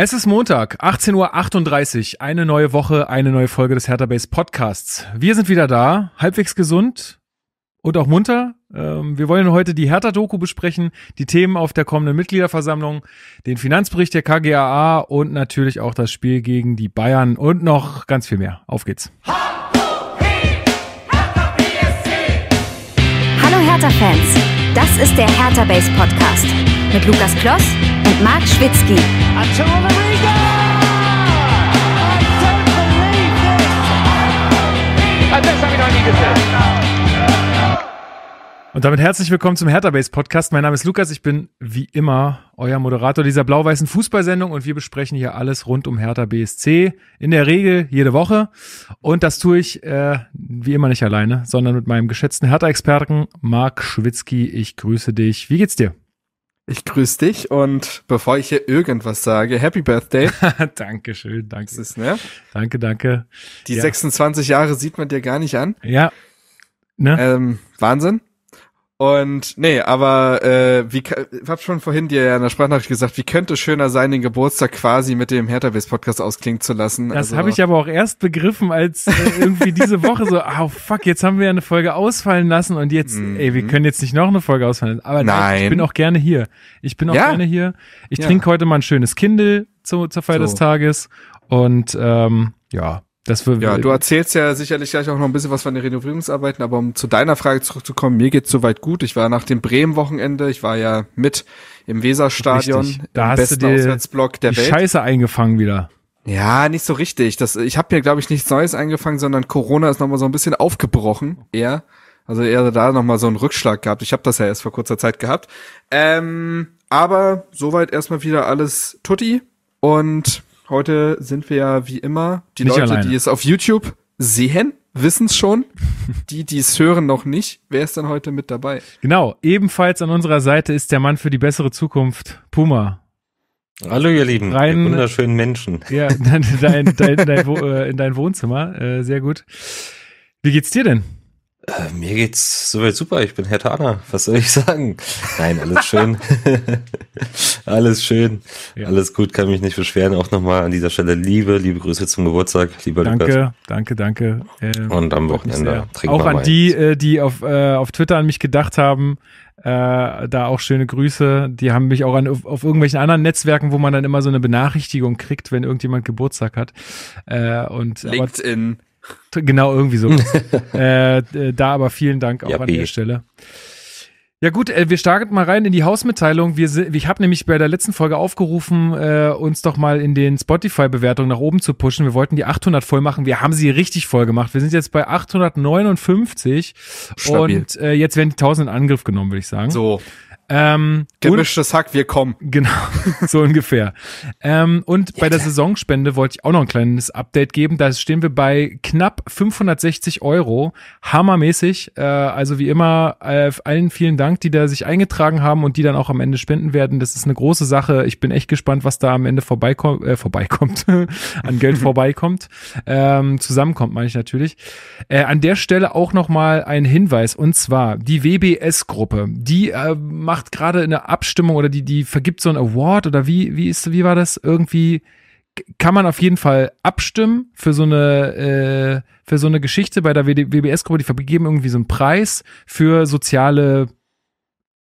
Es ist Montag, 18.38 Uhr. Eine neue Woche, eine neue Folge des Hertha Base Podcasts. Wir sind wieder da, halbwegs gesund und auch munter. Ähm, wir wollen heute die Hertha-Doku besprechen, die Themen auf der kommenden Mitgliederversammlung, den Finanzbericht der KGAA und natürlich auch das Spiel gegen die Bayern und noch ganz viel mehr. Auf geht's. Hallo Hertha-Fans, das ist der Hertha Base Podcast mit Lukas Kloss und Marc Schwitzky. Und damit herzlich willkommen zum Hertha Base Podcast. Mein Name ist Lukas, ich bin wie immer euer Moderator dieser blau-weißen Fußballsendung und wir besprechen hier alles rund um Hertha BSC. In der Regel jede Woche. Und das tue ich äh, wie immer nicht alleine, sondern mit meinem geschätzten Hertha-Experten Marc Schwitzky. Ich grüße dich. Wie geht's dir? Ich grüße dich und bevor ich hier irgendwas sage, Happy Birthday. Dankeschön, danke. ist, ne? Danke, danke. Die ja. 26 Jahre sieht man dir gar nicht an. Ja. Ne? Ähm, Wahnsinn. Und nee, aber äh, wie ich hab schon vorhin dir ja in der Sprachnachricht gesagt, wie könnte es schöner sein, den Geburtstag quasi mit dem Hertha Podcast ausklingen zu lassen. Das also, habe ich aber auch erst begriffen, als äh, irgendwie diese Woche so, ah, oh fuck, jetzt haben wir ja eine Folge ausfallen lassen und jetzt, mhm. ey, wir können jetzt nicht noch eine Folge ausfallen lassen. Aber Nein. ich bin auch gerne hier. Ich bin auch ja. gerne hier. Ich ja. trinke heute mal ein schönes Kindle zu, zur Feier so. des Tages und ähm, ja, das wir, ja, du erzählst ja sicherlich gleich auch noch ein bisschen was von den Renovierungsarbeiten, aber um zu deiner Frage zurückzukommen, mir geht's soweit gut. Ich war nach dem Bremen-Wochenende, ich war ja mit im Weserstadion, da im hast besten du dir Auswärtsblock der die Welt. Scheiße eingefangen wieder. Ja, nicht so richtig. Das, ich habe mir, glaube ich, nichts Neues eingefangen, sondern Corona ist nochmal so ein bisschen aufgebrochen, eher. Also eher da nochmal so einen Rückschlag gehabt. Ich habe das ja erst vor kurzer Zeit gehabt. Ähm, aber soweit erstmal wieder alles tutti und Heute sind wir ja wie immer die nicht Leute, alleine. die es auf YouTube sehen, wissen es schon. die, die es hören, noch nicht. Wer ist denn heute mit dabei? Genau. Ebenfalls an unserer Seite ist der Mann für die bessere Zukunft, Puma. Hallo ihr Lieben, Rein, ihr wunderschönen Menschen. Ja, dein, dein, dein, dein in dein äh, Wohnzimmer, äh, sehr gut. Wie geht's dir denn? Äh, mir geht's soweit super. Ich bin Herr Tana. Was soll ich sagen? Nein, alles schön. alles schön. Ja. Alles gut, kann mich nicht beschweren. Auch nochmal an dieser Stelle Liebe, liebe Grüße zum Geburtstag, lieber danke, Lukas. Danke, danke, danke. Ähm, Und am Wochenende. Auch an die, äh, die auf, äh, auf Twitter an mich gedacht haben. Äh, da auch schöne Grüße. Die haben mich auch an, auf, irgendwelchen anderen Netzwerken, wo man dann immer so eine Benachrichtigung kriegt, wenn irgendjemand Geburtstag hat. Äh, und, LinkedIn. Genau, irgendwie so. Äh, äh, da aber vielen Dank auch ja, an der eh. Stelle. Ja gut, äh, wir starten mal rein in die Hausmitteilung. Wir, ich habe nämlich bei der letzten Folge aufgerufen, äh, uns doch mal in den Spotify-Bewertungen nach oben zu pushen. Wir wollten die 800 voll machen. Wir haben sie richtig voll gemacht. Wir sind jetzt bei 859 Stabil. und äh, jetzt werden die 1000 in Angriff genommen, würde ich sagen. So. Ähm, Gemischtes Hack, wir kommen. Genau, so ungefähr. Ähm, und ja, bei der Saisonspende wollte ich auch noch ein kleines Update geben. Da stehen wir bei knapp 560 Euro. Hammermäßig. Äh, also wie immer, äh, allen vielen Dank, die da sich eingetragen haben und die dann auch am Ende spenden werden. Das ist eine große Sache. Ich bin echt gespannt, was da am Ende vorbeikommt, äh, vorbeikommt, an Geld vorbeikommt. Ähm, zusammenkommt, meine ich natürlich. Äh, an der Stelle auch nochmal ein Hinweis. Und zwar die WBS-Gruppe. Die äh, macht macht gerade eine Abstimmung oder die, die vergibt so ein Award oder wie, wie ist, wie war das? Irgendwie kann man auf jeden Fall abstimmen für so eine, äh, für so eine Geschichte bei der WBS-Gruppe. Die vergeben irgendwie so einen Preis für soziale,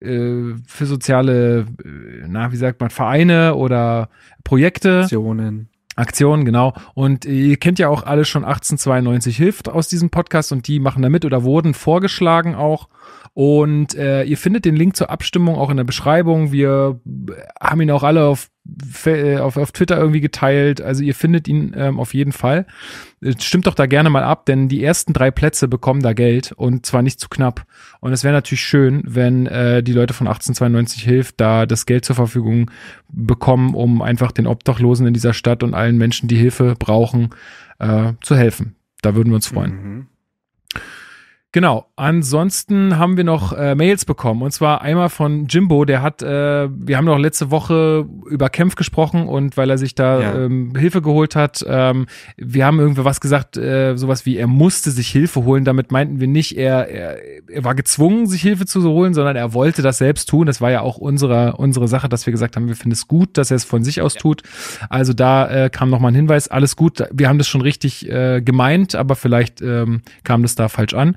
äh, für soziale, äh, na, wie sagt man, Vereine oder Projekte. Aktionen. Aktion, genau. Und ihr kennt ja auch alle schon 1892 hilft aus diesem Podcast und die machen da mit oder wurden vorgeschlagen auch. Und äh, ihr findet den Link zur Abstimmung auch in der Beschreibung. Wir haben ihn auch alle auf äh, auf, auf Twitter irgendwie geteilt. Also ihr findet ihn ähm, auf jeden Fall. Äh, stimmt doch da gerne mal ab, denn die ersten drei Plätze bekommen da Geld und zwar nicht zu knapp. Und es wäre natürlich schön, wenn äh, die Leute von 1892 hilft, da das Geld zur Verfügung bekommen, um einfach den Obdachlosen in dieser Stadt und allen Menschen, die Hilfe brauchen, äh, zu helfen. Da würden wir uns freuen. Mhm. Genau. Ansonsten haben wir noch äh, Mails bekommen. Und zwar einmal von Jimbo, der hat, äh, wir haben noch letzte Woche über Kämpf gesprochen und weil er sich da ja. ähm, Hilfe geholt hat, ähm, wir haben irgendwie was gesagt, äh, sowas wie, er musste sich Hilfe holen. Damit meinten wir nicht, er, er, er war gezwungen, sich Hilfe zu holen, sondern er wollte das selbst tun. Das war ja auch unsere, unsere Sache, dass wir gesagt haben, wir finden es gut, dass er es von sich aus ja. tut. Also da äh, kam nochmal ein Hinweis, alles gut, wir haben das schon richtig äh, gemeint, aber vielleicht ähm, kam das da falsch an.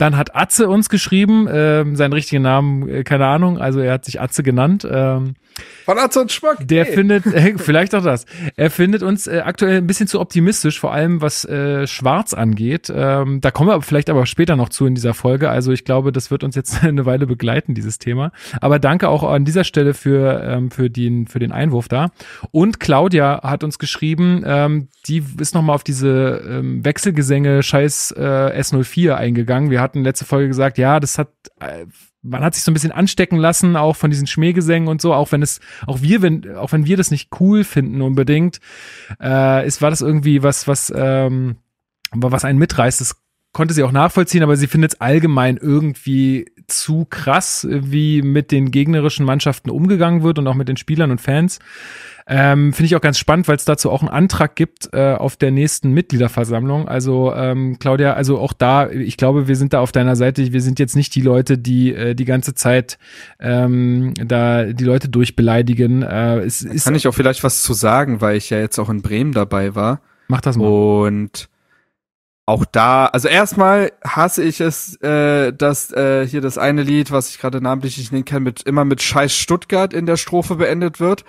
Dann hat Atze uns geschrieben, ähm, seinen richtigen Namen, äh, keine Ahnung, also er hat sich Atze genannt. Ähm, Von Atze und Schmack. Der nee. findet, äh, vielleicht auch das, er findet uns äh, aktuell ein bisschen zu optimistisch, vor allem was äh, Schwarz angeht. Ähm, da kommen wir vielleicht aber später noch zu in dieser Folge. Also ich glaube, das wird uns jetzt eine Weile begleiten, dieses Thema. Aber danke auch an dieser Stelle für, ähm, für, den, für den Einwurf da. Und Claudia hat uns geschrieben, ähm, die ist nochmal auf diese ähm, Wechselgesänge Scheiß äh, S04 eingegangen. Wir hatten hatten letzte Folge gesagt, ja, das hat, äh, man hat sich so ein bisschen anstecken lassen, auch von diesen Schmähgesängen und so, auch wenn es, auch wir, wenn, auch wenn wir das nicht cool finden unbedingt, äh, ist, war das irgendwie was, was, ähm, was einen mitreißt. Das konnte sie auch nachvollziehen, aber sie findet es allgemein irgendwie zu krass, äh, wie mit den gegnerischen Mannschaften umgegangen wird und auch mit den Spielern und Fans. Ähm, Finde ich auch ganz spannend, weil es dazu auch einen Antrag gibt äh, auf der nächsten Mitgliederversammlung. Also ähm, Claudia, also auch da, ich glaube, wir sind da auf deiner Seite. Wir sind jetzt nicht die Leute, die äh, die ganze Zeit ähm, da die Leute durchbeleidigen. Äh, es, Kann ich auch vielleicht was zu sagen, weil ich ja jetzt auch in Bremen dabei war. Mach das mal. Und auch da, also erstmal hasse ich es, äh, dass äh, hier das eine Lied, was ich gerade namentlich nicht nennen kann, mit immer mit Scheiß Stuttgart in der Strophe beendet wird.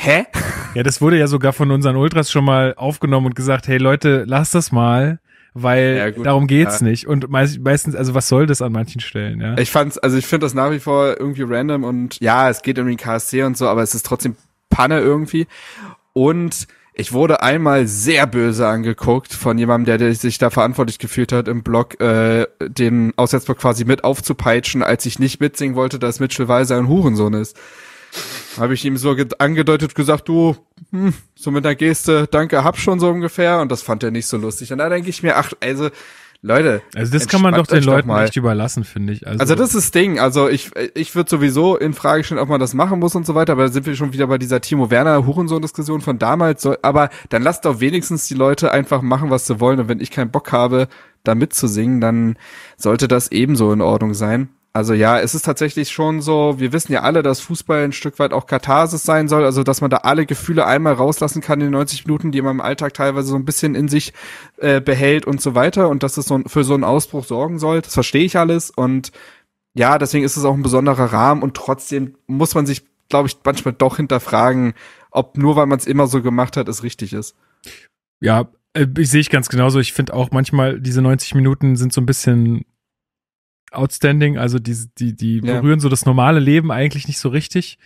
Hä? Ja, das wurde ja sogar von unseren Ultras schon mal aufgenommen und gesagt, hey Leute, lasst das mal, weil ja, gut, darum geht's ja. nicht. Und meistens, also was soll das an manchen Stellen, ja? Ich fand's, also ich finde das nach wie vor irgendwie random und ja, es geht um den KSC und so, aber es ist trotzdem Panne irgendwie. Und ich wurde einmal sehr böse angeguckt von jemandem, der, sich da verantwortlich gefühlt hat im Blog, äh, den Auswärtsblock quasi mit aufzupeitschen, als ich nicht mitsingen wollte, dass Mitchell Weiser ein Hurensohn ist. Habe ich ihm so angedeutet gesagt, du, hm, so mit einer Geste, danke, hab schon so ungefähr. Und das fand er nicht so lustig. Und da denke ich mir, ach, also Leute. Also das kann man doch den Leuten nicht überlassen, finde ich. Also, also das ist das Ding. Also ich, ich würde sowieso in Frage stellen, ob man das machen muss und so weiter, aber da sind wir schon wieder bei dieser Timo Werner Hurensohn-Diskussion von damals. Aber dann lasst doch wenigstens die Leute einfach machen, was sie wollen. Und wenn ich keinen Bock habe, da mitzusingen, dann sollte das ebenso in Ordnung sein. Also ja, es ist tatsächlich schon so, wir wissen ja alle, dass Fußball ein Stück weit auch Katharsis sein soll, also dass man da alle Gefühle einmal rauslassen kann in 90 Minuten, die man im Alltag teilweise so ein bisschen in sich äh, behält und so weiter und dass es so für so einen Ausbruch sorgen soll. Das verstehe ich alles und ja, deswegen ist es auch ein besonderer Rahmen und trotzdem muss man sich, glaube ich, manchmal doch hinterfragen, ob nur weil man es immer so gemacht hat, es richtig ist. Ja, ich äh, sehe ich ganz genauso. Ich finde auch manchmal diese 90 Minuten sind so ein bisschen outstanding. Also die, die, die berühren so das normale Leben eigentlich nicht so richtig.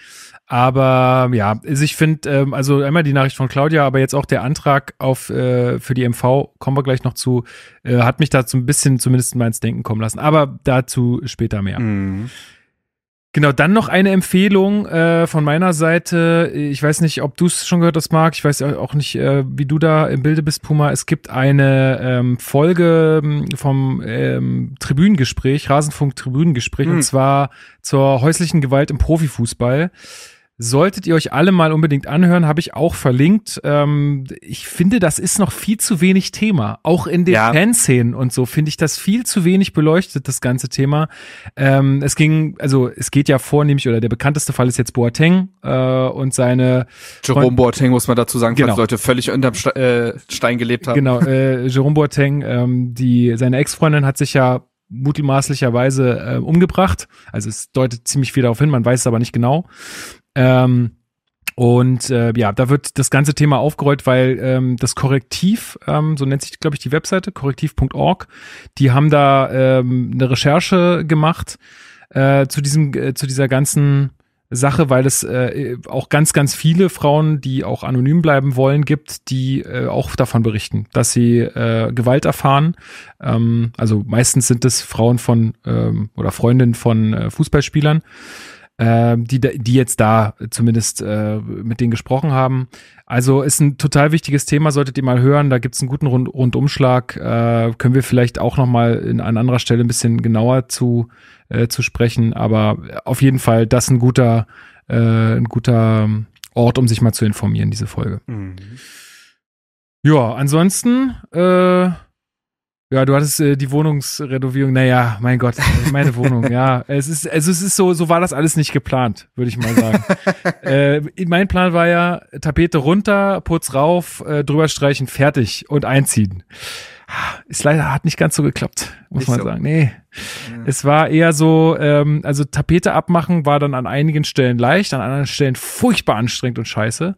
Aber ja, also ich finde, ähm, also einmal die Nachricht von Claudia, aber jetzt auch der Antrag auf äh, für die MV, kommen wir gleich noch zu, äh, hat mich dazu ein bisschen zumindest mal ins Denken kommen lassen. Aber dazu später mehr. Mhm. Genau, dann noch eine Empfehlung äh, von meiner Seite. Ich weiß nicht, ob du es schon gehört hast, Marc. Ich weiß auch nicht, äh, wie du da im Bilde bist, Puma. Es gibt eine ähm, Folge ähm, vom ähm, Tribünengespräch, Rasenfunk-Tribünengespräch, hm. und zwar zur häuslichen Gewalt im Profifußball. Solltet ihr euch alle mal unbedingt anhören, habe ich auch verlinkt. Ähm, ich finde, das ist noch viel zu wenig Thema. Auch in den ja. Fanszenen und so finde ich das viel zu wenig beleuchtet, das ganze Thema. Ähm, es ging, also es geht ja vornehmlich, oder der bekannteste Fall ist jetzt Boateng äh, und seine Jerome Freund Boateng, muss man dazu sagen, genau. Leute völlig unterm Ste äh, Stein gelebt haben. Genau, äh, Jerome Boateng, ähm, die, seine Ex-Freundin hat sich ja mutmaßlicherweise äh, umgebracht. Also es deutet ziemlich viel darauf hin, man weiß es aber nicht genau. Ähm, und äh, ja, da wird das ganze Thema aufgerollt, weil ähm, das Korrektiv, ähm, so nennt sich, glaube ich, die Webseite, korrektiv.org, die haben da ähm, eine Recherche gemacht äh, zu diesem, äh, zu dieser ganzen Sache, weil es äh, auch ganz, ganz viele Frauen, die auch anonym bleiben wollen, gibt, die äh, auch davon berichten, dass sie äh, Gewalt erfahren. Ähm, also meistens sind es Frauen von ähm, oder Freundinnen von äh, Fußballspielern äh, die, die jetzt da zumindest äh, mit denen gesprochen haben. Also ist ein total wichtiges Thema, solltet ihr mal hören. Da gibt es einen guten Rund Rundumschlag. Äh, können wir vielleicht auch nochmal in, an anderer Stelle ein bisschen genauer zu, äh, zu sprechen. Aber auf jeden Fall, das ist ein guter, äh, ein guter Ort, um sich mal zu informieren, diese Folge. Mhm. Ja, ansonsten äh, ja, du hattest äh, die Wohnungsrenovierung. Naja, mein Gott, meine Wohnung, ja. Es ist, also es ist so, so war das alles nicht geplant, würde ich mal sagen. äh, mein Plan war ja, Tapete runter, Putz rauf, äh, drüber streichen, fertig und einziehen. Ah, ist leider, hat nicht ganz so geklappt, muss nicht man so. sagen. Nee. Ja. Mhm. Es war eher so, ähm, also Tapete abmachen war dann an einigen Stellen leicht, an anderen Stellen furchtbar anstrengend und scheiße.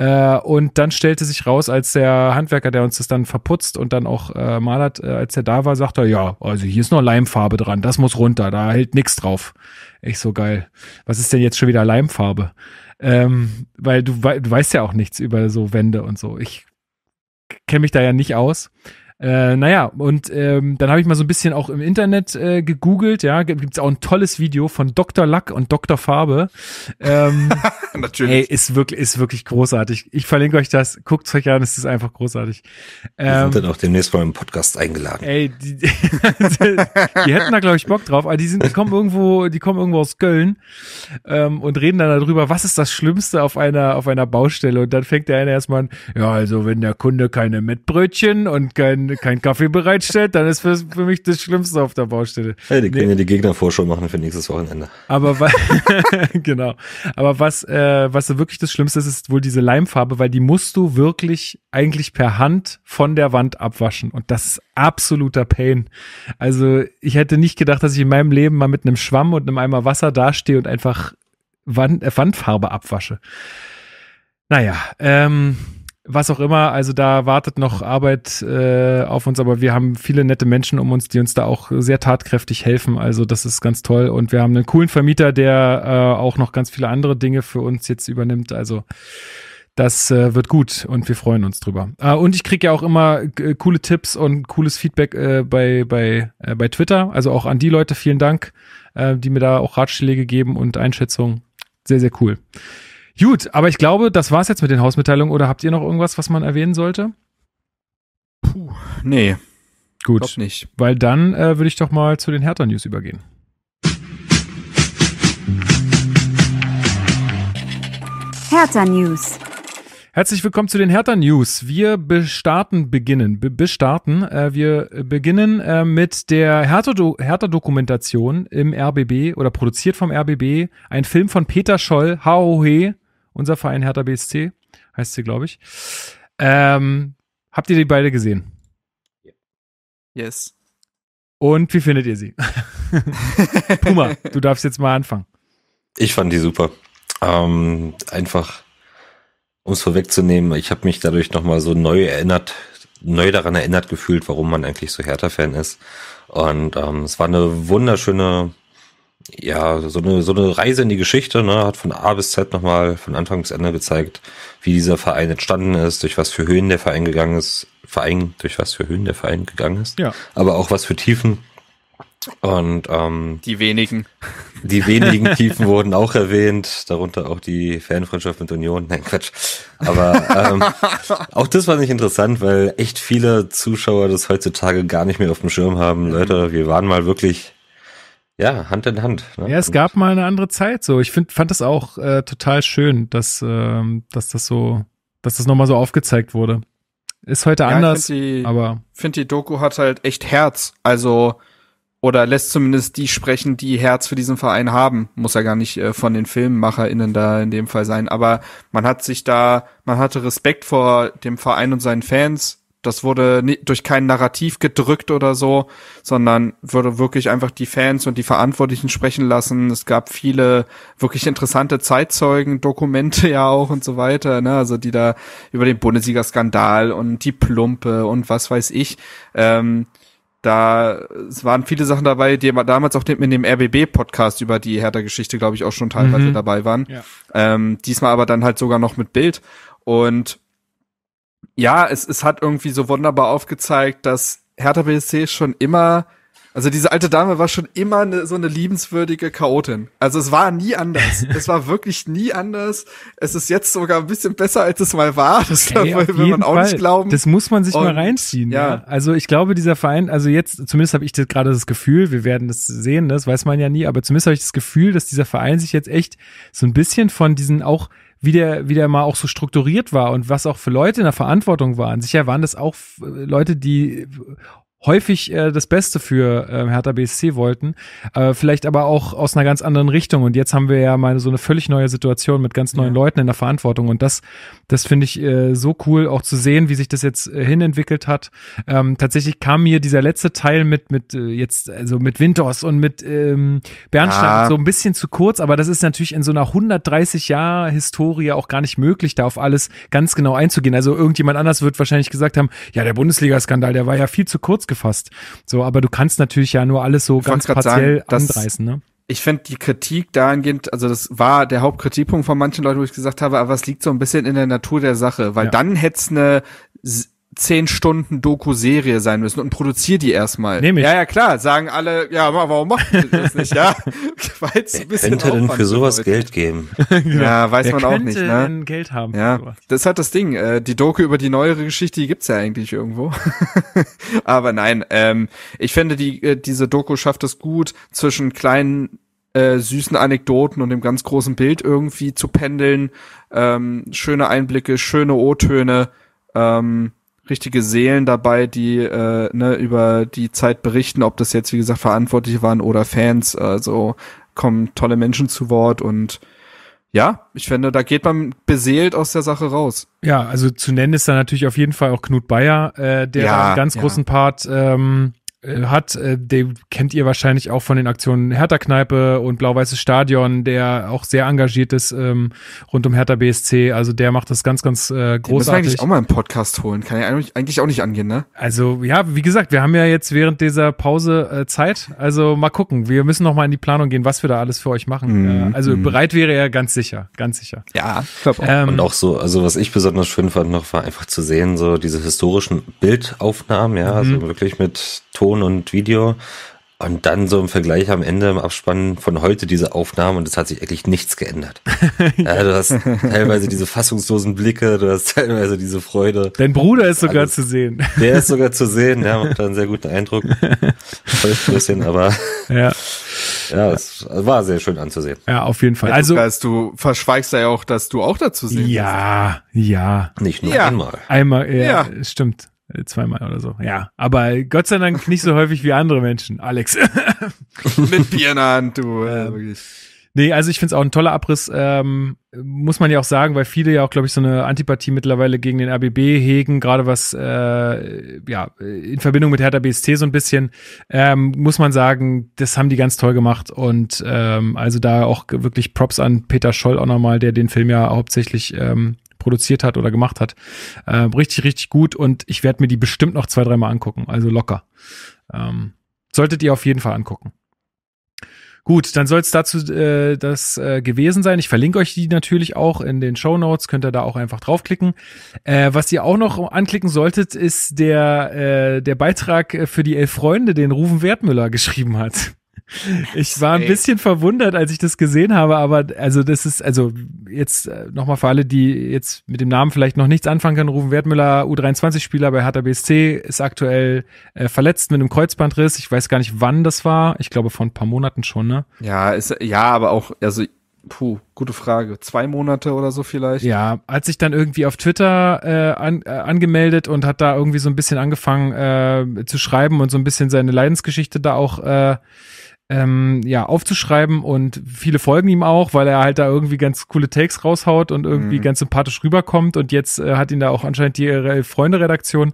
Äh, und dann stellte sich raus, als der Handwerker, der uns das dann verputzt und dann auch äh, malert, äh, als er da war, sagte er, ja, also hier ist noch Leimfarbe dran, das muss runter, da hält nichts drauf. Echt so geil. Was ist denn jetzt schon wieder Leimfarbe? Ähm, weil du, we du weißt ja auch nichts über so Wände und so. Ich kenne mich da ja nicht aus. Äh, naja, und ähm, dann habe ich mal so ein bisschen auch im Internet äh, gegoogelt, ja, gibt's auch ein tolles Video von Dr. Lack und Dr. Farbe. Ähm, Natürlich. Ey, ist wirklich, ist wirklich großartig. Ich verlinke euch das, guckt's euch an, es ist einfach großartig. Ähm, Wir sind ähm, dann auch demnächst mal im Podcast eingeladen. Ey, die, die, die hätten da, glaube ich, Bock drauf, aber die sind, die kommen irgendwo, die kommen irgendwo aus Köln ähm, und reden dann darüber, was ist das Schlimmste auf einer, auf einer Baustelle. Und dann fängt der eine erstmal an, ja, also wenn der Kunde keine Mettbrötchen und kein kein, Kaffee bereitstellt, dann ist für, für mich das Schlimmste auf der Baustelle. Hey, die können nee. ja die Gegnervorschau machen für nächstes Wochenende. Aber weil, genau. Aber was, äh, was wirklich das Schlimmste ist, ist wohl diese Leimfarbe, weil die musst du wirklich eigentlich per Hand von der Wand abwaschen. Und das ist absoluter Pain. Also ich hätte nicht gedacht, dass ich in meinem Leben mal mit einem Schwamm und einem Eimer Wasser dastehe und einfach Wand, äh, Wandfarbe abwasche. Naja, ähm, was auch immer. Also da wartet noch Arbeit äh, auf uns, aber wir haben viele nette Menschen um uns, die uns da auch sehr tatkräftig helfen. Also das ist ganz toll. Und wir haben einen coolen Vermieter, der äh, auch noch ganz viele andere Dinge für uns jetzt übernimmt. Also das äh, wird gut und wir freuen uns drüber. Äh, und ich kriege ja auch immer äh, coole Tipps und cooles Feedback äh, bei, bei, äh, bei Twitter. Also auch an die Leute vielen Dank, äh, die mir da auch Ratschläge geben und Einschätzungen. Sehr, sehr cool. Gut, aber ich glaube, das war's jetzt mit den Hausmitteilungen. Oder habt ihr noch irgendwas, was man erwähnen sollte? Puh, nee. Gut. Glaub nicht. Weil dann äh, würde ich doch mal zu den Hertha-News übergehen. Hertha News. Herzlich willkommen zu den Hertha News. Wir bestarten, beginnen, be bestarten. Äh, wir beginnen äh, mit der Hertha-Dokumentation -Do -Hertha im RBB oder produziert vom RBB. Ein Film von Peter Scholl, Haohe, unser Verein Hertha BSC, heißt sie, glaube ich. Ähm, habt ihr die beide gesehen? Yes. Und wie findet ihr sie? Puma, du darfst jetzt mal anfangen. Ich fand die super. Ähm, einfach, um es vorwegzunehmen, ich habe mich dadurch nochmal so neu erinnert, neu daran erinnert gefühlt, warum man eigentlich so Hertha-Fan ist. Und ähm, es war eine wunderschöne ja, so eine, so eine Reise in die Geschichte, ne, hat von A bis Z nochmal von Anfang bis Ende gezeigt, wie dieser Verein entstanden ist, durch was für Höhen der Verein gegangen ist, Verein, durch was für Höhen der Verein gegangen ist, ja. aber auch was für Tiefen. Und ähm, die wenigen. Die wenigen Tiefen wurden auch erwähnt, darunter auch die Fanfreundschaft mit Union. Nein, Quatsch. Aber ähm, auch das war nicht interessant, weil echt viele Zuschauer das heutzutage gar nicht mehr auf dem Schirm haben. Mhm. Leute, wir waren mal wirklich ja, Hand in Hand. Ne? Ja, es gab mal eine andere Zeit so. Ich find, fand das auch äh, total schön, dass, ähm, dass das so, dass das nochmal so aufgezeigt wurde. Ist heute ja, anders, ich find die, aber. finde, die Doku hat halt echt Herz. Also, oder lässt zumindest die sprechen, die Herz für diesen Verein haben. Muss ja gar nicht äh, von den FilmemacherInnen da in dem Fall sein. Aber man hat sich da, man hatte Respekt vor dem Verein und seinen Fans das wurde nie, durch kein Narrativ gedrückt oder so, sondern würde wirklich einfach die Fans und die Verantwortlichen sprechen lassen. Es gab viele wirklich interessante Zeitzeugen, Dokumente ja auch und so weiter, ne? Also die da über den Bundesliga-Skandal und die Plumpe und was weiß ich. Ähm, da es waren viele Sachen dabei, die damals auch in dem RBB-Podcast über die Hertha-Geschichte, glaube ich, auch schon teilweise mhm. dabei waren. Ja. Ähm, diesmal aber dann halt sogar noch mit Bild. Und ja, es, es hat irgendwie so wunderbar aufgezeigt, dass Hertha BSC schon immer, also diese alte Dame war schon immer eine, so eine liebenswürdige Chaotin. Also es war nie anders. es war wirklich nie anders. Es ist jetzt sogar ein bisschen besser, als es mal war. Das Ey, darf, will man auch Fall. nicht glauben. Das muss man sich Und, mal reinziehen. Ja. ja. Also ich glaube, dieser Verein, also jetzt, zumindest habe ich das gerade das Gefühl, wir werden das sehen, das weiß man ja nie, aber zumindest habe ich das Gefühl, dass dieser Verein sich jetzt echt so ein bisschen von diesen auch wie der, wie der mal auch so strukturiert war und was auch für Leute in der Verantwortung waren. Sicher waren das auch äh, Leute, die häufig äh, das Beste für äh, Hertha BSC wollten, äh, vielleicht aber auch aus einer ganz anderen Richtung. Und jetzt haben wir ja mal so eine völlig neue Situation mit ganz neuen ja. Leuten in der Verantwortung. Und das, das finde ich äh, so cool, auch zu sehen, wie sich das jetzt äh, hinentwickelt hat. Ähm, tatsächlich kam mir dieser letzte Teil mit mit äh, jetzt also mit Winters und mit ähm, Bernstein ja. so ein bisschen zu kurz, aber das ist natürlich in so einer 130 Jahr Historie auch gar nicht möglich, da auf alles ganz genau einzugehen. Also irgendjemand anders wird wahrscheinlich gesagt haben, ja der Bundesliga-Skandal, der war ja viel zu kurz gefasst. So, aber du kannst natürlich ja nur alles so ich ganz partiell sagen, anreißen, ne? ich finde die Kritik dahingehend, also das war der Hauptkritikpunkt von manchen Leuten, wo ich gesagt habe, aber es liegt so ein bisschen in der Natur der Sache, weil ja. dann hätte es eine zehn Stunden Doku-Serie sein müssen und produzier die erstmal. Nämlich. ich. Ja, ja, klar, sagen alle, ja, warum macht ihr das nicht, ja? Weil es ein bisschen könnte denn für sowas Leute. Geld geben? genau. Ja, weiß Wer man auch nicht, ne? Denn Geld haben. Ja, das hat das Ding, äh, die Doku über die neuere Geschichte, die gibt's ja eigentlich irgendwo. Aber nein, ähm, ich finde, die, äh, diese Doku schafft es gut, zwischen kleinen äh, süßen Anekdoten und dem ganz großen Bild irgendwie zu pendeln. Ähm, schöne Einblicke, schöne O-Töne. Ähm, richtige Seelen dabei, die äh, ne, über die Zeit berichten, ob das jetzt, wie gesagt, Verantwortliche waren oder Fans. Also kommen tolle Menschen zu Wort und ja, ich finde, da geht man beseelt aus der Sache raus. Ja, also zu nennen ist da natürlich auf jeden Fall auch Knut Bayer, äh, der ja, einen ganz ja. großen Part ähm, äh, hat, äh, den kennt ihr wahrscheinlich auch von den Aktionen Hertha Kneipe und Blau-Weißes Stadion, der auch sehr engagiert ist ähm, rund um Hertha BSC. Also der macht das ganz, ganz äh, großartig. Müssen wir eigentlich auch mal einen Podcast holen. Kann ja eigentlich auch nicht angehen, ne? Also ja, wie gesagt, wir haben ja jetzt während dieser Pause äh, Zeit. Also mal gucken. Wir müssen noch mal in die Planung gehen, was wir da alles für euch machen. Mhm. Äh, also mhm. bereit wäre er ganz sicher, ganz sicher. Ja, ich ähm, Und auch so, also was ich besonders schön fand noch, war einfach zu sehen, so diese historischen Bildaufnahmen, ja, mhm. also wirklich mit Ton Ton und Video. Und dann so im Vergleich am Ende, im Abspann von heute diese Aufnahmen und es hat sich eigentlich nichts geändert. ja, du hast teilweise diese fassungslosen Blicke, du hast teilweise diese Freude. Dein Bruder ist sogar alles. zu sehen. Der ist sogar zu sehen, ja, macht da einen sehr guten Eindruck. Voll bisschen, aber ja, ja es war sehr schön anzusehen. Ja, auf jeden Fall. Also, also du verschweigst ja auch, dass du auch dazu siehst. Ja, ja. Nicht nur ja. einmal. Einmal, ja, ja, stimmt. Äh, zweimal oder so. Ja. Aber Gott sei Dank nicht so häufig wie andere Menschen. Alex. Mit Bier in der Hand, du. Ja, ähm, wirklich. Nee, also ich finde es auch ein toller Abriss, ähm, muss man ja auch sagen, weil viele ja auch, glaube ich, so eine Antipathie mittlerweile gegen den RBB hegen, gerade was, äh, ja, in Verbindung mit Hertha BSC so ein bisschen, ähm, muss man sagen, das haben die ganz toll gemacht und ähm, also da auch wirklich Props an Peter Scholl auch nochmal, der den Film ja hauptsächlich ähm, produziert hat oder gemacht hat. Äh, richtig, richtig gut und ich werde mir die bestimmt noch zwei, dreimal angucken, also locker. Ähm, solltet ihr auf jeden Fall angucken. Gut, dann soll es dazu äh, das äh, gewesen sein. Ich verlinke euch die natürlich auch in den Show Notes. Könnt ihr da auch einfach draufklicken. Äh, was ihr auch noch anklicken solltet, ist der äh, der Beitrag für die elf Freunde, den Ruven Wertmüller geschrieben hat. Ich war ein bisschen verwundert, als ich das gesehen habe, aber also das ist, also jetzt äh, nochmal für alle, die jetzt mit dem Namen vielleicht noch nichts anfangen können, Rufen Wertmüller, U23-Spieler bei Hertha BSC, ist aktuell äh, verletzt mit einem Kreuzbandriss. Ich weiß gar nicht, wann das war. Ich glaube, vor ein paar Monaten schon, ne? Ja, ist, ja, aber auch, also Puh, gute Frage. Zwei Monate oder so vielleicht? Ja, hat sich dann irgendwie auf Twitter äh, an, äh, angemeldet und hat da irgendwie so ein bisschen angefangen äh, zu schreiben und so ein bisschen seine Leidensgeschichte da auch äh, ähm, ja, aufzuschreiben und viele folgen ihm auch, weil er halt da irgendwie ganz coole Takes raushaut und irgendwie mhm. ganz sympathisch rüberkommt und jetzt äh, hat ihn da auch anscheinend die Freunde Redaktion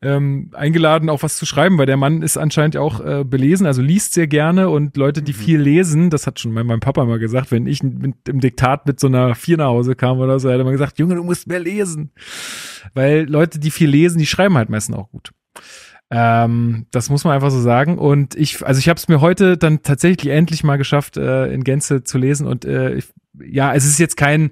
ähm, eingeladen, auch was zu schreiben, weil der Mann ist anscheinend auch äh, belesen, also liest sehr gerne und Leute, die mhm. viel lesen, das hat schon mein, mein Papa mal gesagt, wenn ich mit, im Diktat mit so einer Vier nach Hause kam oder so, hat er mal gesagt, Junge, du musst mehr lesen, weil Leute, die viel lesen, die schreiben halt meistens auch gut. Ähm, das muss man einfach so sagen. Und ich, also ich habe es mir heute dann tatsächlich endlich mal geschafft, äh, in Gänze zu lesen. Und äh, ich, ja, es ist jetzt kein,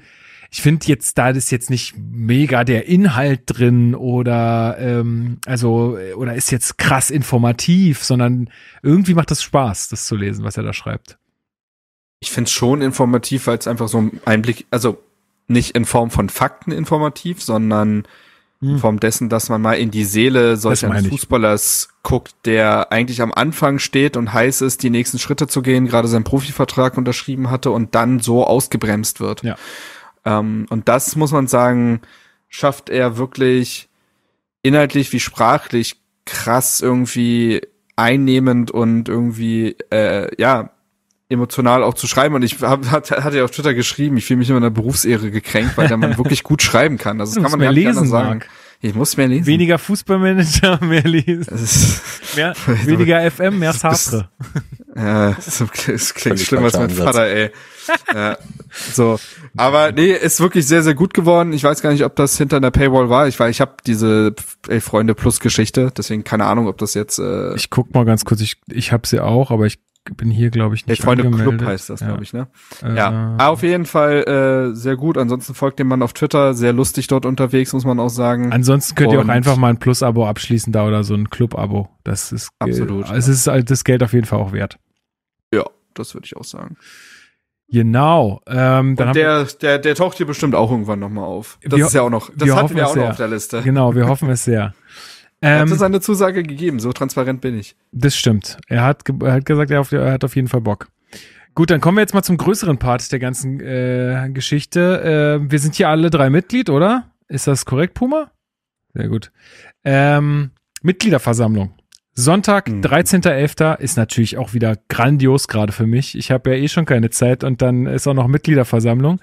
ich finde jetzt, da ist jetzt nicht mega der Inhalt drin oder ähm, also oder ist jetzt krass informativ, sondern irgendwie macht das Spaß, das zu lesen, was er da schreibt. Ich finde es schon informativ, weil es einfach so ein Einblick, also nicht in Form von Fakten informativ, sondern in hm. Form dessen, dass man mal in die Seele solch eines Fußballers guckt, der eigentlich am Anfang steht und heiß ist, die nächsten Schritte zu gehen, gerade seinen Profivertrag unterschrieben hatte und dann so ausgebremst wird. Ja. Ähm, und das muss man sagen, schafft er wirklich inhaltlich wie sprachlich krass irgendwie einnehmend und irgendwie äh, ja emotional auch zu schreiben. Und ich hab, hat, hatte ja auf Twitter geschrieben, ich fühle mich immer in der Berufsehre gekränkt, weil da man wirklich gut schreiben kann. Also das kann man ja lesen sagen. Marc. Ich muss mehr lesen. Weniger Fußballmanager, mehr lesen. Mehr, also weniger FM, mehr Sartre. Ja, das, das klingt schlimmer als mein Vater, ey. ja, so. Aber nee, ist wirklich sehr, sehr gut geworden. Ich weiß gar nicht, ob das hinter einer Paywall war. Ich war, ich habe diese ey, Freunde Plus Geschichte, deswegen keine Ahnung, ob das jetzt. Äh ich guck mal ganz kurz, ich, ich habe sie auch, aber ich bin hier, glaube ich, nicht. Der Freunde angemeldet. Club heißt das, ja. glaube ich, ne? Äh, ja. Ah, auf jeden Fall äh, sehr gut. Ansonsten folgt dem Mann auf Twitter, sehr lustig dort unterwegs, muss man auch sagen. Ansonsten könnt Und ihr auch einfach mal ein Plus-Abo abschließen da oder so ein Club-Abo. Das ist absolut. Äh, ja. Es ist halt das Geld auf jeden Fall auch wert. Ja, das würde ich auch sagen. Genau. Ähm, dann Und der, der, der taucht hier bestimmt auch irgendwann nochmal auf. Das ist ja auch noch, das hatten wir auch noch auf der Liste. Genau, wir hoffen es sehr. Er ähm, hatte seine Zusage gegeben, so transparent bin ich. Das stimmt. Er hat, er hat gesagt, er, auf, er hat auf jeden Fall Bock. Gut, dann kommen wir jetzt mal zum größeren Part der ganzen äh, Geschichte. Äh, wir sind hier alle drei Mitglied, oder? Ist das korrekt, Puma? Sehr gut. Ähm, Mitgliederversammlung. Sonntag, mhm. 13.11. ist natürlich auch wieder grandios gerade für mich. Ich habe ja eh schon keine Zeit und dann ist auch noch Mitgliederversammlung.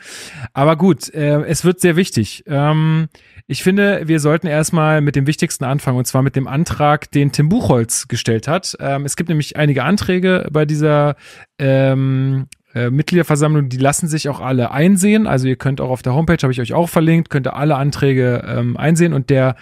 Aber gut, äh, es wird sehr wichtig. Ähm, ich finde, wir sollten erstmal mit dem Wichtigsten anfangen und zwar mit dem Antrag, den Tim Buchholz gestellt hat. Ähm, es gibt nämlich einige Anträge bei dieser ähm, äh, Mitgliederversammlung, die lassen sich auch alle einsehen. Also ihr könnt auch auf der Homepage, habe ich euch auch verlinkt, könnt ihr alle Anträge ähm, einsehen. Und der,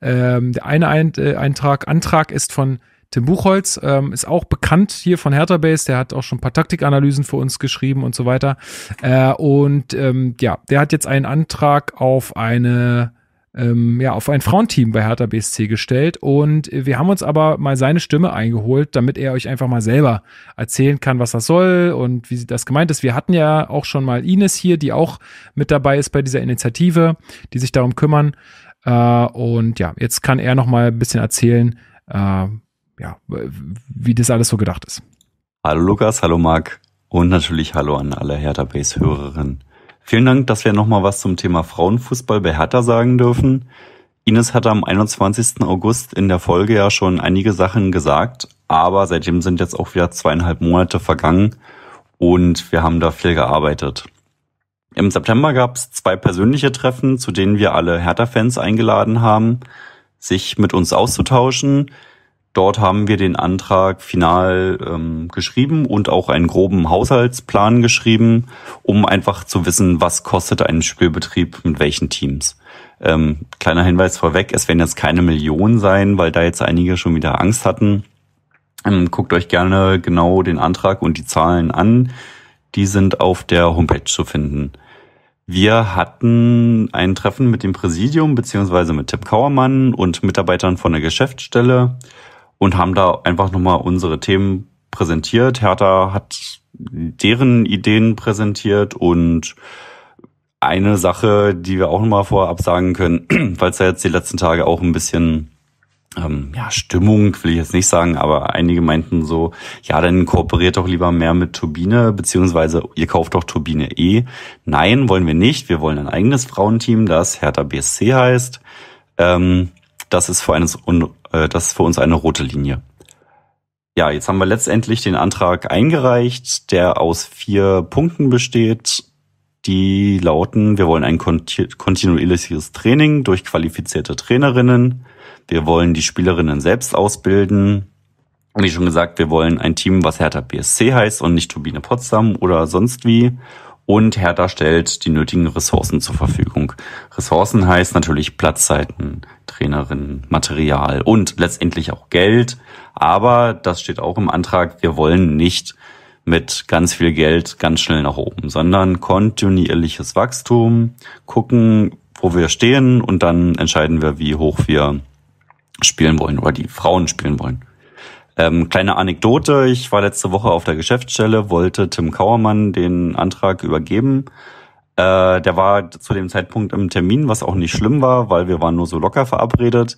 ähm, der eine äh, Eintrag, Antrag ist von Tim Buchholz ähm, ist auch bekannt hier von Hertha Base. Der hat auch schon ein paar Taktikanalysen für uns geschrieben und so weiter. Äh, und ähm, ja, der hat jetzt einen Antrag auf eine ähm, ja, auf ein Frauenteam bei Hertha BSC gestellt. Und wir haben uns aber mal seine Stimme eingeholt, damit er euch einfach mal selber erzählen kann, was das soll und wie das gemeint ist. Wir hatten ja auch schon mal Ines hier, die auch mit dabei ist bei dieser Initiative, die sich darum kümmern. Äh, und ja, jetzt kann er noch mal ein bisschen erzählen, äh, ja, wie das alles so gedacht ist. Hallo Lukas, hallo Marc und natürlich hallo an alle Hertha Base Hörerinnen Vielen Dank, dass wir nochmal was zum Thema Frauenfußball bei Hertha sagen dürfen. Ines hatte am 21. August in der Folge ja schon einige Sachen gesagt, aber seitdem sind jetzt auch wieder zweieinhalb Monate vergangen und wir haben da viel gearbeitet. Im September gab es zwei persönliche Treffen, zu denen wir alle Hertha-Fans eingeladen haben, sich mit uns auszutauschen, Dort haben wir den Antrag final ähm, geschrieben und auch einen groben Haushaltsplan geschrieben, um einfach zu wissen, was kostet ein Spielbetrieb mit welchen Teams. Ähm, kleiner Hinweis vorweg, es werden jetzt keine Millionen sein, weil da jetzt einige schon wieder Angst hatten. Ähm, guckt euch gerne genau den Antrag und die Zahlen an. Die sind auf der Homepage zu finden. Wir hatten ein Treffen mit dem Präsidium beziehungsweise mit Tim Kauermann und Mitarbeitern von der Geschäftsstelle und haben da einfach nochmal unsere Themen präsentiert. Hertha hat deren Ideen präsentiert und eine Sache, die wir auch nochmal vorab sagen können, falls da jetzt die letzten Tage auch ein bisschen ähm, ja, Stimmung will ich jetzt nicht sagen, aber einige meinten so, ja, dann kooperiert doch lieber mehr mit Turbine, beziehungsweise ihr kauft doch Turbine E. Nein, wollen wir nicht. Wir wollen ein eigenes Frauenteam, das Hertha BSC heißt. Ähm, das ist für, eines, äh, das ist für uns eine rote Linie. Ja, jetzt haben wir letztendlich den Antrag eingereicht, der aus vier Punkten besteht. Die lauten, wir wollen ein kontinuierliches Training durch qualifizierte Trainerinnen. Wir wollen die Spielerinnen selbst ausbilden. wie schon gesagt, wir wollen ein Team, was Hertha BSC heißt und nicht Turbine Potsdam oder sonst wie und Hertha stellt die nötigen Ressourcen zur Verfügung. Ressourcen heißt natürlich Platzzeiten, Trainerinnen, Material und letztendlich auch Geld. Aber das steht auch im Antrag, wir wollen nicht mit ganz viel Geld ganz schnell nach oben, sondern kontinuierliches Wachstum, gucken, wo wir stehen und dann entscheiden wir, wie hoch wir spielen wollen oder die Frauen spielen wollen. Ähm, kleine Anekdote, ich war letzte Woche auf der Geschäftsstelle, wollte Tim Kauermann den Antrag übergeben. Äh, der war zu dem Zeitpunkt im Termin, was auch nicht schlimm war, weil wir waren nur so locker verabredet.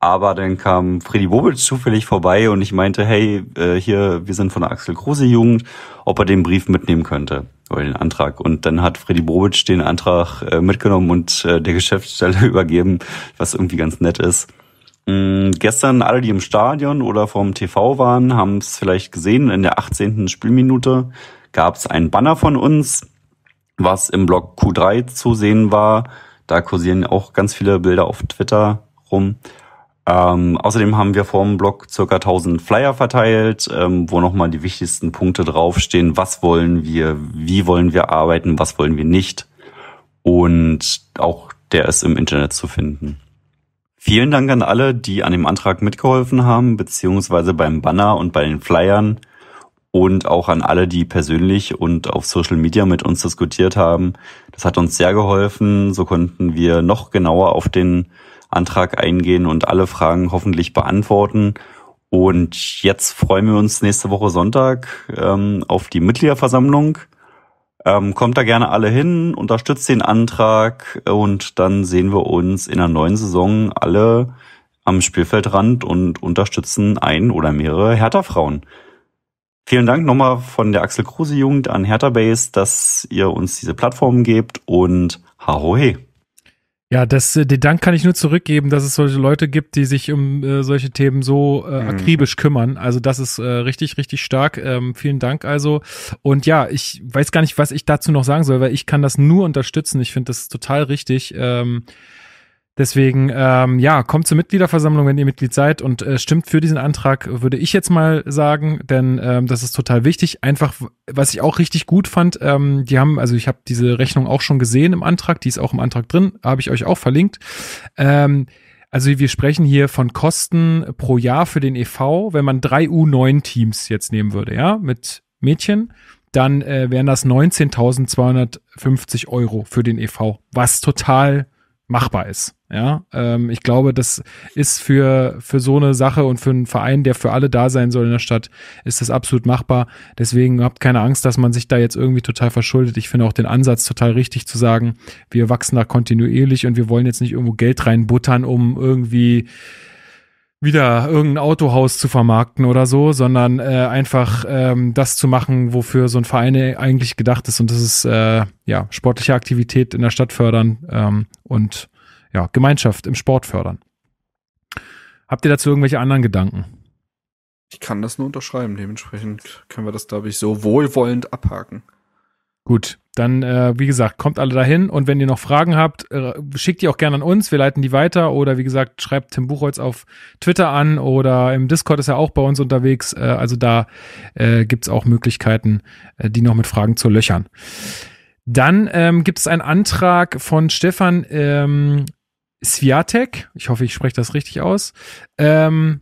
Aber dann kam Freddy Bobic zufällig vorbei und ich meinte, hey, äh, hier, wir sind von der Axel Kruse Jugend, ob er den Brief mitnehmen könnte oder den Antrag. Und dann hat Freddy Bobic den Antrag äh, mitgenommen und äh, der Geschäftsstelle übergeben, was irgendwie ganz nett ist. Mh, mm, gestern alle, die im Stadion oder vom TV waren, haben es vielleicht gesehen. In der 18. Spielminute gab es ein Banner von uns, was im Block Q3 zu sehen war. Da kursieren auch ganz viele Bilder auf Twitter rum. Ähm, außerdem haben wir vorm Blog circa 1000 Flyer verteilt, ähm, wo nochmal die wichtigsten Punkte draufstehen. Was wollen wir? Wie wollen wir arbeiten? Was wollen wir nicht? Und auch der ist im Internet zu finden. Vielen Dank an alle, die an dem Antrag mitgeholfen haben, beziehungsweise beim Banner und bei den Flyern und auch an alle, die persönlich und auf Social Media mit uns diskutiert haben. Das hat uns sehr geholfen. So konnten wir noch genauer auf den Antrag eingehen und alle Fragen hoffentlich beantworten. Und jetzt freuen wir uns nächste Woche Sonntag ähm, auf die Mitgliederversammlung. Ähm, kommt da gerne alle hin, unterstützt den Antrag und dann sehen wir uns in der neuen Saison alle am Spielfeldrand und unterstützen ein oder mehrere Hertha-Frauen. Vielen Dank nochmal von der Axel Kruse Jugend an Hertha Base, dass ihr uns diese Plattform gebt und hahohe. Ja, das, äh, den Dank kann ich nur zurückgeben, dass es solche Leute gibt, die sich um äh, solche Themen so äh, mhm. akribisch kümmern. Also das ist äh, richtig, richtig stark. Ähm, vielen Dank also. Und ja, ich weiß gar nicht, was ich dazu noch sagen soll, weil ich kann das nur unterstützen. Ich finde das total richtig. Ähm, Deswegen, ähm, ja, kommt zur Mitgliederversammlung, wenn ihr Mitglied seid und äh, stimmt für diesen Antrag, würde ich jetzt mal sagen, denn ähm, das ist total wichtig. Einfach, was ich auch richtig gut fand, ähm, die haben, also ich habe diese Rechnung auch schon gesehen im Antrag, die ist auch im Antrag drin, habe ich euch auch verlinkt. Ähm, also wir sprechen hier von Kosten pro Jahr für den EV, wenn man drei U9-Teams jetzt nehmen würde, ja, mit Mädchen, dann äh, wären das 19.250 Euro für den EV, was total machbar ist. Ja, ähm, ich glaube, das ist für, für so eine Sache und für einen Verein, der für alle da sein soll in der Stadt, ist das absolut machbar. Deswegen habt keine Angst, dass man sich da jetzt irgendwie total verschuldet. Ich finde auch den Ansatz total richtig zu sagen, wir wachsen da kontinuierlich und wir wollen jetzt nicht irgendwo Geld reinbuttern, um irgendwie wieder irgendein Autohaus zu vermarkten oder so, sondern äh, einfach ähm, das zu machen, wofür so ein Verein eigentlich gedacht ist. Und das ist äh, ja sportliche Aktivität in der Stadt fördern ähm, und ja, Gemeinschaft im Sport fördern. Habt ihr dazu irgendwelche anderen Gedanken? Ich kann das nur unterschreiben. Dementsprechend können wir das, glaube ich, so wohlwollend abhaken. Gut, dann, äh, wie gesagt, kommt alle dahin und wenn ihr noch Fragen habt, äh, schickt die auch gerne an uns, wir leiten die weiter oder wie gesagt, schreibt Tim Buchholz auf Twitter an oder im Discord ist er auch bei uns unterwegs. Äh, also da äh, gibt auch Möglichkeiten, äh, die noch mit Fragen zu löchern. Dann ähm, gibt es einen Antrag von Stefan ähm, Sviatek, ich hoffe, ich spreche das richtig aus, ähm,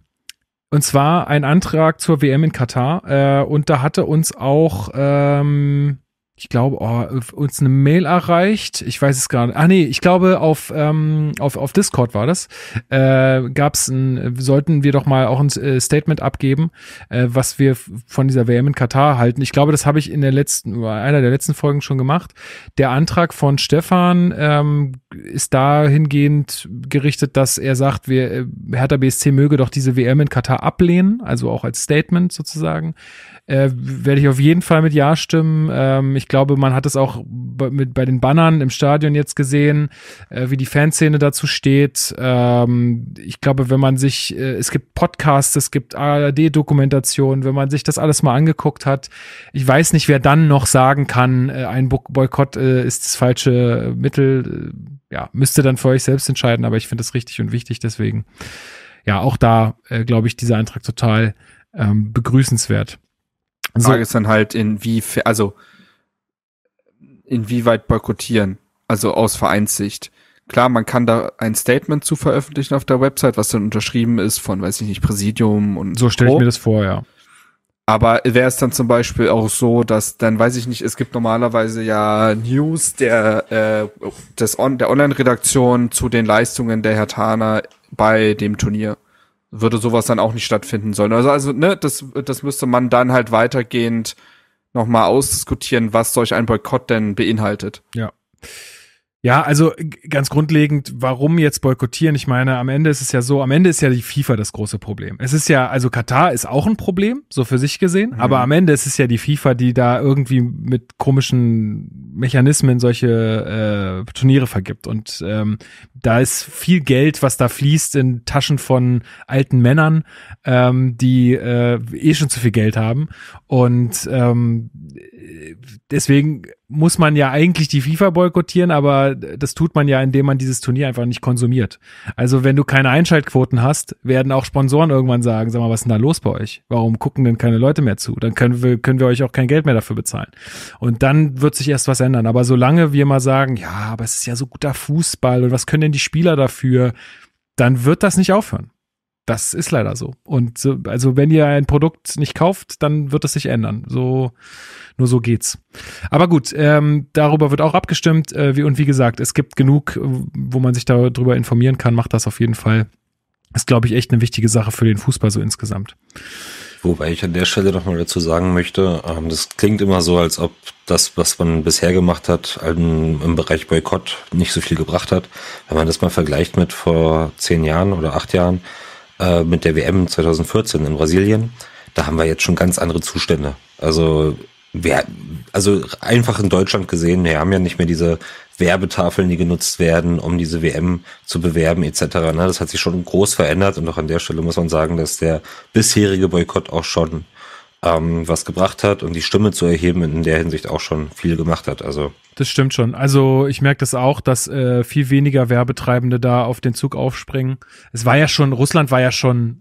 und zwar ein Antrag zur WM in Katar äh, und da hatte uns auch... Ähm, ich glaube, oh, uns eine Mail erreicht. Ich weiß es gar nicht. Ah nee, ich glaube, auf, ähm, auf, auf Discord war das. Äh, gab's ein, sollten wir doch mal auch ein äh, Statement abgeben, äh, was wir von dieser WM in Katar halten. Ich glaube, das habe ich in der letzten, einer der letzten Folgen schon gemacht. Der Antrag von Stefan ähm, ist dahingehend gerichtet, dass er sagt, wir, äh, Hertha BSC möge doch diese WM in Katar ablehnen, also auch als Statement sozusagen äh, werde ich auf jeden Fall mit Ja stimmen. Ähm, ich glaube, man hat es auch bei, mit, bei den Bannern im Stadion jetzt gesehen, äh, wie die Fanszene dazu steht. Ähm, ich glaube, wenn man sich, äh, es gibt Podcasts, es gibt ARD-Dokumentationen, wenn man sich das alles mal angeguckt hat, ich weiß nicht, wer dann noch sagen kann, äh, ein Boykott äh, ist das falsche Mittel. Ja, müsste dann für euch selbst entscheiden, aber ich finde das richtig und wichtig. Deswegen, ja, auch da äh, glaube ich, dieser Antrag total ähm, begrüßenswert. Die also Frage so. ist dann halt, inwie, also, inwieweit boykottieren, also aus Vereinssicht. Klar, man kann da ein Statement zu veröffentlichen auf der Website, was dann unterschrieben ist von, weiß ich nicht, Präsidium und so. stelle ich mir das vor, ja. Aber wäre es dann zum Beispiel auch so, dass dann weiß ich nicht, es gibt normalerweise ja News der äh, des On der Online-Redaktion zu den Leistungen der Herr Hertaner bei dem Turnier würde sowas dann auch nicht stattfinden sollen. Also, also ne, das, das müsste man dann halt weitergehend nochmal ausdiskutieren, was solch ein Boykott denn beinhaltet. Ja. Ja, also ganz grundlegend, warum jetzt boykottieren? Ich meine, am Ende ist es ja so, am Ende ist ja die FIFA das große Problem. Es ist ja, also Katar ist auch ein Problem, so für sich gesehen, mhm. aber am Ende ist es ja die FIFA, die da irgendwie mit komischen Mechanismen solche äh, Turniere vergibt. Und ähm, da ist viel Geld, was da fließt in Taschen von alten Männern, ähm, die äh, eh schon zu viel Geld haben. Und ähm, deswegen muss man ja eigentlich die FIFA boykottieren, aber das tut man ja, indem man dieses Turnier einfach nicht konsumiert. Also wenn du keine Einschaltquoten hast, werden auch Sponsoren irgendwann sagen, sag mal, was ist denn da los bei euch? Warum gucken denn keine Leute mehr zu? Dann können wir, können wir euch auch kein Geld mehr dafür bezahlen. Und dann wird sich erst was ändern. Aber solange wir mal sagen, ja, aber es ist ja so guter Fußball und was können denn die Spieler dafür, dann wird das nicht aufhören das ist leider so. Und so, also wenn ihr ein Produkt nicht kauft, dann wird es sich ändern. So, nur so geht's. Aber gut, ähm, darüber wird auch abgestimmt. Äh, wie, und wie gesagt, es gibt genug, äh, wo man sich darüber informieren kann. Macht das auf jeden Fall. Ist, glaube ich, echt eine wichtige Sache für den Fußball so insgesamt. Wobei ich an der Stelle mal dazu sagen möchte, ähm, das klingt immer so, als ob das, was man bisher gemacht hat, im, im Bereich Boykott nicht so viel gebracht hat. Wenn man das mal vergleicht mit vor zehn Jahren oder acht Jahren, äh, mit der WM 2014 in Brasilien, da haben wir jetzt schon ganz andere Zustände. Also wir, also einfach in Deutschland gesehen, wir haben ja nicht mehr diese Werbetafeln, die genutzt werden, um diese WM zu bewerben etc. Ne? Das hat sich schon groß verändert und auch an der Stelle muss man sagen, dass der bisherige Boykott auch schon ähm, was gebracht hat und die Stimme zu erheben in der Hinsicht auch schon viel gemacht hat. Also das stimmt schon. Also ich merke das auch, dass äh, viel weniger Werbetreibende da auf den Zug aufspringen. Es war ja schon, Russland war ja schon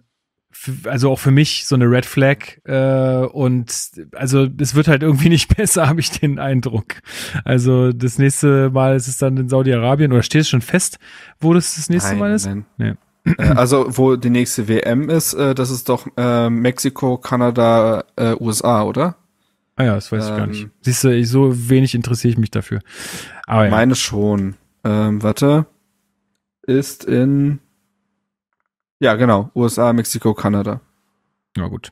also auch für mich so eine Red Flag äh, und also es wird halt irgendwie nicht besser, habe ich den Eindruck. Also das nächste Mal ist es dann in Saudi-Arabien oder steht es schon fest, wo das das nächste nein, Mal ist? Nein. Nee. Äh, also, wo die nächste WM ist, äh, das ist doch äh, Mexiko, Kanada, äh, USA, oder? Ah ja, das weiß ähm, ich gar nicht. Ähm. Siehst du, so wenig interessiere ich mich dafür. Aber ja. Meine schon. Ähm, warte. Ist in. Ja, genau. USA, Mexiko, Kanada. Na ja, gut.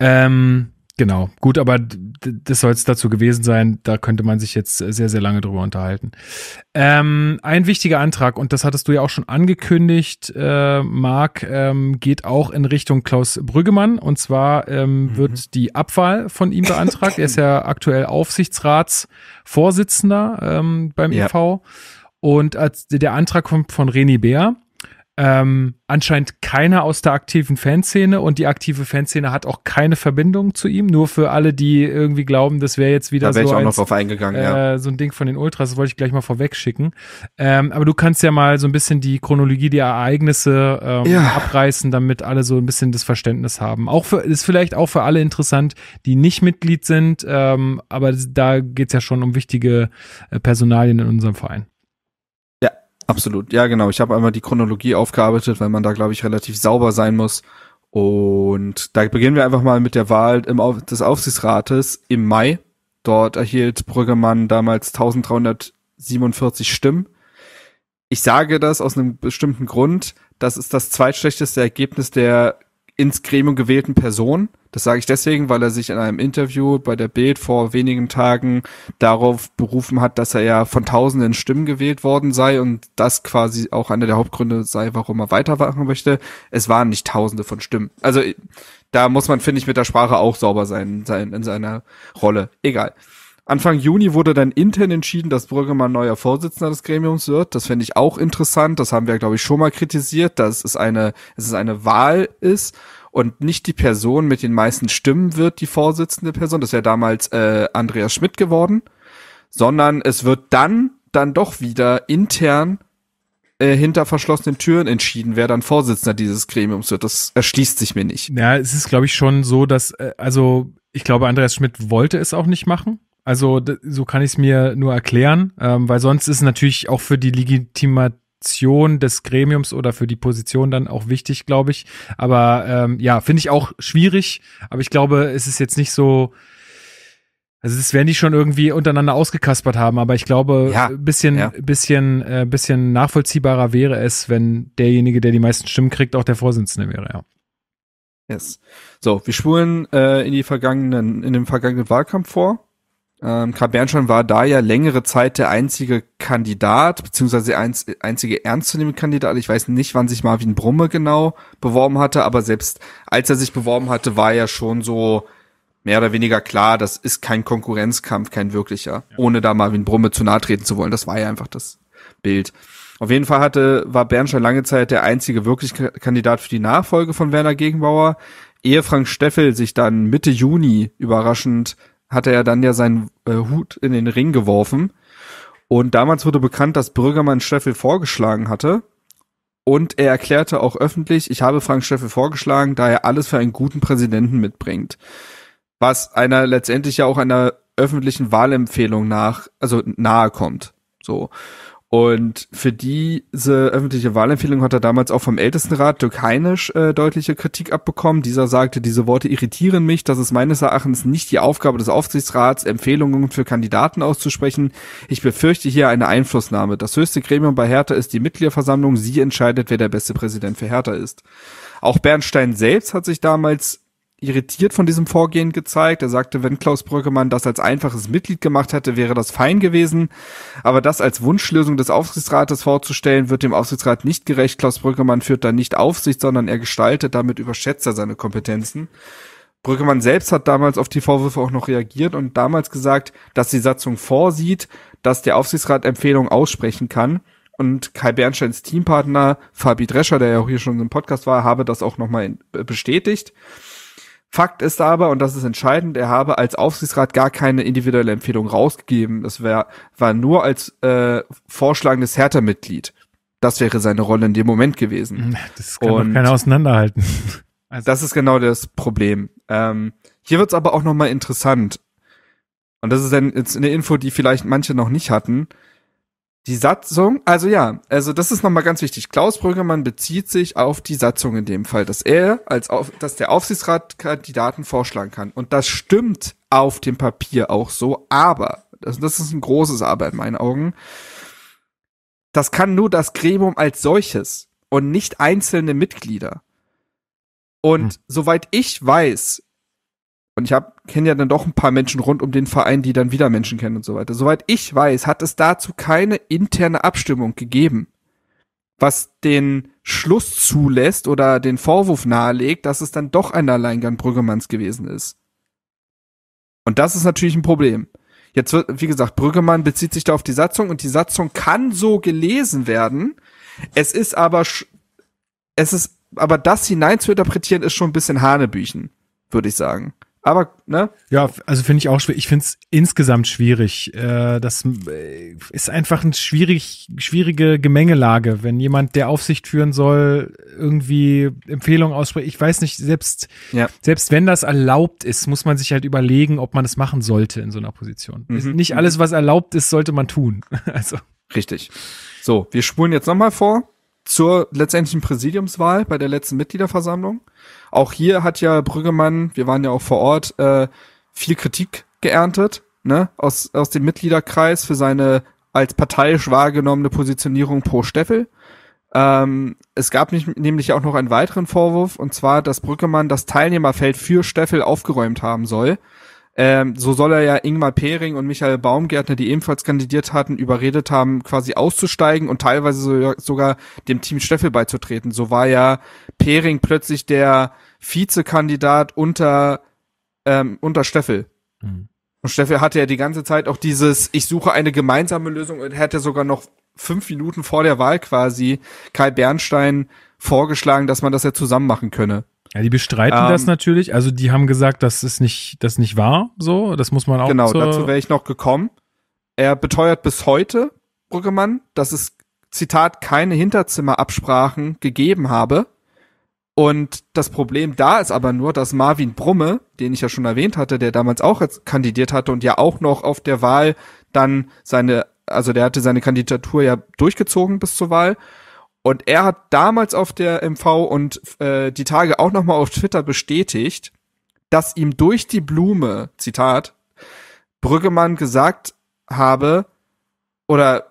Ähm, Genau, gut, aber das soll es dazu gewesen sein. Da könnte man sich jetzt äh, sehr, sehr lange drüber unterhalten. Ähm, ein wichtiger Antrag, und das hattest du ja auch schon angekündigt, äh, Marc, ähm, geht auch in Richtung Klaus Brüggemann. Und zwar ähm, mhm. wird die Abwahl von ihm beantragt. er ist ja aktuell Aufsichtsratsvorsitzender ähm, beim ja. EV. Und als, der Antrag kommt von Reni Bär ähm, anscheinend keiner aus der aktiven Fanszene und die aktive Fanszene hat auch keine Verbindung zu ihm. Nur für alle, die irgendwie glauben, das wäre jetzt wieder da wär so, ich auch eins, noch eingegangen, äh, ja. so ein Ding von den Ultras, das wollte ich gleich mal vorweg schicken. Ähm, aber du kannst ja mal so ein bisschen die Chronologie der Ereignisse ähm, ja. abreißen, damit alle so ein bisschen das Verständnis haben. Auch für, ist vielleicht auch für alle interessant, die nicht Mitglied sind, ähm, aber da geht's ja schon um wichtige äh, Personalien in unserem Verein. Absolut, ja genau. Ich habe einmal die Chronologie aufgearbeitet, weil man da, glaube ich, relativ sauber sein muss. Und da beginnen wir einfach mal mit der Wahl im Auf des Aufsichtsrates im Mai. Dort erhielt Brüggemann damals 1347 Stimmen. Ich sage das aus einem bestimmten Grund. Das ist das zweitschlechteste Ergebnis der ins Gremium gewählten Person. Das sage ich deswegen, weil er sich in einem Interview bei der Bild vor wenigen Tagen darauf berufen hat, dass er ja von tausenden Stimmen gewählt worden sei und das quasi auch einer der Hauptgründe sei, warum er weitermachen möchte. Es waren nicht tausende von Stimmen. Also äh, da muss man, finde ich, mit der Sprache auch sauber sein, sein in seiner Rolle. Egal. Anfang Juni wurde dann intern entschieden, dass Brüggemann neuer Vorsitzender des Gremiums wird. Das finde ich auch interessant. Das haben wir, glaube ich, schon mal kritisiert, dass es eine, dass es eine Wahl ist und nicht die Person mit den meisten Stimmen wird die Vorsitzende Person, das wäre damals äh, Andreas Schmidt geworden, sondern es wird dann dann doch wieder intern äh, hinter verschlossenen Türen entschieden, wer dann Vorsitzender dieses Gremiums wird. Das erschließt sich mir nicht. Ja, es ist, glaube ich, schon so, dass, äh, also ich glaube, Andreas Schmidt wollte es auch nicht machen. Also so kann ich es mir nur erklären, ähm, weil sonst ist natürlich auch für die Legitimat Funktion des Gremiums oder für die Position dann auch wichtig, glaube ich. Aber ähm, ja, finde ich auch schwierig. Aber ich glaube, es ist jetzt nicht so. Also das werden die schon irgendwie untereinander ausgekaspert haben, aber ich glaube, ja, bisschen, ja. bisschen, äh, bisschen nachvollziehbarer wäre es, wenn derjenige, der die meisten Stimmen kriegt, auch der Vorsitzende wäre, ja. Yes. So, wir spulen äh, in die vergangenen, in dem vergangenen Wahlkampf vor. Ähm, Karl Bernstein war da ja längere Zeit der einzige Kandidat, beziehungsweise einz einzige ernstzunehmende Kandidat. Ich weiß nicht, wann sich Marvin Brumme genau beworben hatte, aber selbst als er sich beworben hatte, war ja schon so mehr oder weniger klar, das ist kein Konkurrenzkampf, kein wirklicher, ja. ohne da Marvin Brumme zu nahe treten zu wollen. Das war ja einfach das Bild. Auf jeden Fall hatte, war Bernstein lange Zeit der einzige wirkliche Kandidat für die Nachfolge von Werner Gegenbauer. Ehe Frank Steffel sich dann Mitte Juni überraschend hatte er dann ja seinen äh, Hut in den Ring geworfen. Und damals wurde bekannt, dass Brüggermann Steffel vorgeschlagen hatte. Und er erklärte auch öffentlich, ich habe Frank Steffel vorgeschlagen, da er alles für einen guten Präsidenten mitbringt. Was einer letztendlich ja auch einer öffentlichen Wahlempfehlung nach, also nahe kommt. So. Und für diese öffentliche Wahlempfehlung hat er damals auch vom Ältestenrat Dirk Heinisch äh, deutliche Kritik abbekommen. Dieser sagte, diese Worte irritieren mich. Das ist meines Erachtens nicht die Aufgabe des Aufsichtsrats, Empfehlungen für Kandidaten auszusprechen. Ich befürchte hier eine Einflussnahme. Das höchste Gremium bei Hertha ist die Mitgliederversammlung. Sie entscheidet, wer der beste Präsident für Hertha ist. Auch Bernstein selbst hat sich damals irritiert von diesem Vorgehen gezeigt. Er sagte, wenn Klaus Brüggemann das als einfaches Mitglied gemacht hätte, wäre das fein gewesen. Aber das als Wunschlösung des Aufsichtsrates vorzustellen, wird dem Aufsichtsrat nicht gerecht. Klaus Brüggemann führt da nicht Aufsicht, sondern er gestaltet, damit überschätzt er seine Kompetenzen. Brüggemann selbst hat damals auf die Vorwürfe auch noch reagiert und damals gesagt, dass die Satzung vorsieht, dass der Aufsichtsrat Empfehlungen aussprechen kann. Und Kai Bernsteins Teampartner Fabi Drescher, der ja auch hier schon im Podcast war, habe das auch nochmal äh, bestätigt. Fakt ist aber, und das ist entscheidend, er habe als Aufsichtsrat gar keine individuelle Empfehlung rausgegeben. Es wär, war nur als äh, vorschlagendes Hertha-Mitglied. Das wäre seine Rolle in dem Moment gewesen. Das kann und auseinanderhalten. Also. Das ist genau das Problem. Ähm, hier wird's aber auch nochmal interessant. Und das ist dann jetzt eine Info, die vielleicht manche noch nicht hatten. Die Satzung, also ja, also das ist nochmal ganz wichtig. Klaus Brüggemann bezieht sich auf die Satzung in dem Fall, dass er als auf, dass der Aufsichtsrat Kandidaten vorschlagen kann. Und das stimmt auf dem Papier auch so, aber, das, also das ist ein großes Aber in meinen Augen, das kann nur das Gremium als solches und nicht einzelne Mitglieder. Und hm. soweit ich weiß, und ich kenne ja dann doch ein paar Menschen rund um den Verein, die dann wieder Menschen kennen und so weiter. Soweit ich weiß, hat es dazu keine interne Abstimmung gegeben, was den Schluss zulässt oder den Vorwurf nahelegt, dass es dann doch ein Alleingang Brüggemanns gewesen ist. Und das ist natürlich ein Problem. Jetzt wird, wie gesagt, Brüggemann bezieht sich da auf die Satzung und die Satzung kann so gelesen werden. Es ist aber, es ist, aber das hinein zu interpretieren ist schon ein bisschen Hanebüchen, würde ich sagen. Aber, ne? Ja, also finde ich auch schwierig. Ich finde es insgesamt schwierig. Äh, das äh, ist einfach eine schwierig, schwierige Gemengelage, wenn jemand, der Aufsicht führen soll, irgendwie Empfehlungen ausspricht. Ich weiß nicht, selbst, ja. selbst wenn das erlaubt ist, muss man sich halt überlegen, ob man das machen sollte in so einer Position. Mhm. Nicht mhm. alles, was erlaubt ist, sollte man tun. also. Richtig. So, wir spulen jetzt nochmal vor zur letztendlichen Präsidiumswahl bei der letzten Mitgliederversammlung. Auch hier hat ja Brüggemann, wir waren ja auch vor Ort, äh, viel Kritik geerntet ne, aus, aus dem Mitgliederkreis für seine als parteiisch wahrgenommene Positionierung pro Steffel. Ähm, es gab nicht, nämlich auch noch einen weiteren Vorwurf, und zwar, dass Brüggemann das Teilnehmerfeld für Steffel aufgeräumt haben soll. Ähm, so soll er ja Ingmar Pering und Michael Baumgärtner, die ebenfalls kandidiert hatten, überredet haben, quasi auszusteigen und teilweise so, sogar dem Team Steffel beizutreten. So war ja Pering plötzlich der Vizekandidat unter, ähm, unter Steffel. Mhm. Und Steffel hatte ja die ganze Zeit auch dieses, ich suche eine gemeinsame Lösung und hätte sogar noch fünf Minuten vor der Wahl quasi Kai Bernstein vorgeschlagen, dass man das ja zusammen machen könne. Ja, die bestreiten ähm, das natürlich. Also die haben gesagt, das ist nicht, das nicht wahr. So, das muss man auch. Genau, dazu wäre ich noch gekommen. Er beteuert bis heute, Brüggemann, dass es Zitat keine Hinterzimmerabsprachen gegeben habe. Und das Problem da ist aber nur, dass Marvin Brumme, den ich ja schon erwähnt hatte, der damals auch kandidiert hatte und ja auch noch auf der Wahl dann seine, also der hatte seine Kandidatur ja durchgezogen bis zur Wahl und er hat damals auf der MV und äh, die Tage auch nochmal auf Twitter bestätigt, dass ihm durch die Blume, Zitat, Brüggemann gesagt habe oder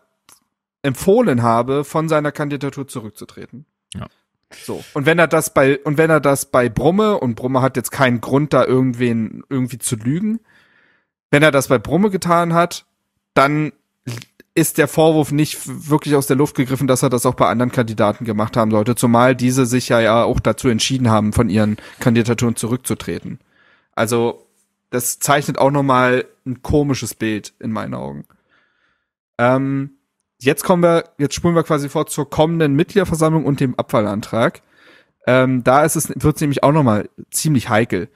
empfohlen habe, von seiner Kandidatur zurückzutreten. Ja. So. Und wenn er das bei, und wenn er das bei Brumme, und Brumme hat jetzt keinen Grund, da irgendwen irgendwie zu lügen, wenn er das bei Brumme getan hat, dann ist der Vorwurf nicht wirklich aus der Luft gegriffen, dass er das auch bei anderen Kandidaten gemacht haben sollte, zumal diese sich ja, ja auch dazu entschieden haben, von ihren Kandidaturen zurückzutreten. Also das zeichnet auch nochmal ein komisches Bild in meinen Augen. Ähm, jetzt kommen wir, jetzt spulen wir quasi vor zur kommenden Mitgliederversammlung und dem Abfallantrag. Ähm, da ist es, wird nämlich auch nochmal ziemlich heikel.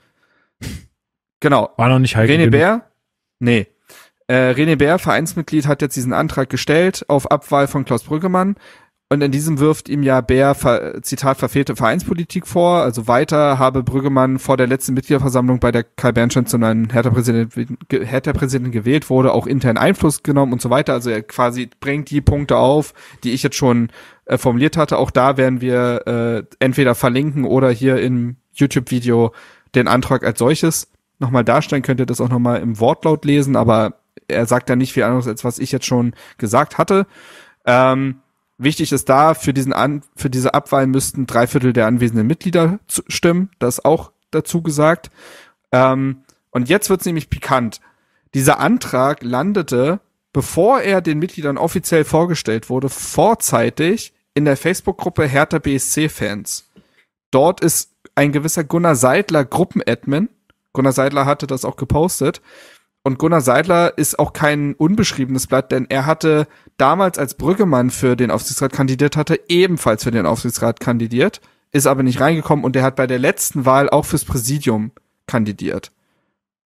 genau. War noch nicht heikel. René Bär? Nee, äh, René Bär, Vereinsmitglied, hat jetzt diesen Antrag gestellt auf Abwahl von Klaus Brüggemann. Und in diesem wirft ihm ja Bär, ver, Zitat, verfehlte Vereinspolitik vor. Also weiter habe Brüggemann vor der letzten Mitgliederversammlung, bei der Kai Bernstein zu einem Hertha-Präsidenten gewählt wurde, auch intern Einfluss genommen und so weiter. Also er quasi bringt die Punkte auf, die ich jetzt schon äh, formuliert hatte. Auch da werden wir äh, entweder verlinken oder hier im YouTube-Video den Antrag als solches nochmal darstellen. Könnt ihr das auch nochmal im Wortlaut lesen, aber er sagt ja nicht viel anderes, als was ich jetzt schon gesagt hatte. Ähm, wichtig ist da, für, diesen An für diese Abwahl müssten drei Viertel der anwesenden Mitglieder stimmen. Das auch dazu gesagt. Ähm, und jetzt wird's nämlich pikant. Dieser Antrag landete, bevor er den Mitgliedern offiziell vorgestellt wurde, vorzeitig in der Facebook-Gruppe Hertha BSC-Fans. Dort ist ein gewisser Gunnar Seidler Gruppen-Admin. Gunnar Seidler hatte das auch gepostet. Und Gunnar Seidler ist auch kein unbeschriebenes Blatt, denn er hatte damals als Brüggemann für den Aufsichtsrat kandidiert hatte, ebenfalls für den Aufsichtsrat kandidiert, ist aber nicht reingekommen und er hat bei der letzten Wahl auch fürs Präsidium kandidiert.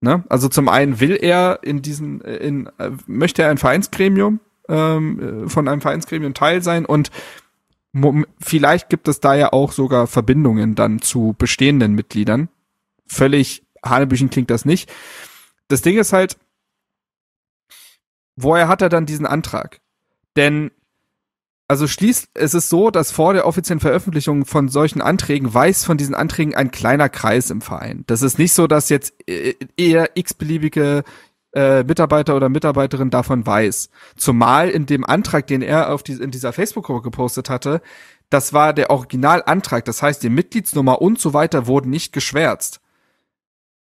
Ne? Also zum einen will er in diesen, äh, in, äh, möchte er ein Vereinsgremium, ähm, äh, von einem Vereinsgremium Teil sein und vielleicht gibt es da ja auch sogar Verbindungen dann zu bestehenden Mitgliedern. Völlig Hanebüchen klingt das nicht das Ding ist halt, woher hat er dann diesen Antrag? Denn also schließt es ist so, dass vor der offiziellen Veröffentlichung von solchen Anträgen weiß von diesen Anträgen ein kleiner Kreis im Verein. Das ist nicht so, dass jetzt e, e, eher x-beliebige äh, Mitarbeiter oder Mitarbeiterin davon weiß. Zumal in dem Antrag, den er auf die, in dieser Facebook-Gruppe gepostet hatte, das war der Originalantrag. Das heißt, die Mitgliedsnummer und so weiter wurden nicht geschwärzt.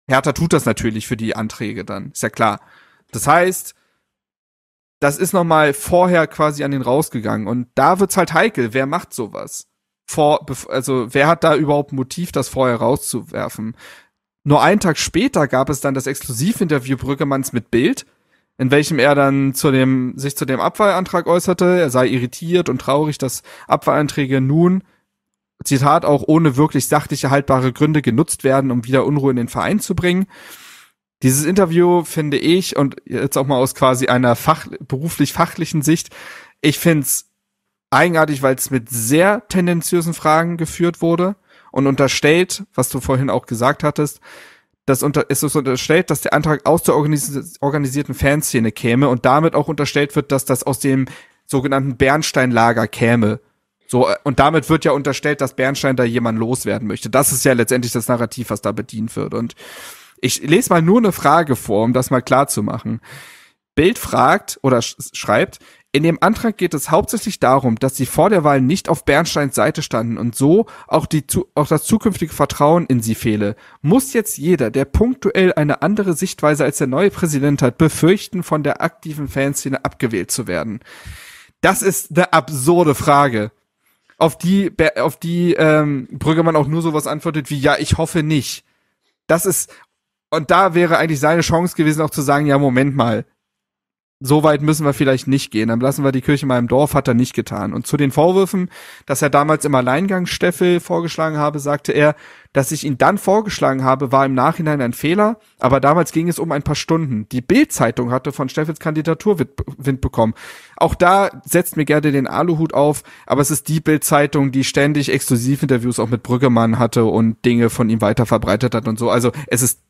Hertha tut das natürlich für die Anträge dann, ist ja klar. Das heißt, das ist nochmal vorher quasi an den rausgegangen. Und da wird's halt heikel, wer macht sowas? Vor, also wer hat da überhaupt Motiv, das vorher rauszuwerfen? Nur einen Tag später gab es dann das Exklusivinterview Brüggemanns mit Bild, in welchem er dann zu dem, sich zu dem Abwahlantrag äußerte. Er sei irritiert und traurig, dass Abwahlanträge nun Zitat auch ohne wirklich sachliche haltbare Gründe genutzt werden, um wieder Unruhe in den Verein zu bringen. Dieses Interview finde ich und jetzt auch mal aus quasi einer fach, beruflich fachlichen Sicht, ich finde es eigenartig, weil es mit sehr tendenziösen Fragen geführt wurde und unterstellt, was du vorhin auch gesagt hattest, dass unter, ist es unterstellt, dass der Antrag aus der organis organisierten Fanszene käme und damit auch unterstellt wird, dass das aus dem sogenannten Bernsteinlager käme, so, äh, und damit wird ja unterstellt, dass Bernstein da jemand loswerden möchte. Das ist ja letztendlich das Narrativ, was da bedient wird. Und ich lese mal nur eine Frage vor, um das mal klar zu machen. Bild fragt oder sch schreibt, in dem Antrag geht es hauptsächlich darum, dass sie vor der Wahl nicht auf Bernsteins Seite standen und so auch, die, zu auch das zukünftige Vertrauen in sie fehle. Muss jetzt jeder, der punktuell eine andere Sichtweise als der neue Präsident hat, befürchten, von der aktiven Fanszene abgewählt zu werden? Das ist eine absurde Frage auf die, auf die ähm, Brüggemann auch nur sowas antwortet wie, ja, ich hoffe nicht. Das ist, und da wäre eigentlich seine Chance gewesen, auch zu sagen, ja, Moment mal, so weit müssen wir vielleicht nicht gehen. Dann lassen wir die Kirche mal im Dorf, hat er nicht getan. Und zu den Vorwürfen, dass er damals im Alleingang Steffel vorgeschlagen habe, sagte er, dass ich ihn dann vorgeschlagen habe, war im Nachhinein ein Fehler, aber damals ging es um ein paar Stunden. Die Bild-Zeitung hatte von Steffels Kandidatur Wind bekommen. Auch da setzt mir gerne den Aluhut auf, aber es ist die Bild-Zeitung, die ständig Exklusivinterviews auch mit Brüggemann hatte und Dinge von ihm weiter verbreitet hat und so. Also es ist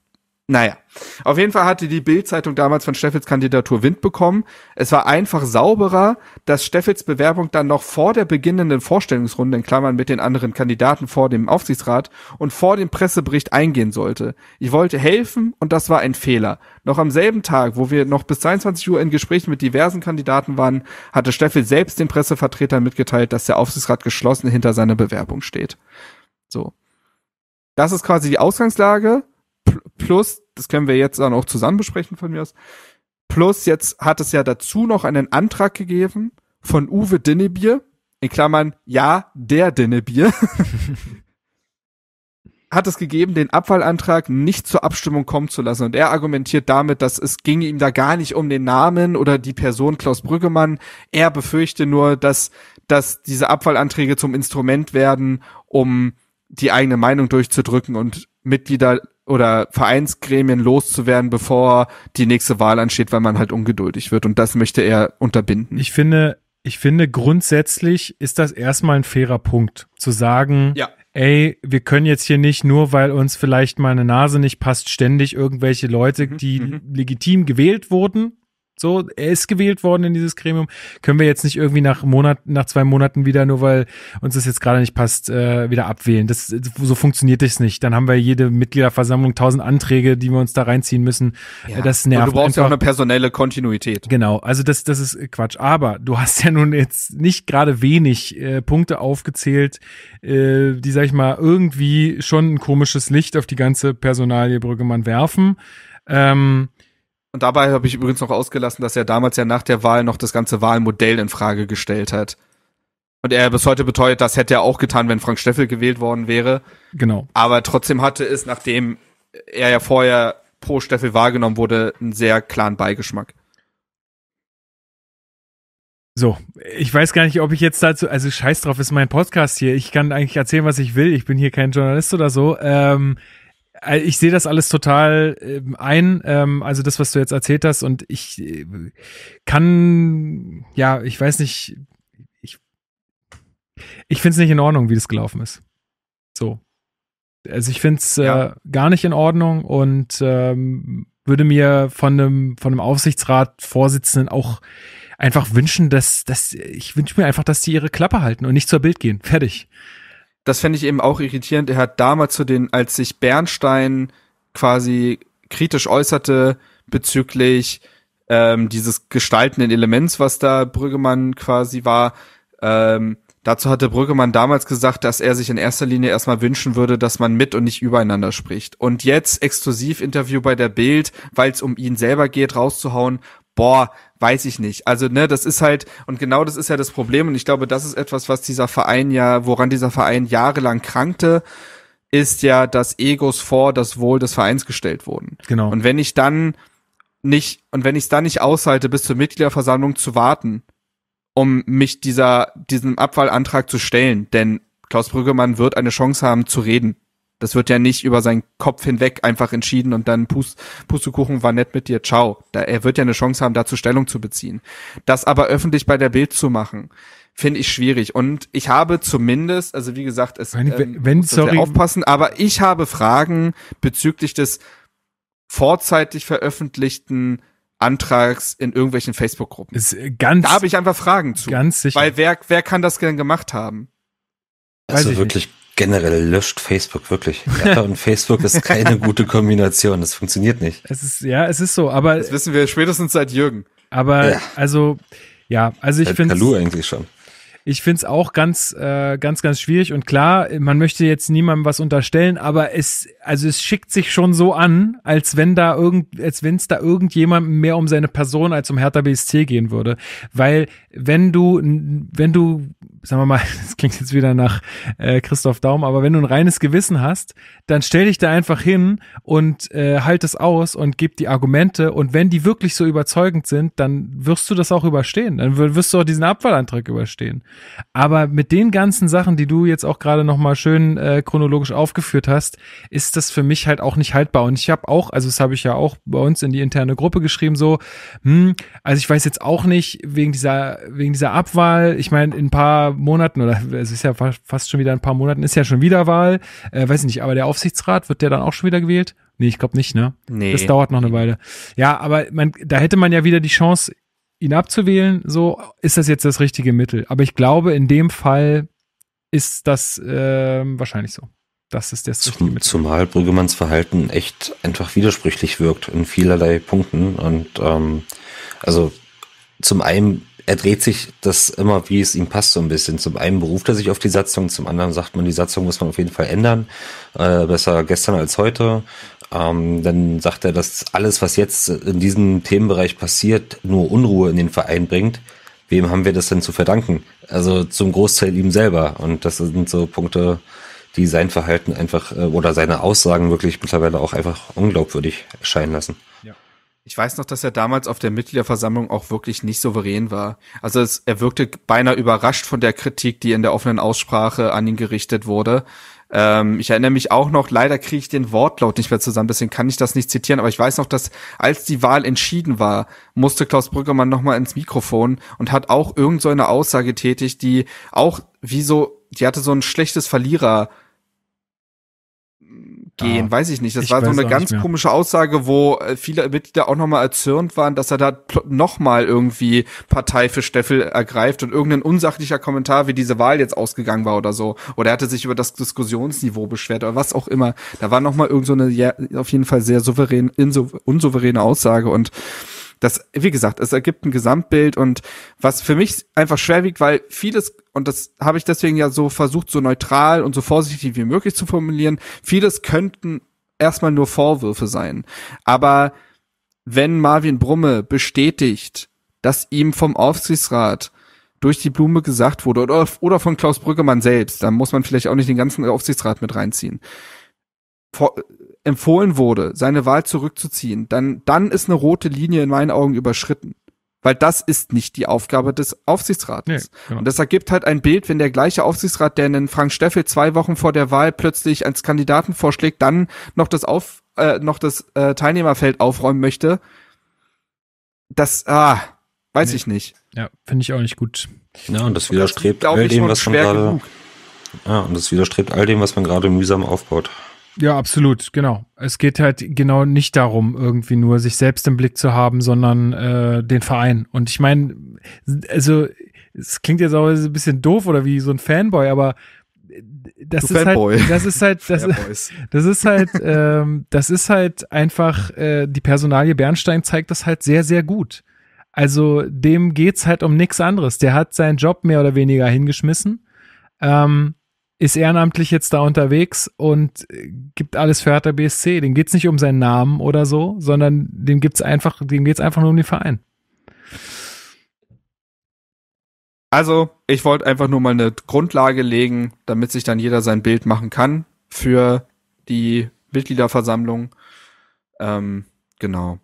naja, auf jeden Fall hatte die Bildzeitung damals von Steffels Kandidatur Wind bekommen. Es war einfach sauberer, dass Steffels Bewerbung dann noch vor der beginnenden Vorstellungsrunde in Klammern mit den anderen Kandidaten vor dem Aufsichtsrat und vor dem Pressebericht eingehen sollte. Ich wollte helfen und das war ein Fehler. Noch am selben Tag, wo wir noch bis 22 Uhr in Gesprächen mit diversen Kandidaten waren, hatte Steffel selbst den Pressevertretern mitgeteilt, dass der Aufsichtsrat geschlossen hinter seiner Bewerbung steht. So. Das ist quasi die Ausgangslage plus, das können wir jetzt dann auch zusammen besprechen von mir aus, plus jetzt hat es ja dazu noch einen Antrag gegeben von Uwe Dinnebier, in Klammern, ja, der Dinnebier, hat es gegeben, den Abfallantrag nicht zur Abstimmung kommen zu lassen. Und er argumentiert damit, dass es ginge ihm da gar nicht um den Namen oder die Person Klaus Brüggemann. Er befürchte nur, dass, dass diese Abfallanträge zum Instrument werden, um die eigene Meinung durchzudrücken und Mitglieder oder Vereinsgremien loszuwerden, bevor die nächste Wahl ansteht, weil man halt ungeduldig wird. Und das möchte er unterbinden. Ich finde, ich finde grundsätzlich ist das erstmal ein fairer Punkt, zu sagen, ja. ey, wir können jetzt hier nicht nur, weil uns vielleicht mal eine Nase nicht passt, ständig irgendwelche Leute, mhm, die mhm. legitim gewählt wurden, so, er ist gewählt worden in dieses Gremium. Können wir jetzt nicht irgendwie nach Monat, nach zwei Monaten wieder, nur weil uns das jetzt gerade nicht passt, äh, wieder abwählen. Das, so funktioniert das nicht. Dann haben wir jede Mitgliederversammlung tausend Anträge, die wir uns da reinziehen müssen. Ja. Äh, das nervt. Und du brauchst einfach. ja auch eine personelle Kontinuität. Genau. Also das, das ist Quatsch. Aber du hast ja nun jetzt nicht gerade wenig äh, Punkte aufgezählt, äh, die, sag ich mal, irgendwie schon ein komisches Licht auf die ganze Personalie Brüggemann werfen. Ähm, und dabei habe ich übrigens noch ausgelassen, dass er damals ja nach der Wahl noch das ganze Wahlmodell in Frage gestellt hat. Und er bis heute beteuert, das hätte er auch getan, wenn Frank Steffel gewählt worden wäre. Genau. Aber trotzdem hatte es, nachdem er ja vorher pro Steffel wahrgenommen wurde, einen sehr klaren Beigeschmack. So, ich weiß gar nicht, ob ich jetzt dazu, also scheiß drauf, ist mein Podcast hier. Ich kann eigentlich erzählen, was ich will. Ich bin hier kein Journalist oder so. Ähm, äh, ich sehe das alles total ähm, ein, ähm, also das, was du jetzt erzählt hast, und ich äh, kann, ja, ich weiß nicht, ich, ich finde es nicht in Ordnung, wie das gelaufen ist. So. Also ich finde es äh, ja. äh, gar nicht in Ordnung und ähm, würde mir von einem von einem Aufsichtsrat-Vorsitzenden auch einfach wünschen, dass, dass ich wünsche mir einfach, dass die ihre Klappe halten und nicht zur Bild gehen. Fertig das fände ich eben auch irritierend. Er hat damals zu den, als sich Bernstein quasi kritisch äußerte bezüglich ähm, dieses gestaltenden Elements, was da Brüggemann quasi war, ähm, Dazu hatte Brüggemann damals gesagt, dass er sich in erster Linie erstmal wünschen würde, dass man mit und nicht übereinander spricht. Und jetzt exklusiv Interview bei der Bild, weil es um ihn selber geht, rauszuhauen, boah, weiß ich nicht. Also, ne, das ist halt, und genau das ist ja das Problem. Und ich glaube, das ist etwas, was dieser Verein ja, woran dieser Verein jahrelang krankte, ist ja, dass Egos vor das Wohl des Vereins gestellt wurden. Genau. Und wenn ich dann nicht, und wenn ich es dann nicht aushalte, bis zur Mitgliederversammlung zu warten, um mich dieser, diesem Abwahlantrag zu stellen, denn Klaus Brüggemann wird eine Chance haben zu reden das wird ja nicht über seinen Kopf hinweg einfach entschieden und dann Pust, Pustekuchen war nett mit dir, ciao. Da, er wird ja eine Chance haben, dazu Stellung zu beziehen. Das aber öffentlich bei der Bild zu machen, finde ich schwierig. Und ich habe zumindest, also wie gesagt, es wenn, ähm, wenn, sorry. aufpassen, aber ich habe Fragen bezüglich des vorzeitig veröffentlichten Antrags in irgendwelchen Facebook-Gruppen. Ist äh, ganz. Da habe ich einfach Fragen zu. Ganz sicher. Weil wer, wer kann das denn gemacht haben? Also wirklich nicht generell löscht Facebook wirklich. Apple und Facebook ist keine gute Kombination. Das funktioniert nicht. Es ist, ja, es ist so, aber. Das wissen wir spätestens seit Jürgen. Aber, ja. also, ja, also ich finde. eigentlich schon. Ich finde es auch ganz, äh, ganz, ganz schwierig und klar, man möchte jetzt niemandem was unterstellen, aber es, also es schickt sich schon so an, als wenn da irgend, als wenn es da irgendjemandem mehr um seine Person als um Hertha BSC gehen würde. Weil wenn du, wenn du sagen wir mal, das klingt jetzt wieder nach äh, Christoph Daum, aber wenn du ein reines Gewissen hast, dann stell dich da einfach hin und äh, halt es aus und gib die Argumente und wenn die wirklich so überzeugend sind, dann wirst du das auch überstehen, dann wirst du auch diesen Abwahlantrag überstehen. Aber mit den ganzen Sachen, die du jetzt auch gerade nochmal schön äh, chronologisch aufgeführt hast, ist das für mich halt auch nicht haltbar und ich habe auch, also das habe ich ja auch bei uns in die interne Gruppe geschrieben so, hm, also ich weiß jetzt auch nicht wegen dieser wegen dieser Abwahl, ich meine in ein paar Monaten, oder es ist ja fast schon wieder ein paar Monaten, ist ja schon wieder Wahl. Äh, weiß nicht, aber der Aufsichtsrat, wird der dann auch schon wieder gewählt? Nee, ich glaube nicht, ne? Nee. Das dauert noch eine Weile. Ja, aber man, da hätte man ja wieder die Chance, ihn abzuwählen. So ist das jetzt das richtige Mittel. Aber ich glaube, in dem Fall ist das äh, wahrscheinlich so. Das ist der richtige Zum, Zumal Brüggemanns Verhalten echt einfach widersprüchlich wirkt in vielerlei Punkten. Und ähm, also zum einen er dreht sich das immer, wie es ihm passt, so ein bisschen. Zum einen beruft er sich auf die Satzung, zum anderen sagt man, die Satzung muss man auf jeden Fall ändern. Äh, besser gestern als heute. Ähm, dann sagt er, dass alles, was jetzt in diesem Themenbereich passiert, nur Unruhe in den Verein bringt. Wem haben wir das denn zu verdanken? Also zum Großteil ihm selber. Und das sind so Punkte, die sein Verhalten einfach äh, oder seine Aussagen wirklich mittlerweile auch einfach unglaubwürdig erscheinen lassen. Ja. Ich weiß noch, dass er damals auf der Mitgliederversammlung auch wirklich nicht souverän war. Also es, er wirkte beinahe überrascht von der Kritik, die in der offenen Aussprache an ihn gerichtet wurde. Ähm, ich erinnere mich auch noch, leider kriege ich den Wortlaut nicht mehr zusammen, deswegen kann ich das nicht zitieren, aber ich weiß noch, dass als die Wahl entschieden war, musste Klaus Brüggemann nochmal ins Mikrofon und hat auch irgend so eine Aussage tätig, die auch wie so, die hatte so ein schlechtes Verlierer- gehen, ja. Ah, weiß ich nicht. Das ich war so eine ganz komische Aussage, wo äh, viele Mitglieder auch nochmal erzürnt waren, dass er da nochmal irgendwie Partei für Steffel ergreift und irgendein unsachlicher Kommentar, wie diese Wahl jetzt ausgegangen war oder so. Oder er hatte sich über das Diskussionsniveau beschwert oder was auch immer. Da war nochmal irgend so eine ja, auf jeden Fall sehr souverän, unsouveräne Aussage und das, wie gesagt, es ergibt ein Gesamtbild und was für mich einfach schwerwiegt, weil vieles und das habe ich deswegen ja so versucht, so neutral und so vorsichtig wie möglich zu formulieren, vieles könnten erstmal nur Vorwürfe sein. Aber wenn Marvin Brumme bestätigt, dass ihm vom Aufsichtsrat durch die Blume gesagt wurde oder, oder von Klaus Brüggemann selbst, da muss man vielleicht auch nicht den ganzen Aufsichtsrat mit reinziehen, vor, empfohlen wurde, seine Wahl zurückzuziehen, dann, dann ist eine rote Linie in meinen Augen überschritten. Weil das ist nicht die Aufgabe des Aufsichtsrates. Nee, genau. Und das ergibt halt ein Bild, wenn der gleiche Aufsichtsrat, der einen Frank Steffel zwei Wochen vor der Wahl plötzlich als Kandidaten vorschlägt, dann noch das auf äh, noch das äh, Teilnehmerfeld aufräumen möchte. Das ah, weiß nee. ich nicht. Ja, finde ich auch nicht gut. Ja, und das widerstrebt und das all dem, was man gerade. Ja, und das widerstrebt all dem, was man gerade mühsam aufbaut. Ja, absolut, genau. Es geht halt genau nicht darum, irgendwie nur sich selbst im Blick zu haben, sondern äh, den Verein. Und ich meine, also es klingt jetzt auch ein bisschen doof oder wie so ein Fanboy, aber das du ist halt Fanboy. halt, das ist halt, das, das ist halt, ähm, das ist halt einfach äh, die Personalie Bernstein zeigt das halt sehr, sehr gut. Also dem geht's halt um nichts anderes. Der hat seinen Job mehr oder weniger hingeschmissen. Ähm, ist ehrenamtlich jetzt da unterwegs und gibt alles für Hertha BSC. Dem geht es nicht um seinen Namen oder so, sondern dem gibt's einfach, dem geht's einfach nur um den Verein. Also, ich wollte einfach nur mal eine Grundlage legen, damit sich dann jeder sein Bild machen kann für die Mitgliederversammlung. Ähm, genau.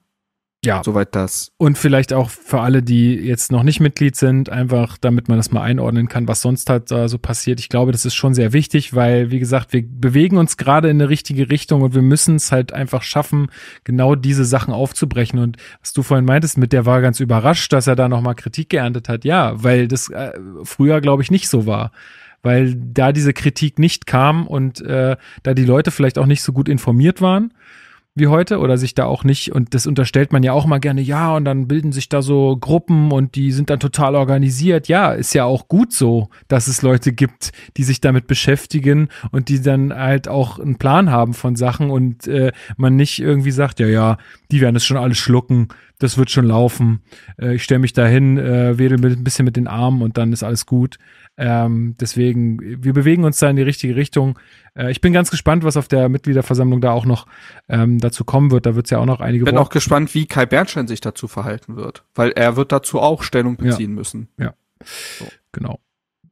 Ja. Soweit das. Und vielleicht auch für alle, die jetzt noch nicht Mitglied sind, einfach damit man das mal einordnen kann, was sonst halt da so passiert. Ich glaube, das ist schon sehr wichtig, weil, wie gesagt, wir bewegen uns gerade in eine richtige Richtung und wir müssen es halt einfach schaffen, genau diese Sachen aufzubrechen. Und was du vorhin meintest, mit der war ganz überrascht, dass er da nochmal Kritik geerntet hat. Ja, weil das äh, früher, glaube ich, nicht so war weil da diese Kritik nicht kam und äh, da die Leute vielleicht auch nicht so gut informiert waren wie heute oder sich da auch nicht, und das unterstellt man ja auch mal gerne, ja, und dann bilden sich da so Gruppen und die sind dann total organisiert. Ja, ist ja auch gut so, dass es Leute gibt, die sich damit beschäftigen und die dann halt auch einen Plan haben von Sachen und äh, man nicht irgendwie sagt, ja, ja, die werden es schon alles schlucken, das wird schon laufen, äh, ich stelle mich dahin, äh, wedel mit, ein bisschen mit den Armen und dann ist alles gut. Ähm, deswegen, wir bewegen uns da in die richtige Richtung. Äh, ich bin ganz gespannt, was auf der Mitgliederversammlung da auch noch ähm, dazu kommen wird. Da wird es ja auch noch einige. Ich bin Wochen auch gespannt, wie Kai Bernstein sich dazu verhalten wird, weil er wird dazu auch Stellung beziehen ja. müssen. Ja. So. Genau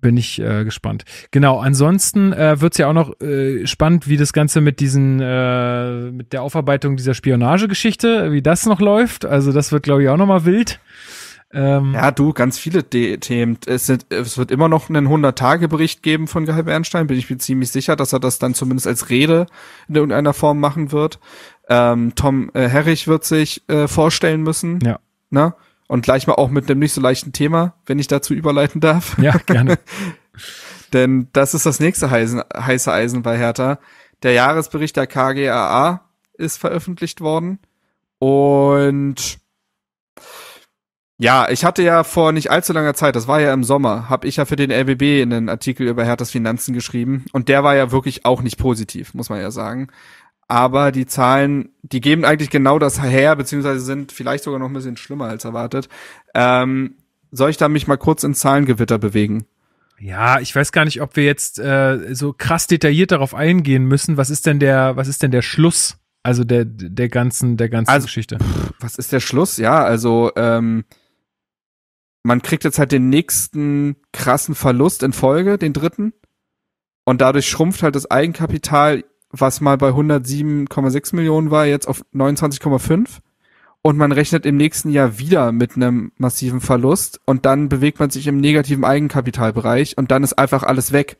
bin ich äh, gespannt. Genau, ansonsten äh, wird es ja auch noch äh, spannend, wie das Ganze mit diesen, äh, mit der Aufarbeitung dieser Spionagegeschichte, wie das noch läuft. Also das wird, glaube ich, auch nochmal wild. Ähm, ja, du, ganz viele De Themen. Es, sind, es, wird immer noch einen 100-Tage-Bericht geben von Geheim Bernstein, bin ich mir ziemlich sicher, dass er das dann zumindest als Rede in irgendeiner Form machen wird. Ähm, Tom äh, Herrich wird sich äh, vorstellen müssen. Ja. Ne? Und gleich mal auch mit einem nicht so leichten Thema, wenn ich dazu überleiten darf. Ja, gerne. Denn das ist das nächste heiße, heiße Eisen bei Hertha. Der Jahresbericht der KGAA ist veröffentlicht worden. Und ja, ich hatte ja vor nicht allzu langer Zeit, das war ja im Sommer, habe ich ja für den LBB einen Artikel über Herthas Finanzen geschrieben und der war ja wirklich auch nicht positiv, muss man ja sagen. Aber die Zahlen, die geben eigentlich genau das her, beziehungsweise sind vielleicht sogar noch ein bisschen schlimmer als erwartet. Ähm, soll ich da mich mal kurz in Zahlengewitter bewegen? Ja, ich weiß gar nicht, ob wir jetzt äh, so krass detailliert darauf eingehen müssen. Was ist denn der, was ist denn der Schluss? Also der der ganzen der ganzen also, Geschichte. Pff, was ist der Schluss? Ja, also ähm, man kriegt jetzt halt den nächsten krassen Verlust in Folge, den dritten. Und dadurch schrumpft halt das Eigenkapital, was mal bei 107,6 Millionen war, jetzt auf 29,5. Und man rechnet im nächsten Jahr wieder mit einem massiven Verlust. Und dann bewegt man sich im negativen Eigenkapitalbereich. Und dann ist einfach alles weg.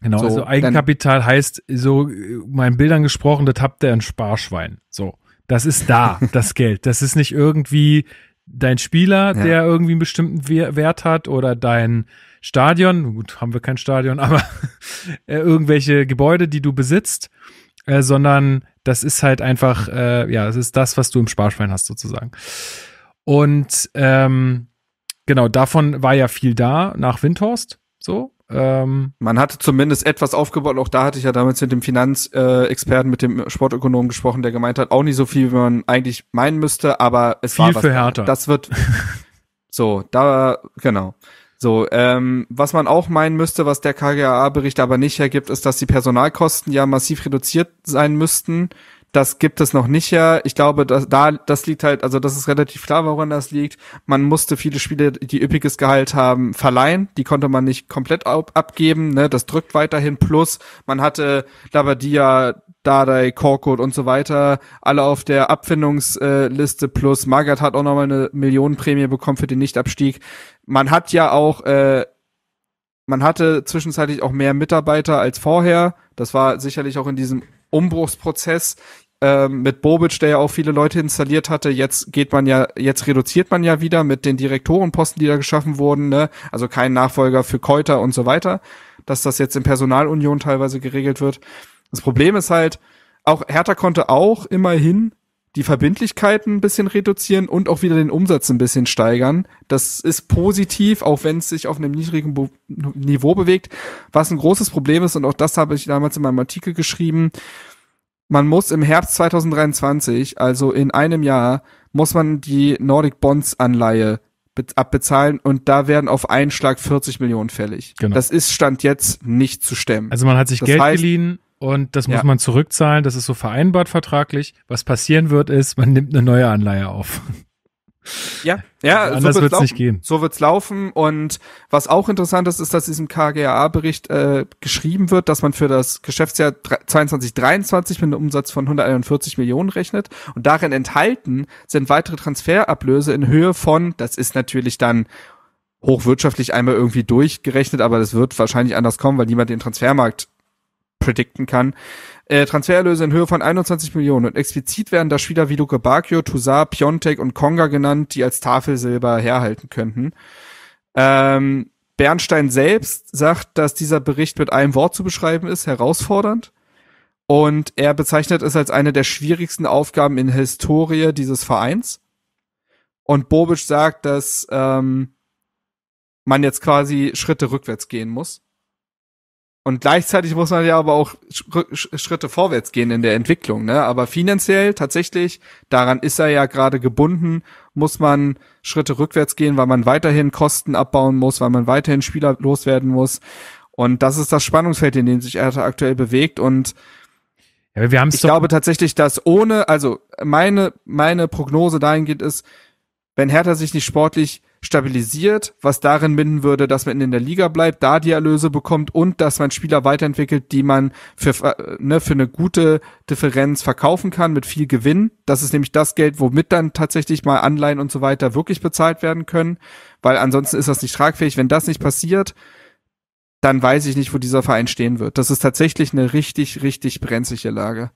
Genau, so, also Eigenkapital heißt, so meinen Bildern gesprochen, das habt ihr ein Sparschwein. So, das ist da, das Geld. Das ist nicht irgendwie dein Spieler, ja. der irgendwie einen bestimmten Wert hat oder dein Stadion, gut, haben wir kein Stadion, aber äh, irgendwelche Gebäude, die du besitzt, äh, sondern das ist halt einfach, äh, ja, es ist das, was du im Sparschwein hast sozusagen. Und ähm, genau, davon war ja viel da nach Windhorst, so. Ähm, Man hatte zumindest etwas aufgebaut. Auch da hatte ich ja damals mit dem Finanzexperten, mit dem Sportökonomen gesprochen, der gemeint hat, auch nicht so viel, wie man eigentlich meinen müsste, aber es viel war was. für Hertha. Das wird so, da genau. So, ähm, was man auch meinen müsste, was der KGAA-Bericht aber nicht ergibt, ist, dass die Personalkosten ja massiv reduziert sein müssten. Das gibt es noch nicht ja. Ich glaube, dass, da, das liegt halt, also das ist relativ klar, woran das liegt. Man musste viele Spiele, die üppiges Gehalt haben, verleihen. Die konnte man nicht komplett ab abgeben. Ne? Das drückt weiterhin plus. Man hatte Labadia, Dadai, Korkut und so weiter, alle auf der Abfindungsliste plus. Margaret hat auch nochmal eine Millionenprämie bekommen für den Nichtabstieg. Man hat ja auch äh, man hatte zwischenzeitlich auch mehr Mitarbeiter als vorher. Das war sicherlich auch in diesem Umbruchsprozess. Ähm, mit Bobic, der ja auch viele Leute installiert hatte, jetzt geht man ja, jetzt reduziert man ja wieder mit den Direktorenposten, die da geschaffen wurden, ne? also kein Nachfolger für Keuter und so weiter, dass das jetzt in Personalunion teilweise geregelt wird. Das Problem ist halt, auch Hertha konnte auch immerhin die Verbindlichkeiten ein bisschen reduzieren und auch wieder den Umsatz ein bisschen steigern. Das ist positiv, auch wenn es sich auf einem niedrigen Bo Niveau bewegt, was ein großes Problem ist und auch das habe ich damals in meinem Artikel geschrieben man muss im Herbst 2023, also in einem Jahr, muss man die Nordic Bonds Anleihe abbezahlen und da werden auf einen Schlag 40 Millionen fällig. Genau. Das ist Stand jetzt nicht zu stemmen. Also man hat sich das Geld heißt, geliehen und das muss ja. man zurückzahlen, das ist so vereinbart vertraglich. Was passieren wird ist, man nimmt eine neue Anleihe auf. Ja, äh, ja, also so wird es nicht gehen. So wird's laufen. Und was auch interessant ist, ist, dass diesem KGAA-Bericht äh, geschrieben wird, dass man für das Geschäftsjahr 2022 23 mit einem Umsatz von 141 Millionen rechnet. Und darin enthalten sind weitere Transferablöse in Höhe von, das ist natürlich dann hochwirtschaftlich einmal irgendwie durchgerechnet, aber das wird wahrscheinlich anders kommen, weil niemand den Transfermarkt predikten kann. Äh, Transfererlöse in Höhe von 21 Millionen und explizit werden da Spieler wie Luke Bakio, Toussaint, Piontek und Konga genannt, die als Tafelsilber herhalten könnten. Ähm, Bernstein selbst sagt, dass dieser Bericht mit einem Wort zu beschreiben ist, herausfordernd. Und er bezeichnet es als eine der schwierigsten Aufgaben in Historie dieses Vereins. Und Bobisch sagt, dass ähm, man jetzt quasi Schritte rückwärts gehen muss. Und gleichzeitig muss man ja aber auch Schritte vorwärts gehen in der Entwicklung, ne? Aber finanziell tatsächlich, daran ist er ja gerade gebunden, muss man Schritte rückwärts gehen, weil man weiterhin Kosten abbauen muss, weil man weiterhin Spieler loswerden muss. Und das ist das Spannungsfeld, in dem sich er aktuell bewegt. Und ja, wir ich glaube tatsächlich, dass ohne, also meine, meine Prognose dahingehend ist, wenn Hertha sich nicht sportlich stabilisiert, was darin binden würde, dass man in der Liga bleibt, da die Erlöse bekommt und dass man Spieler weiterentwickelt, die man für, äh, ne, für eine gute Differenz verkaufen kann mit viel Gewinn. Das ist nämlich das Geld, womit dann tatsächlich mal Anleihen und so weiter wirklich bezahlt werden können, weil ansonsten ist das nicht tragfähig. Wenn das nicht passiert, dann weiß ich nicht, wo dieser Verein stehen wird. Das ist tatsächlich eine richtig, richtig brenzliche Lage.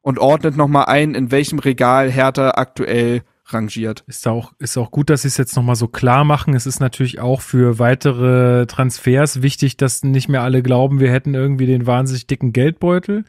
Und ordnet nochmal ein, in welchem Regal Hertha aktuell rangiert. Ist auch, ist auch gut, dass sie es jetzt nochmal so klar machen. Es ist natürlich auch für weitere Transfers wichtig, dass nicht mehr alle glauben, wir hätten irgendwie den wahnsinnig dicken Geldbeutel.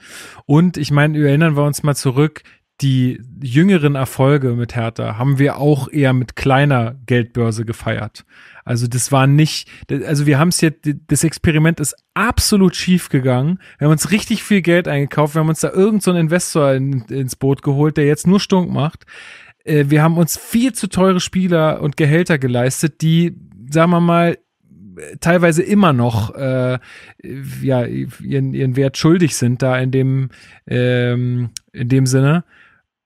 Und ich meine, erinnern wir uns mal zurück, die jüngeren Erfolge mit Hertha haben wir auch eher mit kleiner Geldbörse gefeiert. Also das war nicht, also wir haben es jetzt, das Experiment ist absolut schief gegangen. Wir haben uns richtig viel Geld eingekauft, wir haben uns da irgendeinen so Investor in, ins Boot geholt, der jetzt nur Stunk macht. Äh, wir haben uns viel zu teure Spieler und Gehälter geleistet, die, sagen wir mal, teilweise immer noch äh, ja, ihren, ihren Wert schuldig sind da in dem, ähm, in dem Sinne.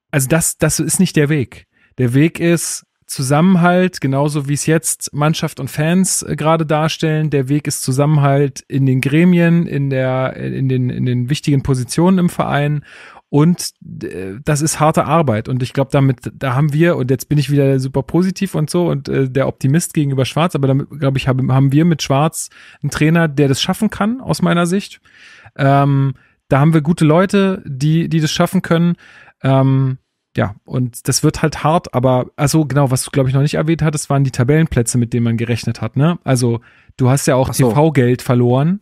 Also das, das ist nicht der Weg. Der Weg ist Zusammenhalt, genauso wie es jetzt Mannschaft und Fans äh, gerade darstellen. Der Weg ist Zusammenhalt in den Gremien, in der, in den, in den wichtigen Positionen im Verein und äh, das ist harte Arbeit. Und ich glaube, damit, da haben wir, und jetzt bin ich wieder super positiv und so und äh, der Optimist gegenüber Schwarz, aber damit, glaube ich, haben, haben wir mit Schwarz einen Trainer, der das schaffen kann, aus meiner Sicht. Ähm, da haben wir gute Leute, die, die das schaffen können. Ähm, ja, und das wird halt hart, aber also genau, was du glaube ich noch nicht erwähnt hattest, waren die Tabellenplätze, mit denen man gerechnet hat, ne? Also, du hast ja auch so. TV Geld verloren.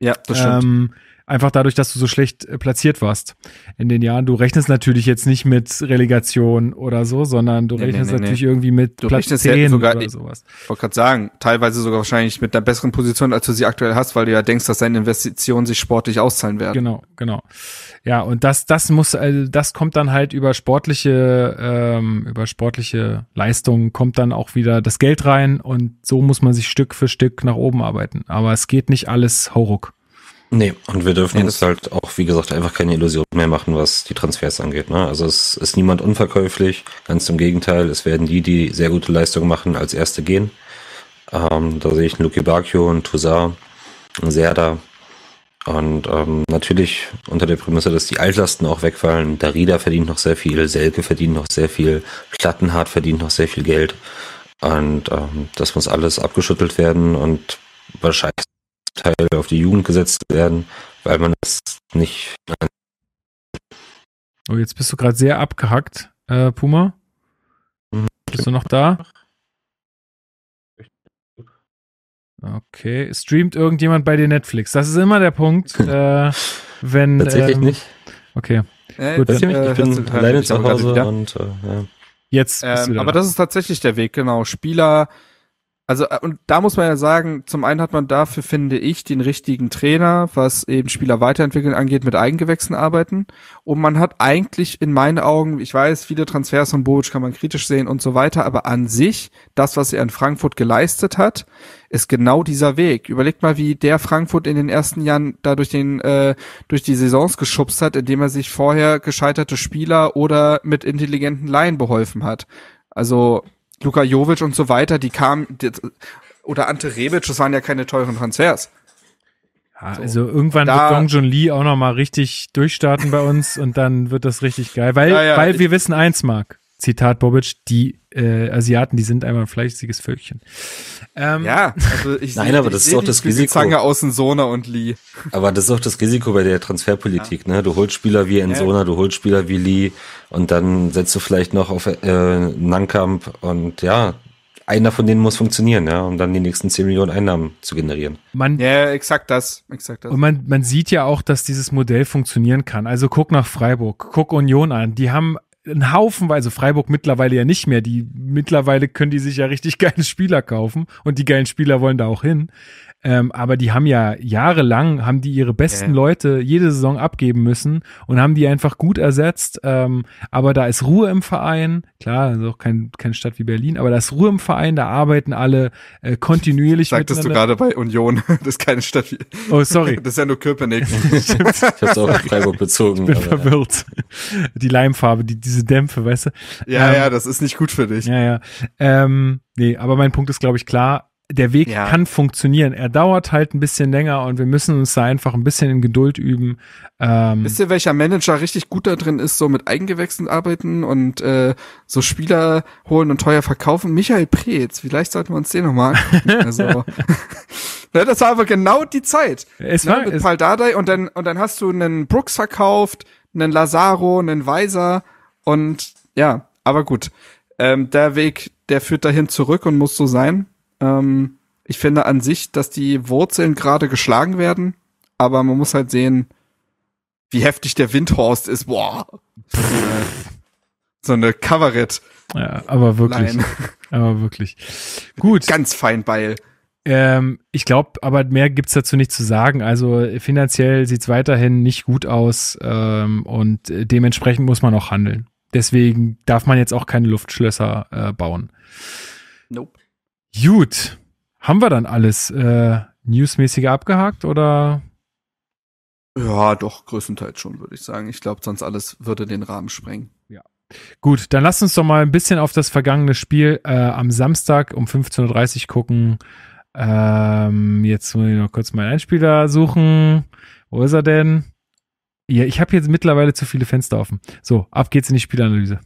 Ja, das stimmt. Ähm, Einfach dadurch, dass du so schlecht äh, platziert warst in den Jahren. Du rechnest natürlich jetzt nicht mit Relegation oder so, sondern du nee, rechnest nee, nee, natürlich irgendwie mit du Platz 10 sogar, oder sowas. Ich wollte gerade sagen, teilweise sogar wahrscheinlich mit einer besseren Position, als du sie aktuell hast, weil du ja denkst, dass deine Investitionen sich sportlich auszahlen werden. Genau, genau. Ja, und das, das muss, also das kommt dann halt über sportliche, ähm, über sportliche Leistungen kommt dann auch wieder das Geld rein und so muss man sich Stück für Stück nach oben arbeiten. Aber es geht nicht alles hauruck. Nee, und wir dürfen nee, uns halt auch, wie gesagt, einfach keine Illusion mehr machen, was die Transfers angeht. Ne? Also es ist niemand unverkäuflich, ganz im Gegenteil, es werden die, die sehr gute Leistung machen, als Erste gehen. Ähm, da sehe ich einen Luki Bacchio, einen Toussaint, einen Serda. Und ähm, natürlich unter der Prämisse, dass die Altlasten auch wegfallen. Darida verdient noch sehr viel, Selke verdient noch sehr viel, Plattenhardt verdient noch sehr viel Geld. Und ähm, das muss alles abgeschüttelt werden und wahrscheinlich Teil auf die Jugend gesetzt werden, weil man das nicht. Oh, jetzt bist du gerade sehr abgehackt, äh, Puma. Mhm. Bist du noch da? Okay. Streamt irgendjemand bei dir Netflix? Das ist immer der Punkt, äh, wenn. Tatsächlich ähm, nicht. Okay. Äh, Gut, das, ich, äh, bin alleine zu Hause und äh, ja. Jetzt. Ähm, aber das ist tatsächlich der Weg, genau. Spieler also, äh, und da muss man ja sagen, zum einen hat man dafür, finde ich, den richtigen Trainer, was eben Spieler weiterentwickeln angeht, mit Eigengewächsen arbeiten. Und man hat eigentlich in meinen Augen, ich weiß, viele Transfers von Bobic kann man kritisch sehen und so weiter, aber an sich, das, was er in Frankfurt geleistet hat, ist genau dieser Weg. Überlegt mal, wie der Frankfurt in den ersten Jahren da durch, den, äh, durch die Saisons geschubst hat, indem er sich vorher gescheiterte Spieler oder mit intelligenten Laien beholfen hat. Also Luka Jovic und so weiter, die kamen, die, oder Ante Rebic, das waren ja keine teuren Transfers. Ja, so. Also irgendwann da, wird Dong Jun Lee auch nochmal richtig durchstarten bei uns und dann wird das richtig geil, weil, ja, ja, weil wir wissen eins, Marc. Zitat Bobic, die äh, Asiaten, die sind einmal ein fleißiges Völkchen. Ähm, ja, also ich Nein, seh, aber das ist auch das Risiko. Zange außen Sona und Lee. Aber das ist auch das Risiko bei der Transferpolitik, ja. ne? Du holst Spieler wie Ensona, ja. du holst Spieler wie Lee und dann setzt du vielleicht noch auf äh, Nankamp und ja, einer von denen muss funktionieren, ja, um dann die nächsten 10 Millionen Einnahmen zu generieren. Man, ja, exakt das, exakt das. Und man, man sieht ja auch, dass dieses Modell funktionieren kann. Also guck nach Freiburg, guck Union an. Die haben ein Haufenweise, also Freiburg mittlerweile ja nicht mehr, die mittlerweile können die sich ja richtig geile Spieler kaufen und die geilen Spieler wollen da auch hin. Ähm, aber die haben ja jahrelang, haben die ihre besten ja. Leute jede Saison abgeben müssen und haben die einfach gut ersetzt. Ähm, aber da ist Ruhe im Verein. Klar, also auch kein, keine Stadt wie Berlin, aber da ist Ruhe im Verein, da arbeiten alle äh, kontinuierlich Sagtest du gerade bei Union, das ist keine Stadt wie... Oh, sorry. Das ist ja nur Köpenick. ich hab's auch auf Freiburg bezogen. Ich bin verwirrt. Ja. Die Leimfarbe, die, diese Dämpfe, weißt du? Ja, ähm, ja, das ist nicht gut für dich. Ja, ja. Ähm, nee, aber mein Punkt ist, glaube ich, klar der Weg ja. kann funktionieren. Er dauert halt ein bisschen länger und wir müssen uns da einfach ein bisschen in Geduld üben. Ähm, Wisst ihr, welcher Manager richtig gut da drin ist, so mit Eigengewächsen arbeiten und äh, so Spieler holen und teuer verkaufen? Michael Preetz. Vielleicht sollten wir uns den nochmal Also, ja, ne, das war aber genau die Zeit. Es ne, war, ne, mit es Paul und dann, und dann hast du einen Brooks verkauft, einen Lazaro, einen Weiser und ja, aber gut. Ähm, der Weg, der führt dahin zurück und muss so sein. Ähm, ich finde an sich, dass die Wurzeln gerade geschlagen werden, aber man muss halt sehen, wie heftig der Windhorst ist. Boah. so eine Coverett. Ja, aber wirklich. Nein. Aber wirklich. Gut. Ganz fein Beil. Ähm, ich glaube, aber mehr gibt es dazu nicht zu sagen. Also finanziell sieht es weiterhin nicht gut aus ähm, und dementsprechend muss man auch handeln. Deswegen darf man jetzt auch keine Luftschlösser äh, bauen. Nope. Gut. Haben wir dann alles äh, newsmäßig abgehakt oder? Ja, doch, größtenteils schon, würde ich sagen. Ich glaube, sonst alles würde den Rahmen sprengen. Ja. Gut, dann lasst uns doch mal ein bisschen auf das vergangene Spiel äh, am Samstag um 15.30 Uhr gucken. Ähm, jetzt muss ich noch kurz meinen Einspieler suchen. Wo ist er denn? Ja, ich habe jetzt mittlerweile zu viele Fenster offen. So, ab geht's in die Spielanalyse.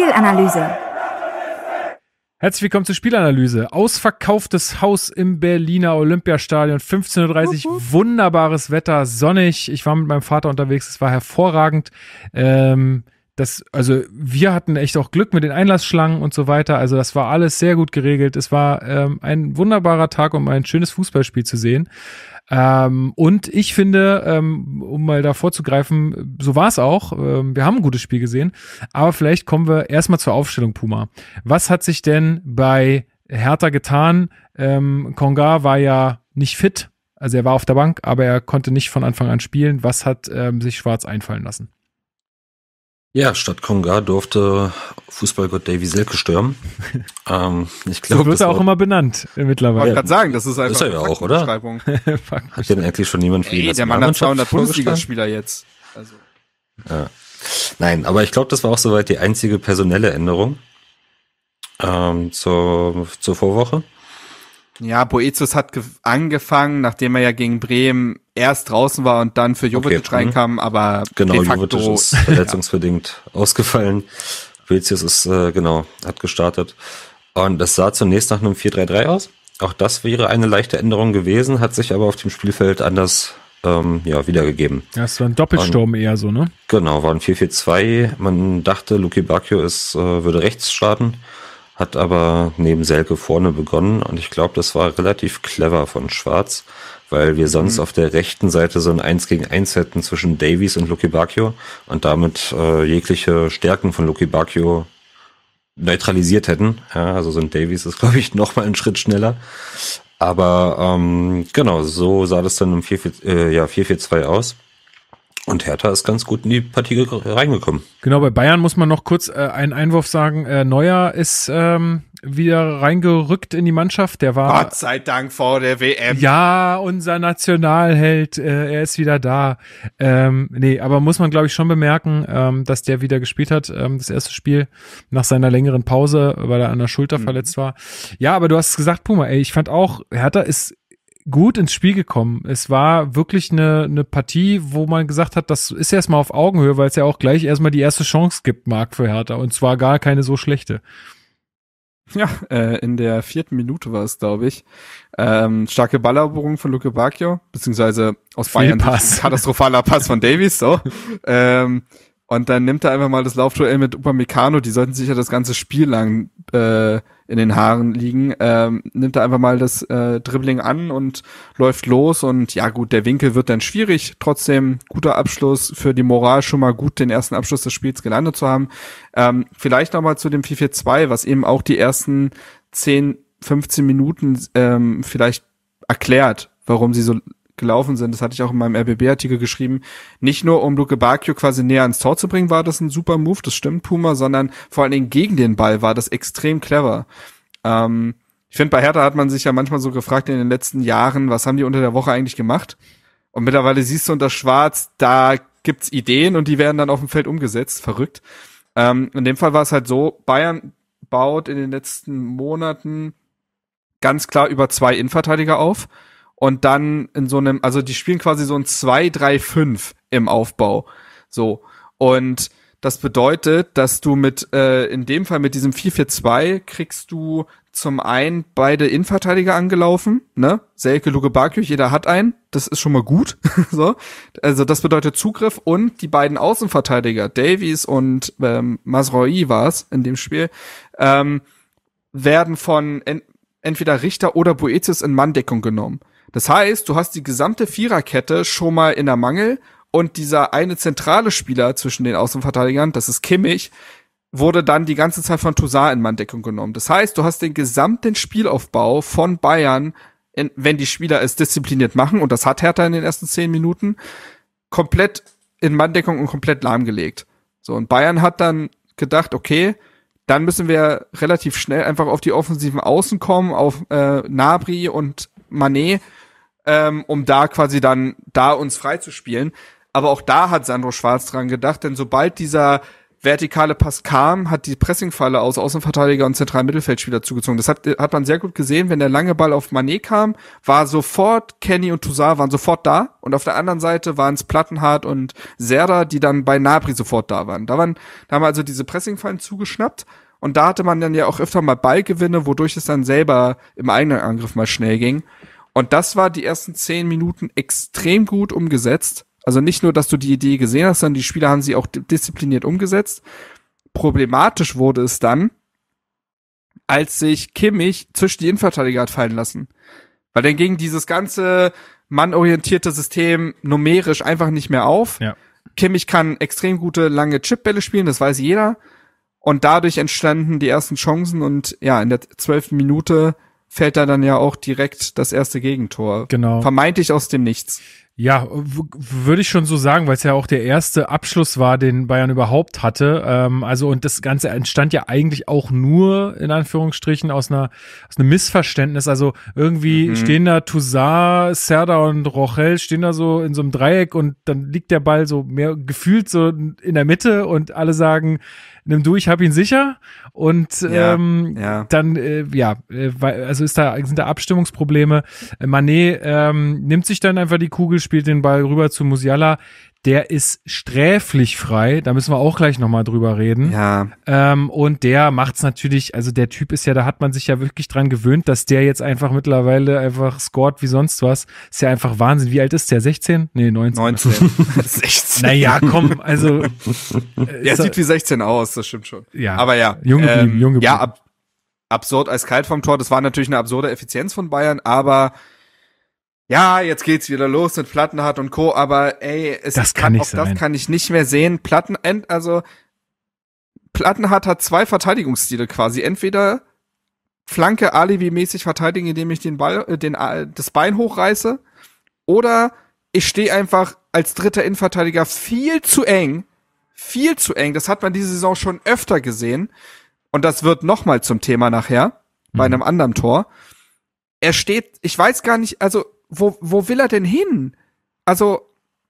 Spielanalyse. Herzlich willkommen zur Spielanalyse. Ausverkauftes Haus im Berliner Olympiastadion, 15.30 Uhr. Wunderbares Wetter, sonnig. Ich war mit meinem Vater unterwegs, es war hervorragend. Ähm, das, also wir hatten echt auch Glück mit den Einlassschlangen und so weiter. Also das war alles sehr gut geregelt. Es war ähm, ein wunderbarer Tag, um ein schönes Fußballspiel zu sehen. Ähm, und ich finde, ähm, um mal da vorzugreifen, so war es auch. Ähm, wir haben ein gutes Spiel gesehen. Aber vielleicht kommen wir erstmal zur Aufstellung Puma. Was hat sich denn bei Hertha getan? Ähm, Konga war ja nicht fit. Also er war auf der Bank, aber er konnte nicht von Anfang an spielen. Was hat ähm, sich Schwarz einfallen lassen? Ja, statt Konga durfte Fußballgott Davy Selke stürmen. ähm, ich glaub, so wird er auch immer benannt äh, mittlerweile. Ich wollte gerade sagen, das ist einfach ist er ja auch, oder? hat denn eigentlich schon niemand für die Ey, Der Mann hat 200 Bundesligaspieler jetzt. Also. Ja. Nein, aber ich glaube, das war auch soweit die einzige personelle Änderung ähm, zur, zur Vorwoche. Ja, Boetius hat angefangen, nachdem er ja gegen Bremen erst draußen war und dann für Jovetic okay. Mhm. reinkam, aber genau, de facto, Jovetic ist verletzungsbedingt ja. ausgefallen. Boetius ist, äh, genau, hat gestartet. Und das sah zunächst nach einem 4-3-3 aus. Auch das wäre eine leichte Änderung gewesen, hat sich aber auf dem Spielfeld anders ähm, ja, wiedergegeben. Das war ein Doppelsturm und, eher so, ne? Genau, war ein 4-4-2. Man dachte, Luki Bacchio ist, äh, würde rechts starten hat aber neben Selke vorne begonnen und ich glaube, das war relativ clever von Schwarz, weil wir sonst mhm. auf der rechten Seite so ein 1 gegen 1 hätten zwischen Davies und Lucky Bacchio und damit äh, jegliche Stärken von Lucky Bacchio neutralisiert hätten. Ja, also so ein Davies ist, glaube ich, noch mal einen Schritt schneller. Aber ähm, genau, so sah das dann im 4-4-2 äh, ja, 4 -4 aus. Und Hertha ist ganz gut in die Partie reingekommen. Genau, bei Bayern muss man noch kurz äh, einen Einwurf sagen. Äh, Neuer ist ähm, wieder reingerückt in die Mannschaft. Der war. Gott sei Dank vor der WM. Ja, unser Nationalheld. Äh, er ist wieder da. Ähm, nee, aber muss man, glaube ich, schon bemerken, ähm, dass der wieder gespielt hat. Ähm, das erste Spiel nach seiner längeren Pause, weil er an der Schulter mhm. verletzt war. Ja, aber du hast gesagt, Puma, ey, ich fand auch, Hertha ist gut ins Spiel gekommen. Es war wirklich eine, eine Partie, wo man gesagt hat, das ist erstmal auf Augenhöhe, weil es ja auch gleich erstmal die erste Chance gibt, Marc, für Hertha. Und zwar gar keine so schlechte. Ja, äh, in der vierten Minute war es, glaube ich. Ähm, starke Balleroberung von Luke Bacchio, beziehungsweise aus Bayern Pass. katastrophaler Pass von Davies, so. ähm, und dann nimmt er einfach mal das Laufduell mit Upamecano. Die sollten sich ja das ganze Spiel lang äh, in den Haaren liegen, ähm, nimmt er einfach mal das äh, Dribbling an und läuft los und ja gut, der Winkel wird dann schwierig, trotzdem guter Abschluss für die Moral schon mal gut, den ersten Abschluss des Spiels gelandet zu haben. Ähm, vielleicht nochmal zu dem 4-4-2, was eben auch die ersten 10, 15 Minuten ähm, vielleicht erklärt, warum sie so gelaufen sind, das hatte ich auch in meinem RBB-Artikel geschrieben, nicht nur um Luke Bacchio quasi näher ans Tor zu bringen, war das ein super Move, das stimmt Puma, sondern vor allen Dingen gegen den Ball war das extrem clever. Ähm, ich finde, bei Hertha hat man sich ja manchmal so gefragt in den letzten Jahren, was haben die unter der Woche eigentlich gemacht? Und mittlerweile siehst du unter Schwarz, da gibt's Ideen und die werden dann auf dem Feld umgesetzt. Verrückt. Ähm, in dem Fall war es halt so, Bayern baut in den letzten Monaten ganz klar über zwei Innenverteidiger auf und dann in so einem, also die spielen quasi so ein 2-3-5 im Aufbau. So. Und das bedeutet, dass du mit, äh, in dem Fall mit diesem 4-4-2 kriegst du zum einen beide Innenverteidiger angelaufen, ne? Selke, Luke, Bakio, jeder hat einen, das ist schon mal gut. so. Also das bedeutet Zugriff und die beiden Außenverteidiger, Davies und ähm, Masroi war's in dem Spiel, ähm, werden von en entweder Richter oder Boetius in Manndeckung genommen. Das heißt, du hast die gesamte Viererkette schon mal in der Mangel und dieser eine zentrale Spieler zwischen den Außenverteidigern, das ist Kimmich, wurde dann die ganze Zeit von Toussaint in Manndeckung genommen. Das heißt, du hast den gesamten Spielaufbau von Bayern, in, wenn die Spieler es diszipliniert machen, und das hat Hertha in den ersten zehn Minuten, komplett in Manndeckung und komplett lahmgelegt. So, und Bayern hat dann gedacht, okay, dann müssen wir relativ schnell einfach auf die offensiven Außen kommen, auf äh, Nabri und Manet ähm, um da quasi dann da uns freizuspielen. Aber auch da hat Sandro Schwarz dran gedacht, denn sobald dieser vertikale Pass kam, hat die Pressingfalle aus Außenverteidiger und zentralen Mittelfeldspieler zugezogen. Das hat, hat man sehr gut gesehen, wenn der lange Ball auf Manet kam, war sofort Kenny und Toussaint waren sofort da und auf der anderen Seite waren es Plattenhardt und Serda, die dann bei Nabri sofort da waren. Da, waren, da haben wir also diese Pressingfallen zugeschnappt und da hatte man dann ja auch öfter mal Ballgewinne, wodurch es dann selber im eigenen Angriff mal schnell ging. Und das war die ersten zehn Minuten extrem gut umgesetzt. Also nicht nur, dass du die Idee gesehen hast, sondern die Spieler haben sie auch diszipliniert umgesetzt. Problematisch wurde es dann, als sich Kimmich zwischen die Innenverteidiger hat fallen lassen. Weil dann ging dieses ganze mannorientierte System numerisch einfach nicht mehr auf. Ja. Kimmich kann extrem gute lange Chipbälle spielen, das weiß jeder. Und dadurch entstanden die ersten Chancen und ja, in der zwölften Minute fällt da dann ja auch direkt das erste Gegentor. Genau. Vermeintlich aus dem Nichts. Ja, würde ich schon so sagen, weil es ja auch der erste Abschluss war, den Bayern überhaupt hatte. Ähm, also und das Ganze entstand ja eigentlich auch nur in Anführungsstrichen aus einer aus einem Missverständnis. Also irgendwie mhm. stehen da Toussaint, Serda und Rochel stehen da so in so einem Dreieck und dann liegt der Ball so mehr gefühlt so in der Mitte und alle sagen, nimm du, ich hab ihn sicher. Und ja, ähm, ja. dann, äh, ja, äh, also ist da, sind da Abstimmungsprobleme. Äh, Manet ähm, nimmt sich dann einfach die Kugel, spielt den Ball rüber zu Musiala der ist sträflich frei. Da müssen wir auch gleich nochmal drüber reden. Ja. Ähm, und der macht's natürlich, also der Typ ist ja, da hat man sich ja wirklich dran gewöhnt, dass der jetzt einfach mittlerweile einfach scored wie sonst was. Ist ja einfach Wahnsinn. Wie alt ist der? 16? Nee, 19. 19. 16. Naja, komm, also. Äh, der sieht wie 16 aus, das stimmt schon. Ja. Aber ja. Junge geblieben, ähm, Junge Ja, ab, absurd kalt vom Tor. Das war natürlich eine absurde Effizienz von Bayern, aber ja, jetzt geht's wieder los mit Plattenhardt und Co., aber ey, es das kann, kann auch sein. das kann ich nicht mehr sehen. Platten, also Plattenhardt hat zwei Verteidigungsstile quasi. Entweder Flanke Alibi-mäßig verteidigen, indem ich den Ball, äh, den, äh, das Bein hochreiße, oder ich stehe einfach als dritter Innenverteidiger viel zu eng, viel zu eng. Das hat man diese Saison schon öfter gesehen. Und das wird nochmal zum Thema nachher, bei mhm. einem anderen Tor. Er steht, ich weiß gar nicht, also wo, wo will er denn hin? Also.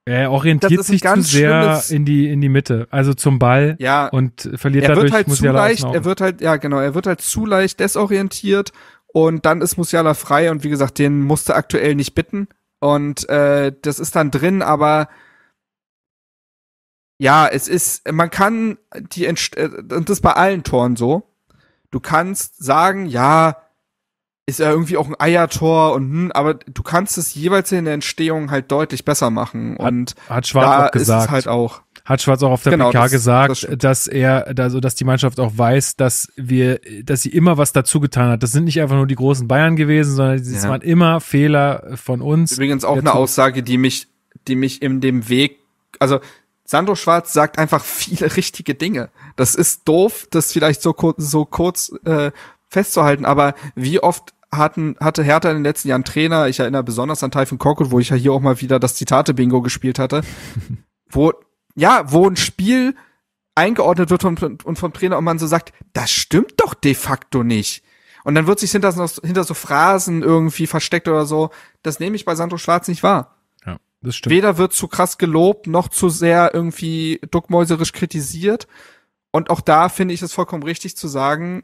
Er orientiert sich zu sehr in die, in die Mitte, also zum Ball ja, und verliert er dadurch halt Musiala zu leicht, Er wird halt, ja genau, er wird halt zu leicht desorientiert und dann ist Musiala frei und wie gesagt, den musste aktuell nicht bitten und äh, das ist dann drin, aber ja, es ist, man kann die, äh, und das ist bei allen Toren so, du kannst sagen, ja, ist ja irgendwie auch ein Eiertor und hm, aber du kannst es jeweils in der Entstehung halt deutlich besser machen und hat, hat Schwarz da auch gesagt. ist es halt auch hat Schwarz auch auf der genau, PK das, gesagt, das dass er, also dass die Mannschaft auch weiß, dass wir, dass sie immer was dazu getan hat. Das sind nicht einfach nur die großen Bayern gewesen, sondern es ja. waren immer Fehler von uns. Übrigens auch eine Aussage, die mich, die mich in dem Weg, also Sandro Schwarz sagt einfach viele richtige Dinge. Das ist doof, das vielleicht so kurz, so kurz äh, festzuhalten, aber wie oft hatten, hatte Hertha in den letzten Jahren Trainer, ich erinnere besonders an Typhon Korkut, wo ich ja hier auch mal wieder das Zitate-Bingo gespielt hatte, wo, ja, wo ein Spiel eingeordnet wird und, und vom Trainer und man so sagt, das stimmt doch de facto nicht. Und dann wird sich hinter, hinter so Phrasen irgendwie versteckt oder so. Das nehme ich bei Sandro Schwarz nicht wahr. Ja, das stimmt. Weder wird zu krass gelobt, noch zu sehr irgendwie duckmäuserisch kritisiert. Und auch da finde ich es vollkommen richtig zu sagen,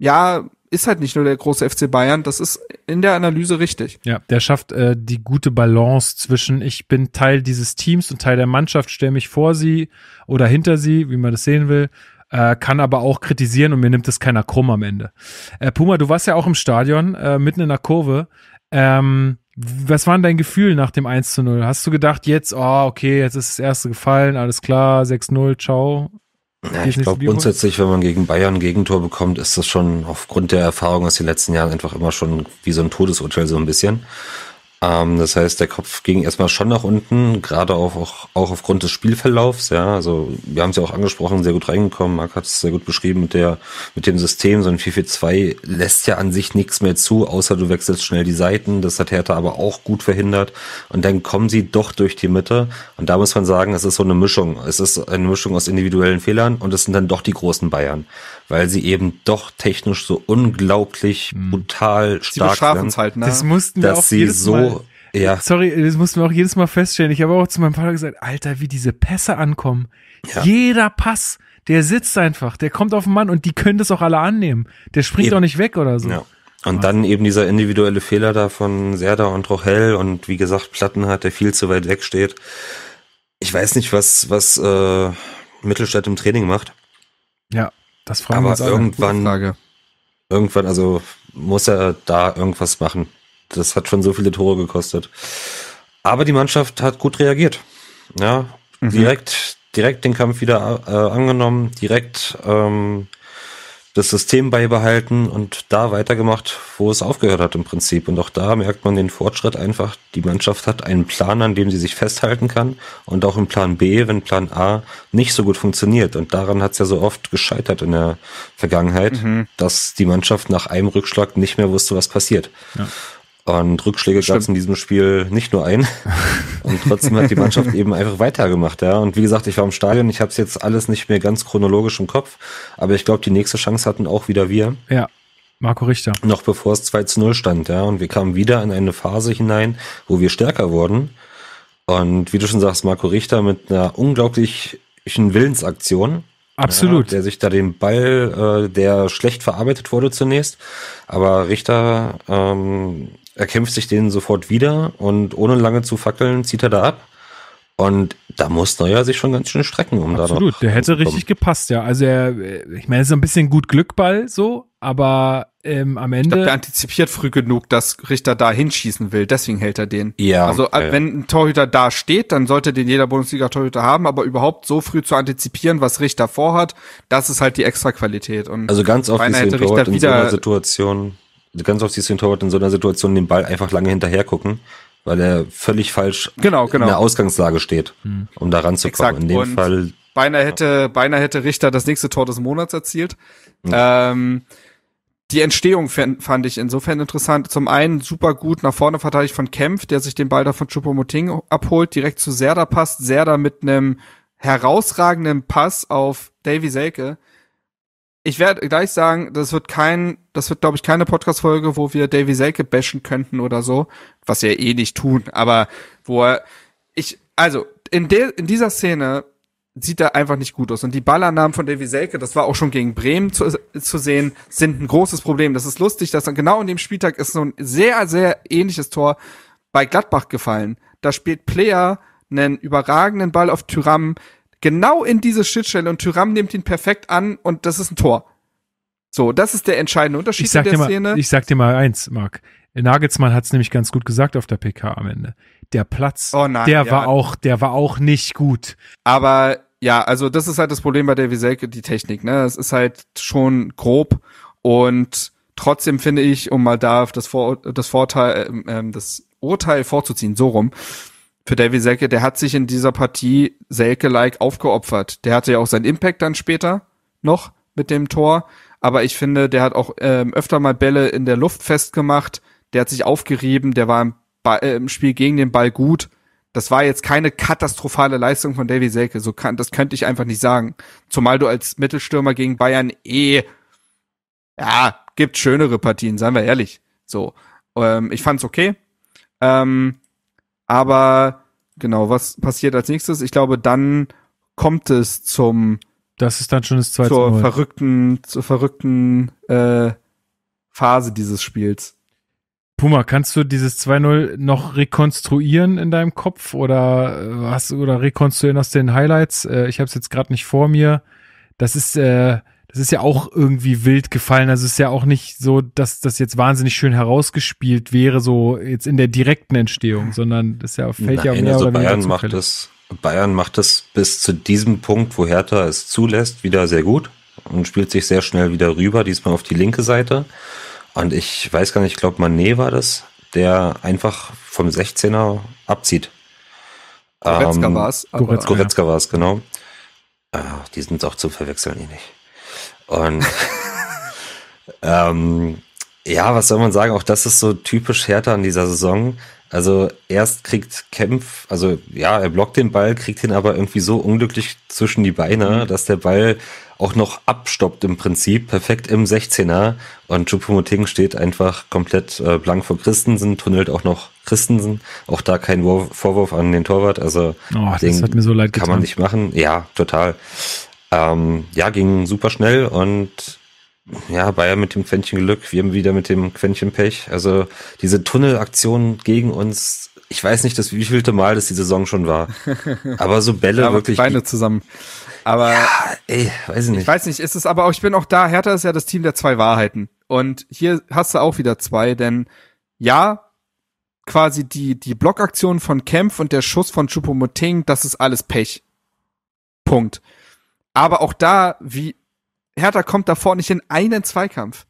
ja, ist halt nicht nur der große FC Bayern, das ist in der Analyse richtig. Ja, der schafft äh, die gute Balance zwischen ich bin Teil dieses Teams und Teil der Mannschaft, stelle mich vor sie oder hinter sie, wie man das sehen will, äh, kann aber auch kritisieren und mir nimmt es keiner krumm am Ende. Äh, Puma, du warst ja auch im Stadion, äh, mitten in der Kurve. Ähm, was waren dein Gefühl nach dem 1 zu 0? Hast du gedacht, jetzt, oh, okay, jetzt ist das erste gefallen, alles klar, 6-0, ciao? Ja, ich glaube grundsätzlich, wenn man gegen Bayern ein Gegentor bekommt, ist das schon aufgrund der Erfahrung aus den letzten Jahren einfach immer schon wie so ein Todesurteil so ein bisschen. Ähm, das heißt, der Kopf ging erstmal schon nach unten, gerade auch, auch, auch aufgrund des Spielverlaufs. Ja, also wir haben es ja auch angesprochen, sehr gut reingekommen. Marc hat es sehr gut beschrieben mit der, mit dem System. So ein 4-4-2 lässt ja an sich nichts mehr zu, außer du wechselst schnell die Seiten. Das hat Hertha aber auch gut verhindert. Und dann kommen sie doch durch die Mitte. Und da muss man sagen, es ist so eine Mischung. Es ist eine Mischung aus individuellen Fehlern und es sind dann doch die großen Bayern, weil sie eben doch technisch so unglaublich mhm. brutal sie stark sind. Halt, ne? Das mussten wir dass auch sie so Mal ja. Sorry, das mussten wir auch jedes Mal feststellen. Ich habe auch zu meinem Vater gesagt, Alter, wie diese Pässe ankommen. Ja. Jeder Pass, der sitzt einfach, der kommt auf den Mann und die können das auch alle annehmen. Der springt eben. auch nicht weg oder so. Ja. Und Wahnsinn. dann eben dieser individuelle Fehler da von Serda und Rochell und wie gesagt Platten hat, der viel zu weit weg steht. Ich weiß nicht, was, was äh, Mittelstadt im Training macht. Ja, das fragen Aber wir uns irgendwann, irgendwann, also muss er da irgendwas machen das hat schon so viele Tore gekostet. Aber die Mannschaft hat gut reagiert. Ja, mhm. direkt, direkt den Kampf wieder äh, angenommen, direkt ähm, das System beibehalten und da weitergemacht, wo es aufgehört hat im Prinzip. Und auch da merkt man den Fortschritt einfach. Die Mannschaft hat einen Plan, an dem sie sich festhalten kann und auch einen Plan B, wenn Plan A nicht so gut funktioniert. Und daran hat es ja so oft gescheitert in der Vergangenheit, mhm. dass die Mannschaft nach einem Rückschlag nicht mehr wusste, was passiert. Ja. Und Rückschläge gab es in diesem Spiel nicht nur ein. Und trotzdem hat die Mannschaft eben einfach weitergemacht, ja. Und wie gesagt, ich war im Stadion, ich habe es jetzt alles nicht mehr ganz chronologisch im Kopf, aber ich glaube, die nächste Chance hatten auch wieder wir. Ja. Marco Richter. Noch bevor es 2 zu 0 stand, ja. Und wir kamen wieder in eine Phase hinein, wo wir stärker wurden. Und wie du schon sagst, Marco Richter mit einer unglaublichen Willensaktion. Absolut. Ja, der sich da den Ball, äh, der schlecht verarbeitet wurde zunächst, aber Richter ähm, er kämpft sich den sofort wieder und ohne lange zu fackeln zieht er da ab. Und da muss Neuer sich schon ganz schön strecken, um da Absolut, der hätte richtig gepasst, ja. Also er, ich meine, es ist ein bisschen gut Glückball so, aber ähm, am Ende. Ich glaub, der antizipiert früh genug, dass Richter da hinschießen will, deswegen hält er den. Ja. Also okay. wenn ein Torhüter da steht, dann sollte den jeder Bundesliga-Torhüter haben, aber überhaupt so früh zu antizipieren, was Richter vorhat, das ist halt die Extraqualität. Und also ganz oft ist hätte Richter wieder in so einer Situation ganz oft siehst du den Torwart in so einer Situation den Ball einfach lange hinterher gucken, weil er völlig falsch genau, genau. in der Ausgangslage steht, hm. um da ranzukommen. Exakt. In dem Und Fall. Beinahe hätte, beinahe hätte Richter das nächste Tor des Monats erzielt. Ja. Ähm, die Entstehung fand ich insofern interessant. Zum einen super gut nach vorne verteidigt von Kempf, der sich den Ball da von Chupomoting abholt, direkt zu Serda passt. Serda mit einem herausragenden Pass auf Davy Selke, ich werde gleich sagen, das wird kein, das wird, glaube ich, keine Podcast-Folge, wo wir Davy Selke bashen könnten oder so, was wir eh nicht tun, aber wo er, ich, also, in, der in dieser Szene sieht er einfach nicht gut aus. Und die Ballannahmen von Davy Selke, das war auch schon gegen Bremen zu, zu sehen, sind ein großes Problem. Das ist lustig, dass dann genau in dem Spieltag ist so ein sehr, sehr ähnliches Tor bei Gladbach gefallen. Da spielt Player einen überragenden Ball auf Tyram, genau in diese Schnittstelle und Tyram nimmt ihn perfekt an und das ist ein Tor. So, das ist der entscheidende Unterschied ich sag in der dir mal, Szene. Ich sag dir mal eins, Marc. Nagelsmann hat es nämlich ganz gut gesagt auf der PK am Ende. Der Platz, oh nein, der ja. war auch, der war auch nicht gut. Aber ja, also das ist halt das Problem bei der Wieselke, die Technik, ne? Es ist halt schon grob und trotzdem finde ich, um mal da das, Vor das Vorteil, äh, ähm, das Urteil vorzuziehen, so rum, für Davy Selke, der hat sich in dieser Partie Selke-like aufgeopfert. Der hatte ja auch seinen Impact dann später noch mit dem Tor. Aber ich finde, der hat auch ähm, öfter mal Bälle in der Luft festgemacht. Der hat sich aufgerieben. Der war im, ba äh, im Spiel gegen den Ball gut. Das war jetzt keine katastrophale Leistung von Davy Selke. So kann, das könnte ich einfach nicht sagen. Zumal du als Mittelstürmer gegen Bayern eh, ja, gibt schönere Partien, seien wir ehrlich. So, ähm, ich fand's okay. Ähm, aber genau, was passiert als nächstes? Ich glaube, dann kommt es zum das ist dann schon das zweite zur verrückten zur verrückten äh, Phase dieses Spiels. Puma, kannst du dieses 2-0 noch rekonstruieren in deinem Kopf oder was äh, oder rekonstruieren aus den Highlights? Äh, ich habe es jetzt gerade nicht vor mir. Das ist äh, das ist ja auch irgendwie wild gefallen. Also es ist ja auch nicht so, dass das jetzt wahnsinnig schön herausgespielt wäre, so jetzt in der direkten Entstehung, sondern das ja fällt Nein, ja also mehr also oder Bayern macht es, Bayern macht es bis zu diesem Punkt, wo Hertha es zulässt, wieder sehr gut und spielt sich sehr schnell wieder rüber, diesmal auf die linke Seite. Und ich weiß gar nicht, ich glaube, Manet war das, der einfach vom 16er abzieht. Goretzka ähm, war es. Goretzka, Goretzka ja. war es, genau. Ach, die sind doch zu verwechseln, ähnlich. Eh nicht. Und ähm, ja, was soll man sagen? Auch das ist so typisch Hertha in dieser Saison. Also erst kriegt Kempf, also ja, er blockt den Ball, kriegt ihn aber irgendwie so unglücklich zwischen die Beine, mhm. dass der Ball auch noch abstoppt im Prinzip, perfekt im 16er und Chupomoting steht einfach komplett äh, blank vor Christensen, tunnelt auch noch Christensen, auch da kein Vorwurf an den Torwart, also oh, das hat mir so leid kann getan. man nicht machen, ja, total. Ähm, ja, ging super schnell und ja, Bayern mit dem Quäntchen Glück, wir wieder mit dem Quäntchen Pech. Also diese Tunnelaktion gegen uns, ich weiß nicht, das wievielte Mal das die Saison schon war. Aber so Bälle aber wirklich. Beine zusammen. Aber ja, ey, weiß ich nicht. Ich weiß nicht, ist es aber auch, ich bin auch da, Hertha ist ja das Team der zwei Wahrheiten. Und hier hast du auch wieder zwei, denn ja, quasi die, die Blockaktion von Kempf und der Schuss von Chupomoting, das ist alles Pech. Punkt. Aber auch da, wie Hertha kommt davor nicht in einen Zweikampf.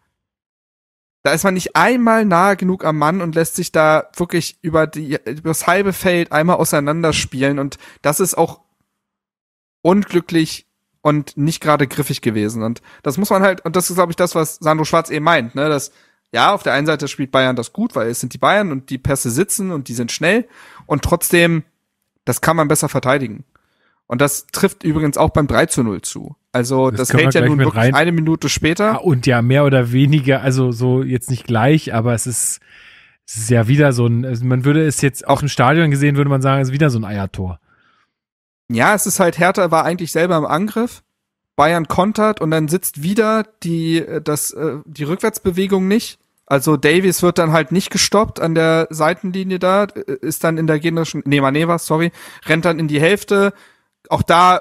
Da ist man nicht einmal nahe genug am Mann und lässt sich da wirklich über, die, über das halbe Feld einmal auseinanderspielen. Und das ist auch unglücklich und nicht gerade griffig gewesen. Und das muss man halt, und das ist, glaube ich, das, was Sandro Schwarz eben meint, ne? Dass, ja, auf der einen Seite spielt Bayern das gut, weil es sind die Bayern und die Pässe sitzen und die sind schnell. Und trotzdem, das kann man besser verteidigen. Und das trifft übrigens auch beim 3 zu 0 zu. Also das, das fällt ja nun wirklich rein. eine Minute später. Ja, ah, und ja, mehr oder weniger, also so jetzt nicht gleich, aber es ist, es ist ja wieder so ein, also man würde es jetzt auch im Stadion gesehen, würde man sagen, es ist wieder so ein Eiertor. Ja, es ist halt, Hertha war eigentlich selber im Angriff, Bayern kontert und dann sitzt wieder die, äh, das, äh, die Rückwärtsbewegung nicht. Also Davies wird dann halt nicht gestoppt an der Seitenlinie da, äh, ist dann in der gegnerischen, nee, Maneva, sorry, rennt dann in die Hälfte, auch da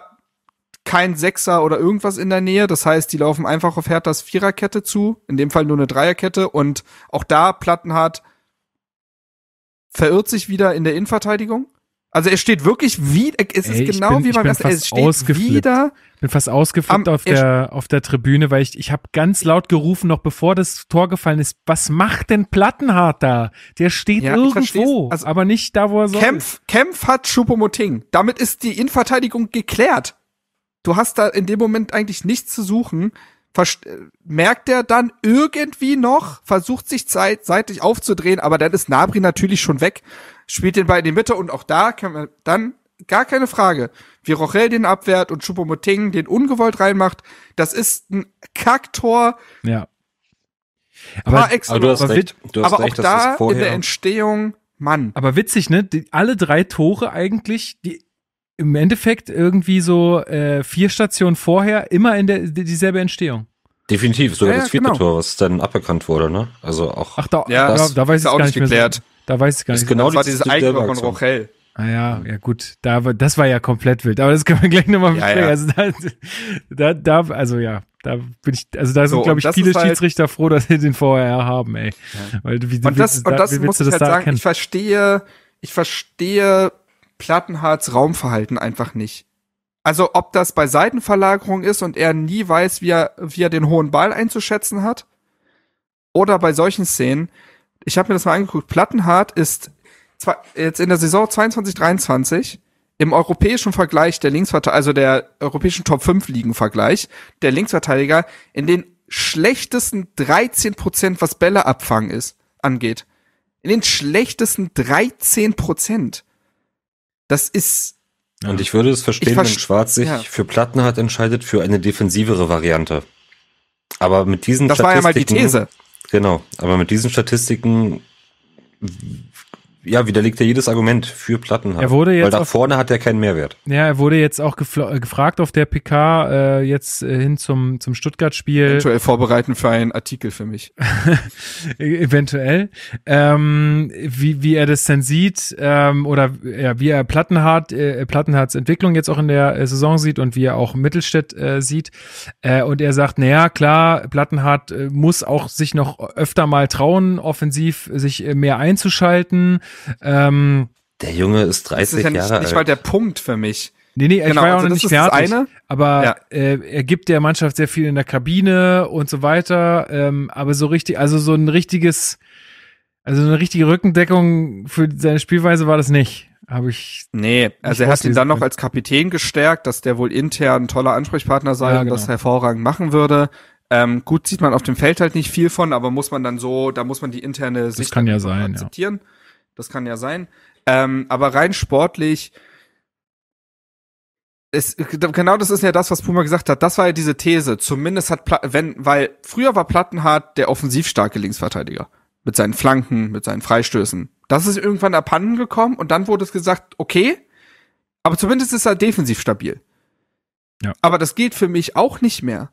kein Sechser oder irgendwas in der Nähe. Das heißt, die laufen einfach auf Herthas Viererkette zu. In dem Fall nur eine Dreierkette. Und auch da Plattenhardt verirrt sich wieder in der Innenverteidigung. Also er steht wirklich wie, es ist Ey, genau bin, wie beim ersten. Es steht ausgeflippt. wieder. Ich bin fast ausgeflippt am, auf der auf der Tribüne, weil ich ich habe ganz laut gerufen, noch bevor das Tor gefallen ist. Was macht denn Plattenhardt da? Der steht ja, irgendwo, also, aber nicht da, wo er soll. Kämpf, Kämpf hat Schupomoting. Damit ist die Innenverteidigung geklärt. Du hast da in dem Moment eigentlich nichts zu suchen. Verst äh, merkt er dann irgendwie noch, versucht sich zeit, seitlich aufzudrehen, aber dann ist Nabri natürlich schon weg spielt den Ball in die Mitte und auch da kann man dann gar keine Frage, wie Rochel den abwehrt und Choupo-Moting den ungewollt reinmacht, das ist ein Kacktor. Ja. Aber, aber, du hast aber, recht, du hast aber recht, auch da in der Entstehung, Mann. Aber witzig, ne? Die, alle drei Tore eigentlich, die im Endeffekt irgendwie so äh, vier Stationen vorher immer in der dieselbe Entstehung. Definitiv, sogar ja, das vierte genau. Tor, was dann aberkannt wurde, ne? Also auch. Ach, da, ja, da, da weiß ich auch gar nicht geklärt. Mehr so. Da weiß ich gar das nicht. Genau das war dieses Eigentor von Rochelle. Ah ja, ja gut, da, das war ja komplett wild, aber das können wir gleich nochmal ja, besprechen. Ja. Also da, da, da, also ja, da bin ich, also da sind, so, glaube ich, viele halt Schiedsrichter halt froh, dass sie den VRR haben, ey. Ja. Weil, wie, und das, da, und das muss ich das halt da sagen, ich verstehe, ich verstehe Plattenharts Raumverhalten einfach nicht. Also ob das bei Seitenverlagerung ist und er nie weiß, wie er, wie er den hohen Ball einzuschätzen hat, oder bei solchen Szenen, ich habe mir das mal angeguckt, Plattenhardt ist zwei, jetzt in der Saison 22, 23 im europäischen Vergleich der Linksverteidiger, also der europäischen Top 5 Ligen Vergleich, der Linksverteidiger in den schlechtesten 13 Prozent, was Bälle abfangen ist, angeht. In den schlechtesten 13 Prozent. Das ist. Und ich würde es verstehen, vers wenn Schwarz sich ja. für Plattenhardt entscheidet, für eine defensivere Variante. Aber mit diesen das Statistiken. Das war ja mal die These. Genau, aber mit diesen Statistiken ja, widerlegt er jedes Argument für Plattenhardt. Er wurde jetzt weil da auf, vorne hat er keinen Mehrwert. Ja, er wurde jetzt auch äh, gefragt auf der PK, äh, jetzt äh, hin zum, zum Stuttgart-Spiel. Eventuell vorbereiten für einen Artikel für mich. E-, eventuell. Ähm, wie, wie er das denn sieht ähm, oder ja, wie er Plattenhardt, äh, Plattenhardts Entwicklung jetzt auch in der äh, Saison sieht und wie er auch Mittelstädt äh, sieht. Äh, und er sagt, naja, klar, Plattenhardt äh, muss auch sich noch öfter mal trauen, offensiv sich äh, mehr einzuschalten ähm, der Junge ist 30 das ist ja nicht, nicht mal der Punkt für mich. Nee, nee, genau, war ja also auch noch nicht fertig. Aber ja. äh, er gibt der Mannschaft sehr viel in der Kabine und so weiter. Ähm, aber so richtig, also so ein richtiges, also eine richtige Rückendeckung für seine Spielweise war das nicht. Habe ich. Nee, also er hat ihn dann noch als Kapitän gestärkt, dass der wohl intern ein toller Ansprechpartner sei ja, genau. und das genau. hervorragend machen würde. Ähm, gut, sieht man auf dem Feld halt nicht viel von, aber muss man dann so, da muss man die interne Sicht das kann halt ja sein, akzeptieren. Ja. Das kann ja sein. Ähm, aber rein sportlich, es, genau das ist ja das, was Puma gesagt hat. Das war ja diese These. Zumindest hat, Pla wenn, weil früher war Plattenhardt der offensivstarke Linksverteidiger. Mit seinen Flanken, mit seinen Freistößen. Das ist irgendwann abhanden gekommen und dann wurde es gesagt, okay, aber zumindest ist er defensiv stabil. Ja. Aber das gilt für mich auch nicht mehr.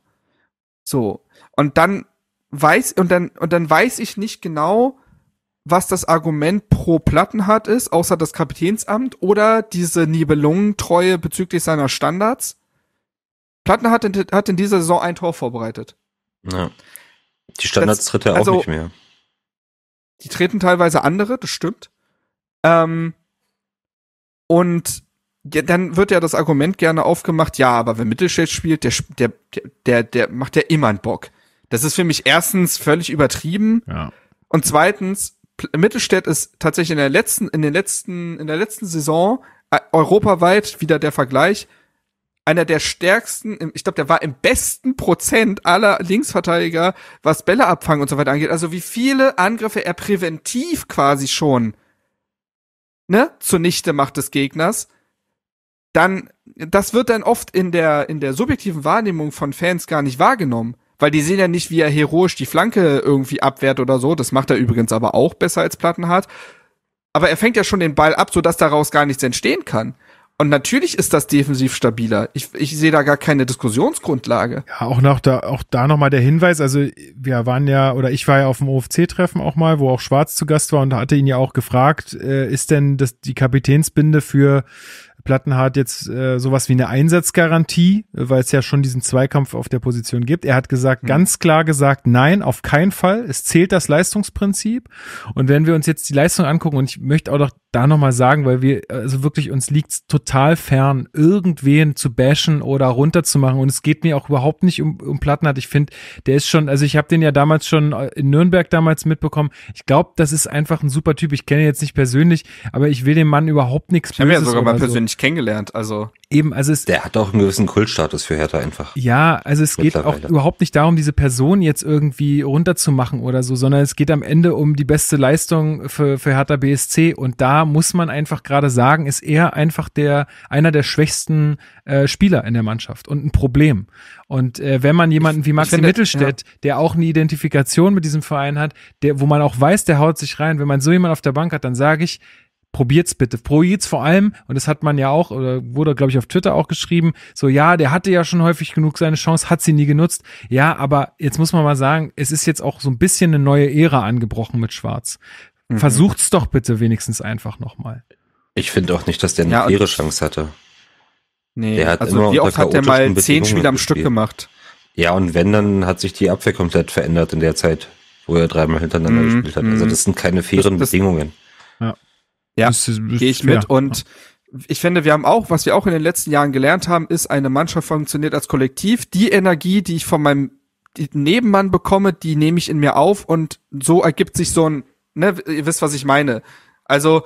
So. Und dann weiß, und dann, und dann weiß ich nicht genau, was das Argument pro Plattenhardt ist, außer das Kapitänsamt oder diese Nibelungentreue bezüglich seiner Standards. Plattenhardt hat in, hat in dieser Saison ein Tor vorbereitet. Ja. Die Standards das, tritt er auch also, nicht mehr. Die treten teilweise andere, das stimmt. Ähm, und ja, dann wird ja das Argument gerne aufgemacht, ja, aber wenn Mittelschild spielt, der, der, der, der macht ja immer einen Bock. Das ist für mich erstens völlig übertrieben. Ja. Und zweitens, Mittelstädt ist tatsächlich in der letzten, in den letzten, in der letzten Saison äh, europaweit wieder der Vergleich einer der stärksten, ich glaube, der war im besten Prozent aller Linksverteidiger, was Bälle abfangen und so weiter angeht. Also wie viele Angriffe er präventiv quasi schon ne zunichte macht des Gegners. Dann das wird dann oft in der in der subjektiven Wahrnehmung von Fans gar nicht wahrgenommen weil die sehen ja nicht, wie er heroisch die Flanke irgendwie abwehrt oder so. Das macht er übrigens aber auch besser als Plattenhardt. Aber er fängt ja schon den Ball ab, sodass daraus gar nichts entstehen kann. Und natürlich ist das defensiv stabiler. Ich, ich sehe da gar keine Diskussionsgrundlage. Ja, auch noch da, auch da nochmal der Hinweis. Also wir waren ja, oder ich war ja auf dem OFC-Treffen auch mal, wo auch Schwarz zu Gast war und hatte ihn ja auch gefragt, äh, ist denn das, die Kapitänsbinde für Plattenhardt jetzt äh, sowas wie eine Einsatzgarantie, weil es ja schon diesen Zweikampf auf der Position gibt. Er hat gesagt, mhm. ganz klar gesagt, nein, auf keinen Fall. Es zählt das Leistungsprinzip. Und wenn wir uns jetzt die Leistung angucken, und ich möchte auch noch da nochmal sagen, weil wir, also wirklich, uns liegt total fern, irgendwen zu bashen oder runterzumachen. Und es geht mir auch überhaupt nicht um, um Plattenhardt. Ich finde, der ist schon, also ich habe den ja damals schon äh, in Nürnberg damals mitbekommen. Ich glaube, das ist einfach ein super Typ. Ich kenne ihn jetzt nicht persönlich, aber ich will dem Mann überhaupt nichts Ich habe ja sogar mal persönlich wirklich kennengelernt. Also eben, also es der hat auch einen gewissen Kultstatus für Hertha einfach. Ja, also es geht auch überhaupt nicht darum, diese Person jetzt irgendwie runterzumachen oder so, sondern es geht am Ende um die beste Leistung für, für Hertha BSC und da muss man einfach gerade sagen, ist er einfach der einer der schwächsten äh, Spieler in der Mannschaft und ein Problem. Und äh, wenn man jemanden ich, wie Maxi finde, Mittelstädt, ja. der auch eine Identifikation mit diesem Verein hat, der wo man auch weiß, der haut sich rein, wenn man so jemanden auf der Bank hat, dann sage ich, probiert's bitte. Probiert's vor allem, und das hat man ja auch, oder wurde, glaube ich, auf Twitter auch geschrieben, so ja, der hatte ja schon häufig genug seine Chance, hat sie nie genutzt. Ja, aber jetzt muss man mal sagen, es ist jetzt auch so ein bisschen eine neue Ära angebrochen mit Schwarz. Mhm. Versucht's doch bitte wenigstens einfach nochmal. Ich finde auch nicht, dass der eine ja, Chance hatte. Nee, der hat also immer wie oft hat der mal zehn Spiele am Stück gemacht? Ja, und wenn, dann hat sich die Abwehr komplett verändert in der Zeit, wo er dreimal hintereinander mhm. gespielt hat. Also mhm. das sind keine fairen das, das, Bedingungen. Ja, gehe ich mit. Und ich finde, wir haben auch, was wir auch in den letzten Jahren gelernt haben, ist, eine Mannschaft funktioniert als Kollektiv. Die Energie, die ich von meinem Nebenmann bekomme, die nehme ich in mir auf und so ergibt sich so ein, ne, ihr wisst, was ich meine. Also,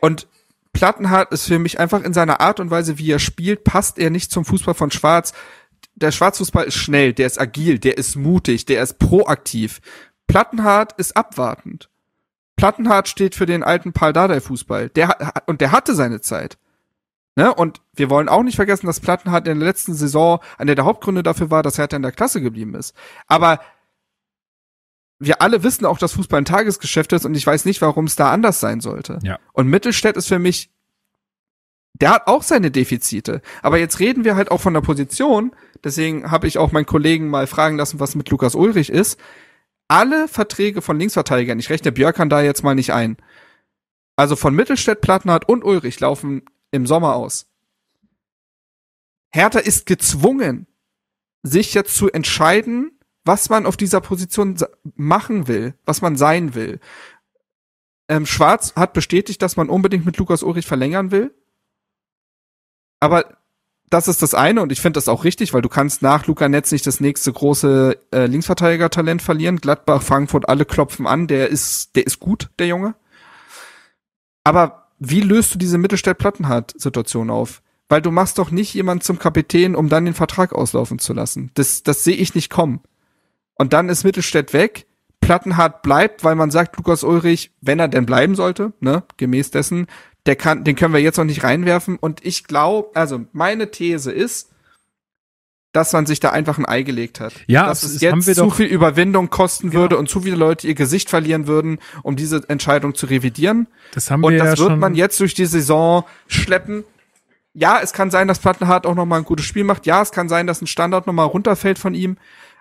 und Plattenhardt ist für mich einfach in seiner Art und Weise, wie er spielt, passt er nicht zum Fußball von Schwarz. Der Schwarzfußball ist schnell, der ist agil, der ist mutig, der ist proaktiv. Plattenhardt ist abwartend. Plattenhardt steht für den alten Pal Dardai Fußball. Der und der hatte seine Zeit. Ne? Und wir wollen auch nicht vergessen, dass Plattenhardt in der letzten Saison einer der Hauptgründe dafür war, dass er in der Klasse geblieben ist. Aber wir alle wissen auch, dass Fußball ein Tagesgeschäft ist und ich weiß nicht, warum es da anders sein sollte. Ja. Und Mittelstädt ist für mich, der hat auch seine Defizite. Aber jetzt reden wir halt auch von der Position. Deswegen habe ich auch meinen Kollegen mal fragen lassen, was mit Lukas Ulrich ist alle Verträge von Linksverteidigern, ich rechne Björkan da jetzt mal nicht ein, also von Mittelstädt, Plattenhardt und Ulrich laufen im Sommer aus. Hertha ist gezwungen, sich jetzt zu entscheiden, was man auf dieser Position machen will, was man sein will. Ähm, Schwarz hat bestätigt, dass man unbedingt mit Lukas Ulrich verlängern will. Aber das ist das eine und ich finde das auch richtig, weil du kannst nach Luca Netz nicht das nächste große äh, Linksverteidiger-Talent verlieren. Gladbach, Frankfurt, alle klopfen an. Der ist, der ist gut, der Junge. Aber wie löst du diese Mittelstädt-Plattenhardt-Situation auf? Weil du machst doch nicht jemanden zum Kapitän, um dann den Vertrag auslaufen zu lassen. Das, das sehe ich nicht kommen. Und dann ist Mittelstädt weg Plattenhardt bleibt, weil man sagt, Lukas Ulrich, wenn er denn bleiben sollte, ne, gemäß dessen, der kann, den können wir jetzt noch nicht reinwerfen. Und ich glaube, also meine These ist, dass man sich da einfach ein Ei gelegt hat. Ja, dass es, es jetzt zu doch, viel Überwindung kosten würde ja. Genau. und zu viele Leute ihr Gesicht verlieren würden, um diese Entscheidung zu revidieren. Das haben wir Und das ja wird schon. man jetzt durch die Saison schleppen. Ja, es kann sein, dass Plattenhardt auch noch mal ein gutes Spiel macht. Ja, es kann sein, dass ein Standard noch mal runterfällt von ihm.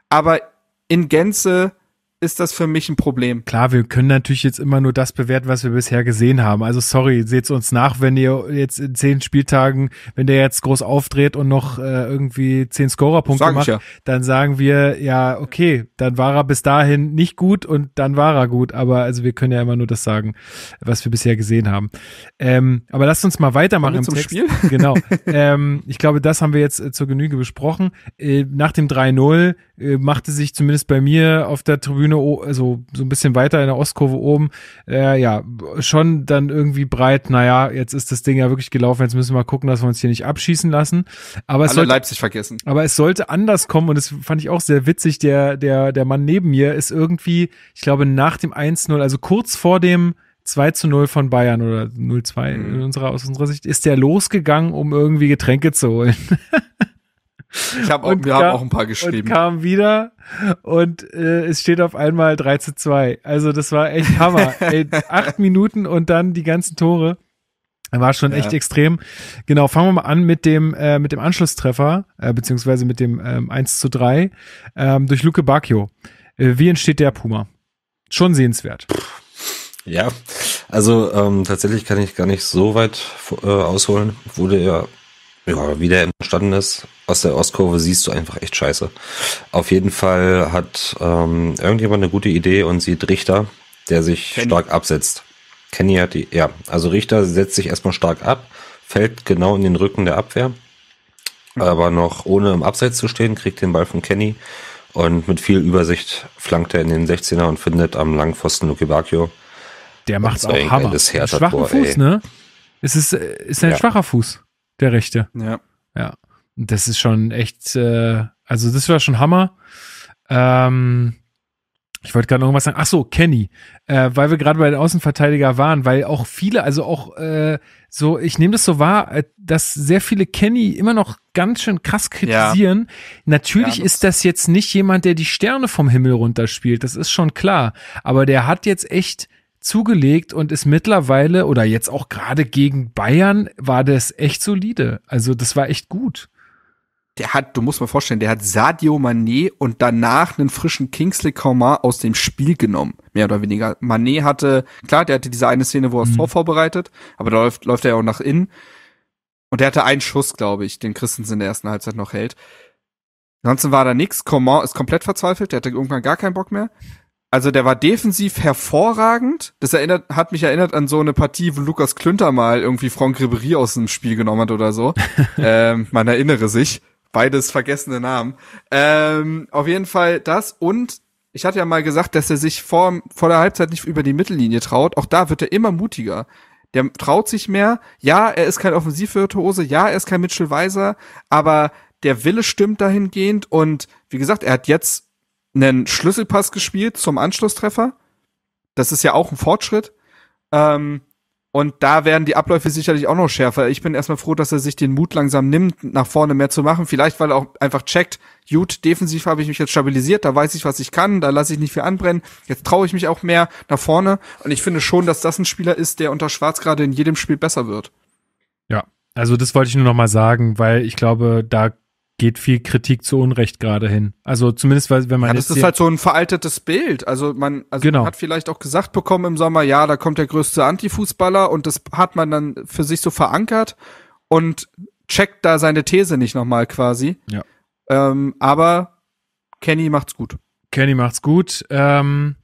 Aber in Gänze ist das für mich ein Problem. Klar, wir können natürlich jetzt immer nur das bewerten, was wir bisher gesehen haben. Also sorry, seht's uns nach, wenn ihr jetzt in zehn Spieltagen, wenn der jetzt groß aufdreht und noch äh, irgendwie zehn Scorerpunkte macht, ja. dann sagen wir, ja, okay, dann war er bis dahin nicht gut und dann war er gut. Aber also wir können ja immer nur das sagen, was wir bisher gesehen haben. Ähm, aber lasst uns mal weitermachen im Text. Spiel. Genau. ähm, ich glaube, das haben wir jetzt äh, zur Genüge besprochen. Äh, nach dem 3-0 äh, machte sich zumindest bei mir auf der Tribüne Tribüne, also so ein bisschen weiter in der Ostkurve oben, äh, ja, schon dann irgendwie breit, naja, jetzt ist das Ding ja wirklich gelaufen, jetzt müssen wir mal gucken, dass wir uns hier nicht abschießen lassen. Aber es sollte, Leipzig vergessen. Aber es sollte anders kommen und das fand ich auch sehr witzig, der, der, der Mann neben mir ist irgendwie, ich glaube, nach dem 1-0, also kurz vor dem 2 zu 0 von Bayern oder 0-2 mhm. in unserer, aus unserer Sicht, ist der losgegangen, um irgendwie Getränke zu holen. Ich hab auch, wir kam, haben auch ein paar geschrieben. Und kam wieder und äh, es steht auf einmal 3 zu 2. Also das war echt Hammer. Ey, acht Minuten und dann die ganzen Tore. War schon echt ja. extrem. Genau, fangen wir mal an mit dem, äh, mit dem Anschlusstreffer, äh, beziehungsweise mit dem ähm, 1 zu 3 ähm, durch Luke Bacchio. Äh, wie entsteht der Puma? Schon sehenswert. Ja, also ähm, tatsächlich kann ich gar nicht so weit äh, ausholen. Wurde ja ja, wie der entstanden ist, aus der Ostkurve siehst du einfach echt scheiße. Auf jeden Fall hat ähm, irgendjemand eine gute Idee und sieht Richter, der sich Kenny. stark absetzt. Kenny hat die, ja, also Richter setzt sich erstmal stark ab, fällt genau in den Rücken der Abwehr, aber noch ohne im Abseits zu stehen, kriegt den Ball von Kenny und mit viel Übersicht flankt er in den 16er und findet am langen Pfosten Luke Bacchio. Der macht's auch Hammer. Schwachen Tor, Fuß, ey. ne? Es ist, äh, ist ein ja. schwacher Fuß der rechte. Ja. Ja. Das ist schon echt, äh, also das war schon Hammer. Ähm, ich wollte gerade noch was sagen. Ach so, Kenny, äh, weil wir gerade bei den Außenverteidiger waren, weil auch viele, also auch äh, so, ich nehme das so wahr, äh, dass sehr viele Kenny immer noch ganz schön krass kritisieren. Ja. Natürlich ja, das ist das jetzt nicht jemand, der die Sterne vom Himmel runterspielt. Das ist schon klar. Aber der hat jetzt echt zugelegt und ist mittlerweile oder jetzt auch gerade gegen Bayern war das echt solide. Also das war echt gut. Der hat, du musst mal vorstellen, der hat Sadio Mané und danach einen frischen Kingsley Coman aus dem Spiel genommen, mehr oder weniger. Mané hatte, klar, der hatte diese eine Szene, wo er das mhm. Tor vorbereitet, aber da läuft, läuft er ja auch nach innen. Und der hatte einen Schuss, glaube ich, den Christensen in der ersten Halbzeit noch hält. Ansonsten war da nichts. Coman ist komplett verzweifelt. Der hatte irgendwann gar keinen Bock mehr also der war defensiv hervorragend. Das erinnert, hat mich erinnert an so eine Partie, wo Lukas Klünter mal irgendwie Franck Ribéry aus dem Spiel genommen hat oder so. ähm, man erinnere sich. Beides vergessene Namen. Ähm, auf jeden Fall das und ich hatte ja mal gesagt, dass er sich vor, vor der Halbzeit nicht über die Mittellinie traut. Auch da wird er immer mutiger. Der traut sich mehr. Ja, er ist kein Offensivvirtuose. Ja, er ist kein Mitchell Weiser. Aber der Wille stimmt dahingehend. Und wie gesagt, er hat jetzt einen Schlüsselpass gespielt zum Anschlusstreffer. Das ist ja auch ein Fortschritt. Ähm, und da werden die Abläufe sicherlich auch noch schärfer. Ich bin erstmal froh, dass er sich den Mut langsam nimmt, nach vorne mehr zu machen. Vielleicht, weil er auch einfach checkt, gut, defensiv habe ich mich jetzt stabilisiert, da weiß ich, was ich kann, da lasse ich nicht viel anbrennen. Jetzt traue ich mich auch mehr nach vorne. Und ich finde schon, dass das ein Spieler ist, der unter Schwarz gerade in jedem Spiel besser wird. Ja, also das wollte ich nur noch mal sagen, weil ich glaube, da geht viel Kritik zu Unrecht gerade hin. Also zumindest, weil wenn man ja, das ist halt so ein veraltetes Bild. Also man, also genau. man hat vielleicht auch gesagt bekommen im Sommer, ja, da kommt der größte Antifußballer und das hat man dann für sich so verankert und checkt da seine These nicht nochmal quasi. Ja. Ähm, aber Kenny macht's gut. Kenny macht's gut. Ähm,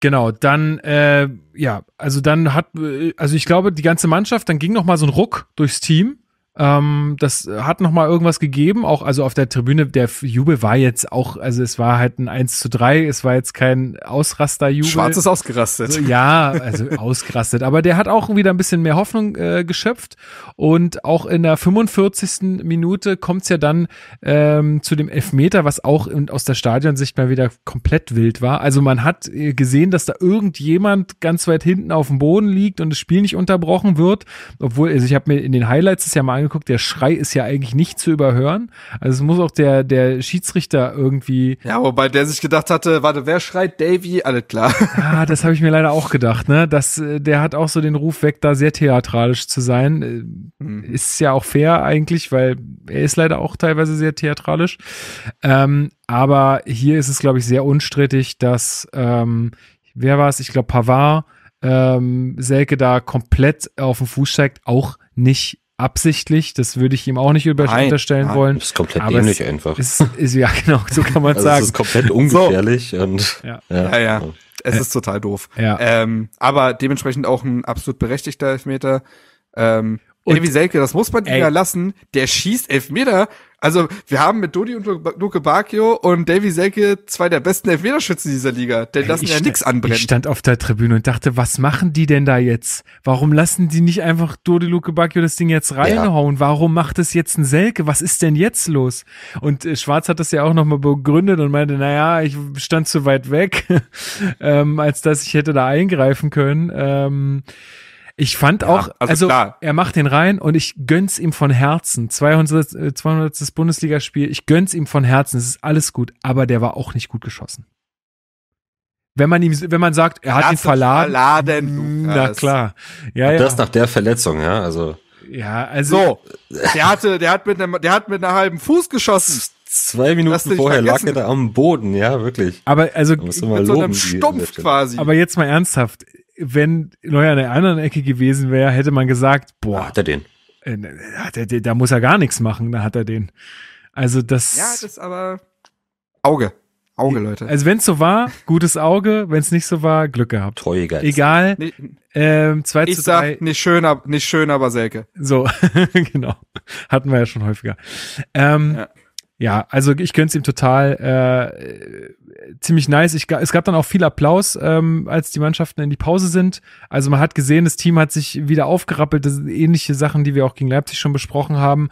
genau, dann äh, ja, also dann hat, äh, also ich glaube die ganze Mannschaft, dann ging nochmal so ein Ruck durchs Team ähm, das hat nochmal irgendwas gegeben, auch also auf der Tribüne, der Jubel war jetzt auch, also es war halt ein 1 zu 3, es war jetzt kein Ausrasterjubel. Schwarz ist ausgerastet. So, ja, also ausgerastet, aber der hat auch wieder ein bisschen mehr Hoffnung äh, geschöpft und auch in der 45. Minute kommt's ja dann ähm, zu dem Elfmeter, was auch in, aus der Stadionsicht mal wieder komplett wild war. Also man hat äh, gesehen, dass da irgendjemand ganz weit hinten auf dem Boden liegt und das Spiel nicht unterbrochen wird, obwohl, also ich habe mir in den Highlights das ja mal angeguckt, der Schrei ist ja eigentlich nicht zu überhören. Also es muss auch der, der Schiedsrichter irgendwie. Ja, wobei der sich gedacht hatte, warte, wer schreit? Davy? Alles klar. Ja, ah, das habe ich mir leider auch gedacht, ne? Das, äh, der hat auch so den Ruf weg, da sehr theatralisch zu sein. Äh, mhm. Ist ja auch fair eigentlich, weil er ist leider auch teilweise sehr theatralisch. Ähm, aber hier ist es, glaube ich, sehr unstrittig, dass, ähm, wer war es? Ich glaube, Pavard ähm, Selke da komplett auf den Fuß steigt, auch nicht absichtlich, das würde ich ihm auch nicht unterstellen nein, wollen. Das ist komplett aber ähnlich es, einfach. Ist, ist, ja, genau, so kann man also sagen. Es ist komplett ungefährlich so. und ja. Ja. ja, ja. Es ist total doof. Ja. Ähm, aber dementsprechend auch ein absolut berechtigter Elfmeter. Ähm, und Davy Selke, das muss man ihm ja lassen, der schießt Elfmeter. Also wir haben mit Dodi und Luke Bakio und Davy Selke zwei der besten Elfmeterschützen dieser Liga. Denn lassen ja nichts anbrennen. Ich stand auf der Tribüne und dachte, was machen die denn da jetzt? Warum lassen die nicht einfach Dodi Luke Bakio das Ding jetzt reinhauen? Ja. Warum macht es jetzt ein Selke? Was ist denn jetzt los? Und äh, Schwarz hat das ja auch nochmal begründet und meinte, naja, ich stand zu weit weg, ähm, als dass ich hätte da eingreifen können. Ähm, ich fand ja, auch, also, also er macht den rein und ich gönn's ihm von Herzen. 200. 200. Äh, Bundesligaspiel, ich gönn's ihm von Herzen, es ist alles gut, aber der war auch nicht gut geschossen. Wenn man ihm, wenn man sagt, er hat Lass ihn verladen. verladen na klar. Ja, ja. Das nach der Verletzung, ja, also. Ja, also. So. Der hatte, der hat mit einem, der hat mit einer halben Fuß geschossen. Zwei Minuten vorher lag er da am Boden, ja, wirklich. Aber also. Mit so einem Stumpf quasi. Aber jetzt mal ernsthaft wenn Neuer an der anderen Ecke gewesen wäre, hätte man gesagt, boah. Hat er den? Äh, hat er, da muss er gar nichts machen, da hat er den. Also das. Ja, das ist aber Auge. Auge, Leute. Also wenn es so war, gutes Auge. Wenn es nicht so war, Glück gehabt. Treuiger. Egal. Nee, ähm, zwei ich zu sag, drei. nicht schön, aber nicht schön, aber Selke. So, genau. Hatten wir ja schon häufiger. Ähm, ja. Ja, also ich gönn's ihm total. Äh, ziemlich nice. Ich, es gab dann auch viel Applaus, ähm, als die Mannschaften in die Pause sind. Also man hat gesehen, das Team hat sich wieder aufgerappelt. Das sind ähnliche Sachen, die wir auch gegen Leipzig schon besprochen haben.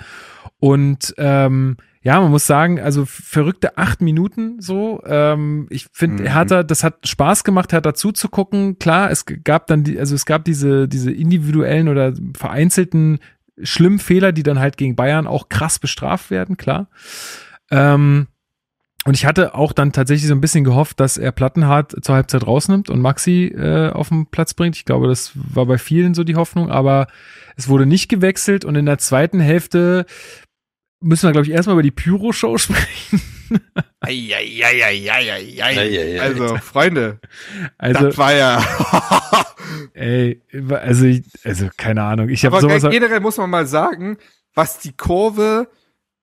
Und ähm, ja, man muss sagen, also verrückte acht Minuten so. Ähm, ich finde, mhm. Hertha, das hat Spaß gemacht, Hertha zuzugucken. Klar, es gab dann die, also es gab diese, diese individuellen oder vereinzelten schlimmen Fehler, die dann halt gegen Bayern auch krass bestraft werden, klar. Ähm, und ich hatte auch dann tatsächlich so ein bisschen gehofft, dass er Plattenhardt zur Halbzeit rausnimmt und Maxi äh, auf den Platz bringt. Ich glaube, das war bei vielen so die Hoffnung, aber es wurde nicht gewechselt und in der zweiten Hälfte müssen wir, glaube ich, erstmal über die Pyro-Show sprechen. Eieieiei. Also, Freunde. Also, das war ja. ey, also, ich, also, keine Ahnung. Ich habe sowas. Generell muss man mal sagen, was die Kurve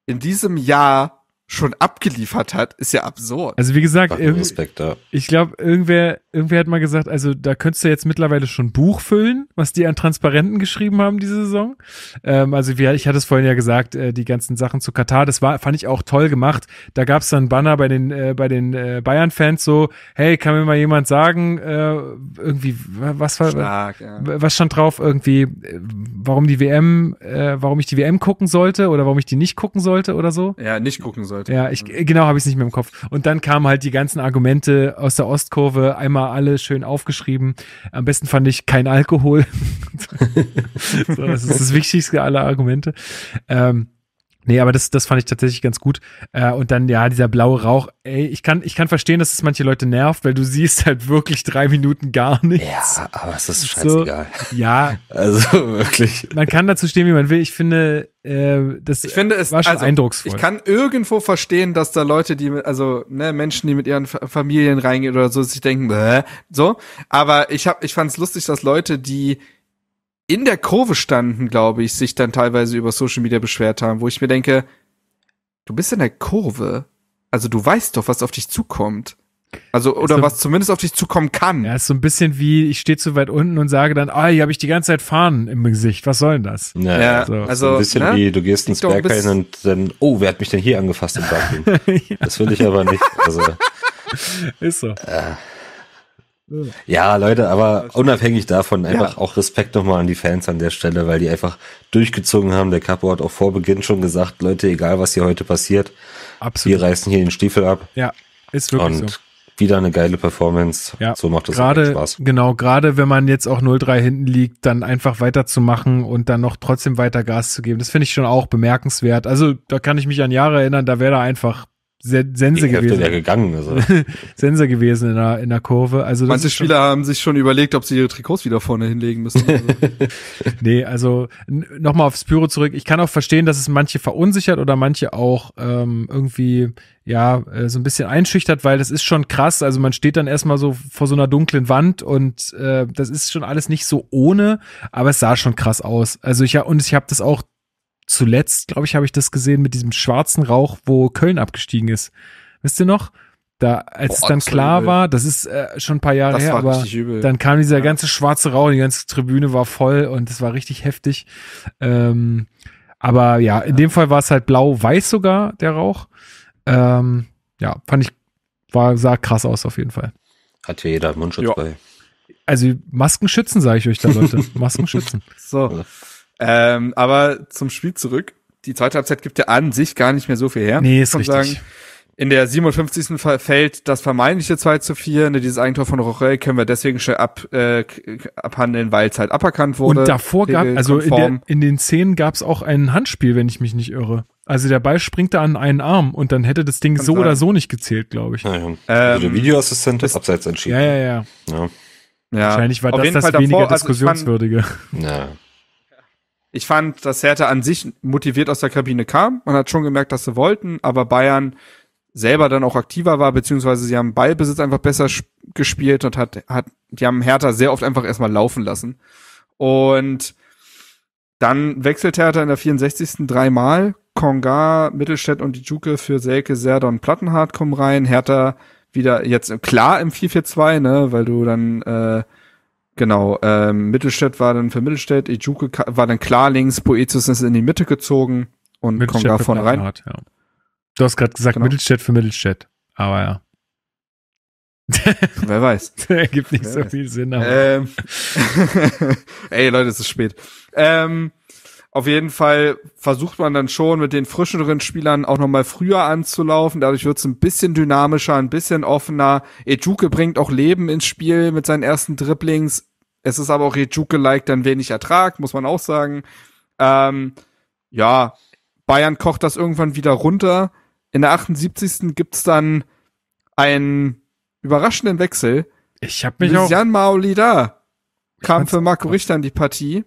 in diesem Jahr schon abgeliefert hat, ist ja absurd. Also wie gesagt, Respekt, ja. ich glaube, irgendwer, irgendwer hat mal gesagt, also da könntest du jetzt mittlerweile schon Buch füllen, was die an Transparenten geschrieben haben diese Saison. Ähm, also wie, ich hatte es vorhin ja gesagt, äh, die ganzen Sachen zu Katar, das war, fand ich auch toll gemacht. Da gab es dann Banner bei den, äh, bei den äh, Bayern-Fans so, hey, kann mir mal jemand sagen, äh, irgendwie, was war, Stark, ja. was stand drauf irgendwie, äh, warum die WM, äh, warum ich die WM gucken sollte oder warum ich die nicht gucken sollte oder so? Ja, nicht gucken sollte. Leute. Ja, ich, genau, habe ich es nicht mehr im Kopf. Und dann kamen halt die ganzen Argumente aus der Ostkurve, einmal alle schön aufgeschrieben. Am besten fand ich kein Alkohol. so, das ist das Wichtigste aller Argumente. Ähm, Nee, aber das, das fand ich tatsächlich ganz gut. Äh, und dann, ja, dieser blaue Rauch. Ey, ich kann, ich kann verstehen, dass es manche Leute nervt, weil du siehst halt wirklich drei Minuten gar nichts. Ja, aber es ist scheißegal. So, ja. Also wirklich. Man kann dazu stehen, wie man will. Ich finde, äh, das ich finde, es, war schon also, eindrucksvoll. Ich kann irgendwo verstehen, dass da Leute, die, also ne, Menschen, die mit ihren Familien reingehen oder so, sich denken, Bäh, so. Aber ich, hab, ich fand es lustig, dass Leute, die in der Kurve standen, glaube ich, sich dann teilweise über Social Media beschwert haben, wo ich mir denke, du bist in der Kurve. Also du weißt doch, was auf dich zukommt. Also, oder so, was zumindest auf dich zukommen kann. Ja, ist so ein bisschen wie, ich stehe zu weit unten und sage dann, ah, oh, hier habe ich die ganze Zeit Fahnen im Gesicht, was soll denn das? Naja, ja, so. also. Ein bisschen ne? wie, du gehst ins Berg rein und dann, oh, wer hat mich denn hier angefasst im Backen? ja. Das will ich aber nicht. Also. ist so. Äh. Ja, Leute, aber unabhängig davon einfach ja. auch Respekt nochmal an die Fans an der Stelle, weil die einfach durchgezogen haben. Der Capo hat auch vor Beginn schon gesagt, Leute, egal was hier heute passiert, Absolut. wir reißen hier den Stiefel ab. Ja, ist wirklich Und so wieder eine geile Performance. Ja, so macht es gerade Spaß. Genau, gerade wenn man jetzt auch 0-3 hinten liegt, dann einfach weiterzumachen und dann noch trotzdem weiter Gas zu geben. Das finde ich schon auch bemerkenswert. Also da kann ich mich an Jahre erinnern, da wäre da einfach Sense die gewesen. Der gegangen ist. Sense gewesen in der, in der Kurve. Also Manche Spieler haben sich schon überlegt, ob sie ihre Trikots wieder vorne hinlegen müssen. Also. nee, also nochmal aufs Pyro zurück. Ich kann auch verstehen, dass es manche verunsichert oder manche auch ähm, irgendwie ja äh, so ein bisschen einschüchtert, weil das ist schon krass. Also man steht dann erstmal so vor so einer dunklen Wand und äh, das ist schon alles nicht so ohne, aber es sah schon krass aus. Also ich ja und ich habe das auch zuletzt, glaube ich, habe ich das gesehen mit diesem schwarzen Rauch, wo Köln abgestiegen ist. Wisst ihr noch? Da, als Boah, es dann klar übel. war, das ist äh, schon ein paar Jahre das her, aber dann kam dieser ja. ganze schwarze Rauch, die ganze Tribüne war voll und es war richtig heftig. Ähm, aber ja, in ja. dem Fall war es halt blau-weiß sogar, der Rauch. Ähm, ja, fand ich, war, sah krass aus auf jeden Fall. Hat ja jeder Mundschutz jo. bei. Also Masken schützen, sage ich euch da, Leute. Masken schützen. So. Ähm, aber zum Spiel zurück. Die zweite Halbzeit gibt ja an sich gar nicht mehr so viel her. Nee, ist richtig. Sagen. In der 57. fällt das vermeintliche 2 zu 4. Ne, Dieses Eigentor von Rochel können wir deswegen schon ab, äh, abhandeln, weil es halt aberkannt wurde. Und davor gab, also in, der, in, den Szenen gab es auch ein Handspiel, wenn ich mich nicht irre. Also der Ball springt da an einen Arm und dann hätte das Ding Kann so sein. oder so nicht gezählt, glaube ich. Naja. ja. Ähm, also der Videoassistent ist abseits entschieden. Ja, ja, ja. ja. Wahrscheinlich war Auf das das Fall weniger also Diskussionswürdige. ja ich fand, dass Hertha an sich motiviert aus der Kabine kam. Man hat schon gemerkt, dass sie wollten, aber Bayern selber dann auch aktiver war, beziehungsweise sie haben Ballbesitz einfach besser gespielt und hat, hat, die haben Hertha sehr oft einfach erstmal laufen lassen. Und dann wechselt Hertha in der 64. dreimal. Konga, Mittelstädt und die Juke für Selke, Serdon, Plattenhardt kommen rein. Hertha wieder jetzt klar im 4-4-2, ne, weil du dann äh, Genau, ähm, Mittelstädt war dann für Mittelstädt, Ijuke war dann klar links, Poetius ist in die Mitte gezogen und kommt da vorne rein. Hat, ja. Du hast gerade gesagt genau. Mittelstädt für Mittelstädt, aber ja. Wer weiß. Ergibt nicht Wer so weiß. viel Sinn. Aber. Ähm, Ey Leute, es ist spät. Ähm, auf jeden Fall versucht man dann schon mit den frischeren Spielern auch nochmal früher anzulaufen. Dadurch wird es ein bisschen dynamischer, ein bisschen offener. Ejuke bringt auch Leben ins Spiel mit seinen ersten Dribblings. Es ist aber auch Ejuke-like dann wenig Ertrag, muss man auch sagen. Ähm, ja, Bayern kocht das irgendwann wieder runter. In der 78. gibt's dann einen überraschenden Wechsel. Ich habe mich Jan auch. Jan Maoli da kam für Marco Richter in die Partie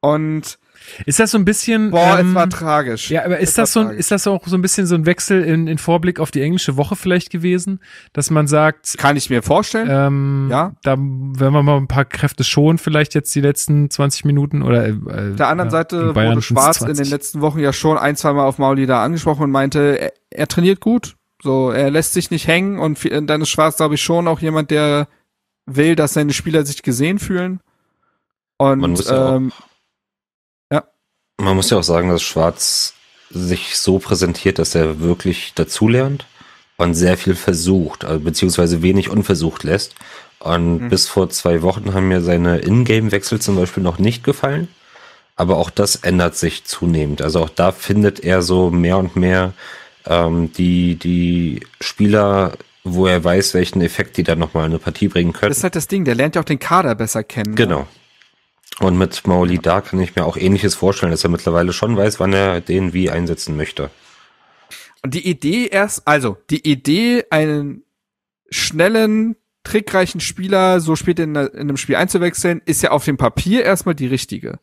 und ist das so ein bisschen. Boah, ähm, es war tragisch. Ja, aber ist es das so ein, ist das auch so ein bisschen so ein Wechsel in, in Vorblick auf die englische Woche vielleicht gewesen? Dass man sagt. Kann ich mir vorstellen. Ähm, ja. Da werden wir mal ein paar Kräfte schonen, vielleicht jetzt die letzten 20 Minuten oder. Äh, auf äh, der anderen ja, Seite wurde Schwarz 20. in den letzten Wochen ja schon ein, zwei Mal auf Mauli da angesprochen und meinte, er, er trainiert gut. So, er lässt sich nicht hängen und äh, dann ist Schwarz, glaube ich, schon auch jemand, der will, dass seine Spieler sich gesehen fühlen. Und man muss ja ähm, auch man muss ja auch sagen, dass Schwarz sich so präsentiert, dass er wirklich dazulernt und sehr viel versucht, also beziehungsweise wenig unversucht lässt. Und mhm. bis vor zwei Wochen haben mir seine Ingame-Wechsel zum Beispiel noch nicht gefallen. Aber auch das ändert sich zunehmend. Also auch da findet er so mehr und mehr ähm, die, die Spieler, wo er weiß, welchen Effekt die dann nochmal eine Partie bringen können. Das ist halt das Ding, der lernt ja auch den Kader besser kennen. Ne? Genau. Ne? Und mit Maoli da kann ich mir auch ähnliches vorstellen, dass er mittlerweile schon weiß, wann er den wie einsetzen möchte. Und die Idee erst, also die Idee, einen schnellen, trickreichen Spieler so spät in, in einem Spiel einzuwechseln, ist ja auf dem Papier erstmal die richtige.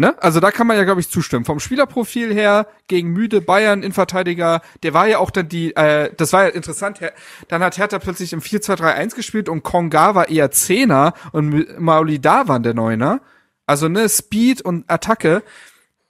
Ne? Also da kann man ja, glaube ich, zustimmen. Vom Spielerprofil her gegen müde Bayern in Verteidiger, der war ja auch dann die, äh, das war ja interessant, dann hat Hertha plötzlich im 4-2-3-1 gespielt und Konga war eher Zehner und Maulida waren der Neuner. Also ne, Speed und Attacke.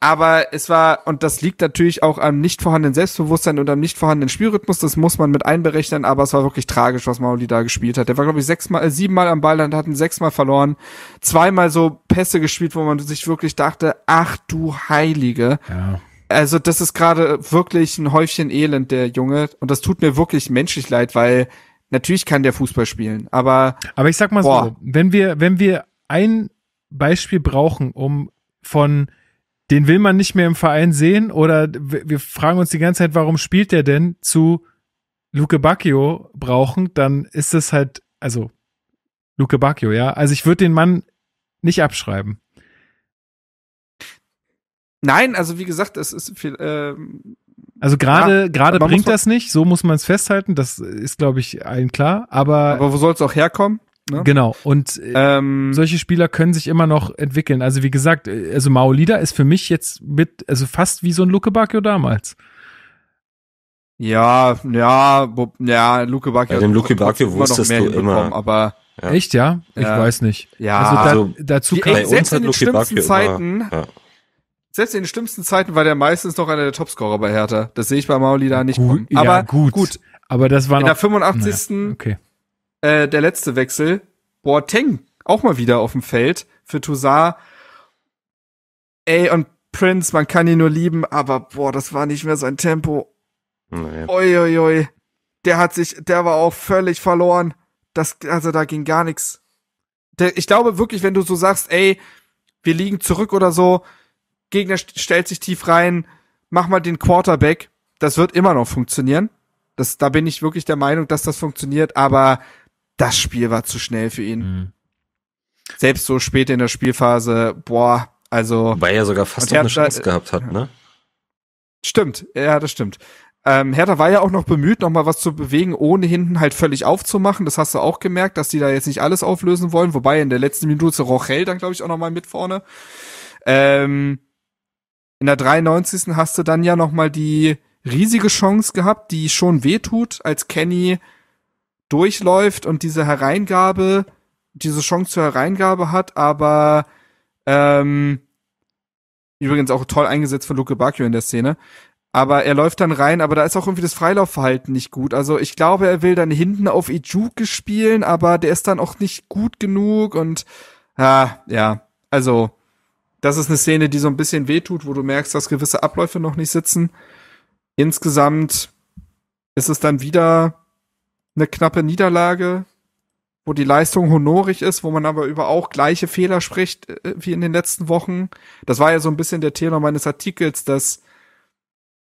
Aber es war, und das liegt natürlich auch am nicht vorhandenen Selbstbewusstsein und am nicht vorhandenen Spielrhythmus, das muss man mit einberechnen, aber es war wirklich tragisch, was Mauli da gespielt hat. Der war, glaube ich, sechsmal, äh, siebenmal am Ball und hatten sechsmal verloren. Zweimal so Pässe gespielt, wo man sich wirklich dachte, ach du Heilige. Ja. Also, das ist gerade wirklich ein Häufchen Elend, der Junge. Und das tut mir wirklich menschlich leid, weil natürlich kann der Fußball spielen, aber. Aber ich sag mal boah. so, wenn wir, wenn wir ein Beispiel brauchen, um von den will man nicht mehr im Verein sehen oder wir fragen uns die ganze Zeit, warum spielt der denn zu Luke Bacchio brauchen, dann ist es halt, also Luke Bacchio, ja. Also ich würde den Mann nicht abschreiben. Nein, also wie gesagt, es ist viel. Ähm, also gerade ja, gerade bringt das nicht, so muss man es festhalten, das ist, glaube ich, allen klar. Aber, aber wo soll es auch herkommen? Ne? Genau. Und äh, ähm, solche Spieler können sich immer noch entwickeln. Also wie gesagt, äh, also Maolida ist für mich jetzt mit, also fast wie so ein Luke Bacchio damals. Ja, ja, bo, ja, Luke Bacchio. Bei dem Luke Bacchio wusstest du immer. Aber ja. Echt, ja? Ich ja. weiß nicht. Ja, also, da, also dazu kam bei uns hat Luke Bacchio Zeiten, immer, ja. Selbst in den schlimmsten Zeiten war der meistens noch einer der Topscorer bei Hertha. Das sehe ich bei Mauli da nicht. Gut, kommen. Aber gut. gut. Aber das war in der 85. Naja, okay. Äh, der letzte Wechsel, Boateng auch mal wieder auf dem Feld für Toussaint. Ey, und Prince, man kann ihn nur lieben, aber boah, das war nicht mehr sein Tempo. Nee. Oi, oi, oi. Der hat sich, der war auch völlig verloren. Das, also da ging gar nichts. ich glaube wirklich, wenn du so sagst, ey, wir liegen zurück oder so, Gegner st stellt sich tief rein, mach mal den Quarterback, das wird immer noch funktionieren. Das, da bin ich wirklich der Meinung, dass das funktioniert, aber das Spiel war zu schnell für ihn. Mhm. Selbst so spät in der Spielphase, boah, also. Weil er sogar fast eine Chance gehabt hat, äh, ne? Stimmt, ja, das stimmt. Ähm, Hertha war ja auch noch bemüht, nochmal was zu bewegen, ohne hinten halt völlig aufzumachen. Das hast du auch gemerkt, dass die da jetzt nicht alles auflösen wollen. Wobei in der letzten Minute Rochel dann, glaube ich, auch nochmal mit vorne. Ähm, in der 93. hast du dann ja nochmal die riesige Chance gehabt, die schon wehtut, als Kenny durchläuft und diese Hereingabe, diese Chance zur Hereingabe hat, aber ähm, übrigens auch toll eingesetzt von Luke Bacchio in der Szene. Aber er läuft dann rein, aber da ist auch irgendwie das Freilaufverhalten nicht gut. Also ich glaube, er will dann hinten auf Ijuke spielen, aber der ist dann auch nicht gut genug und ah, ja, also das ist eine Szene, die so ein bisschen wehtut, wo du merkst, dass gewisse Abläufe noch nicht sitzen. Insgesamt ist es dann wieder eine knappe Niederlage, wo die Leistung honorig ist, wo man aber über auch gleiche Fehler spricht äh, äh, wie in den letzten Wochen. Das war ja so ein bisschen der Thema meines Artikels, dass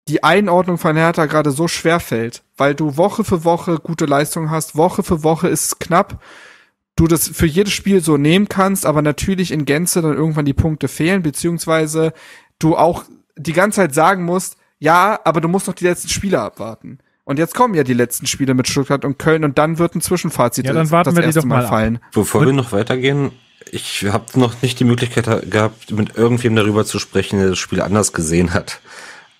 die Einordnung von Hertha gerade so schwer fällt, weil du Woche für Woche gute Leistung hast, Woche für Woche ist es knapp, du das für jedes Spiel so nehmen kannst, aber natürlich in Gänze dann irgendwann die Punkte fehlen, beziehungsweise du auch die ganze Zeit sagen musst, ja, aber du musst noch die letzten Spiele abwarten. Und jetzt kommen ja die letzten Spiele mit Stuttgart und Köln und dann wird ein Zwischenfazit ja, dann warten das wir erste die doch Mal, mal fallen. Bevor und wir noch weitergehen, ich habe noch nicht die Möglichkeit gehabt, mit irgendwem darüber zu sprechen, der das Spiel anders gesehen hat.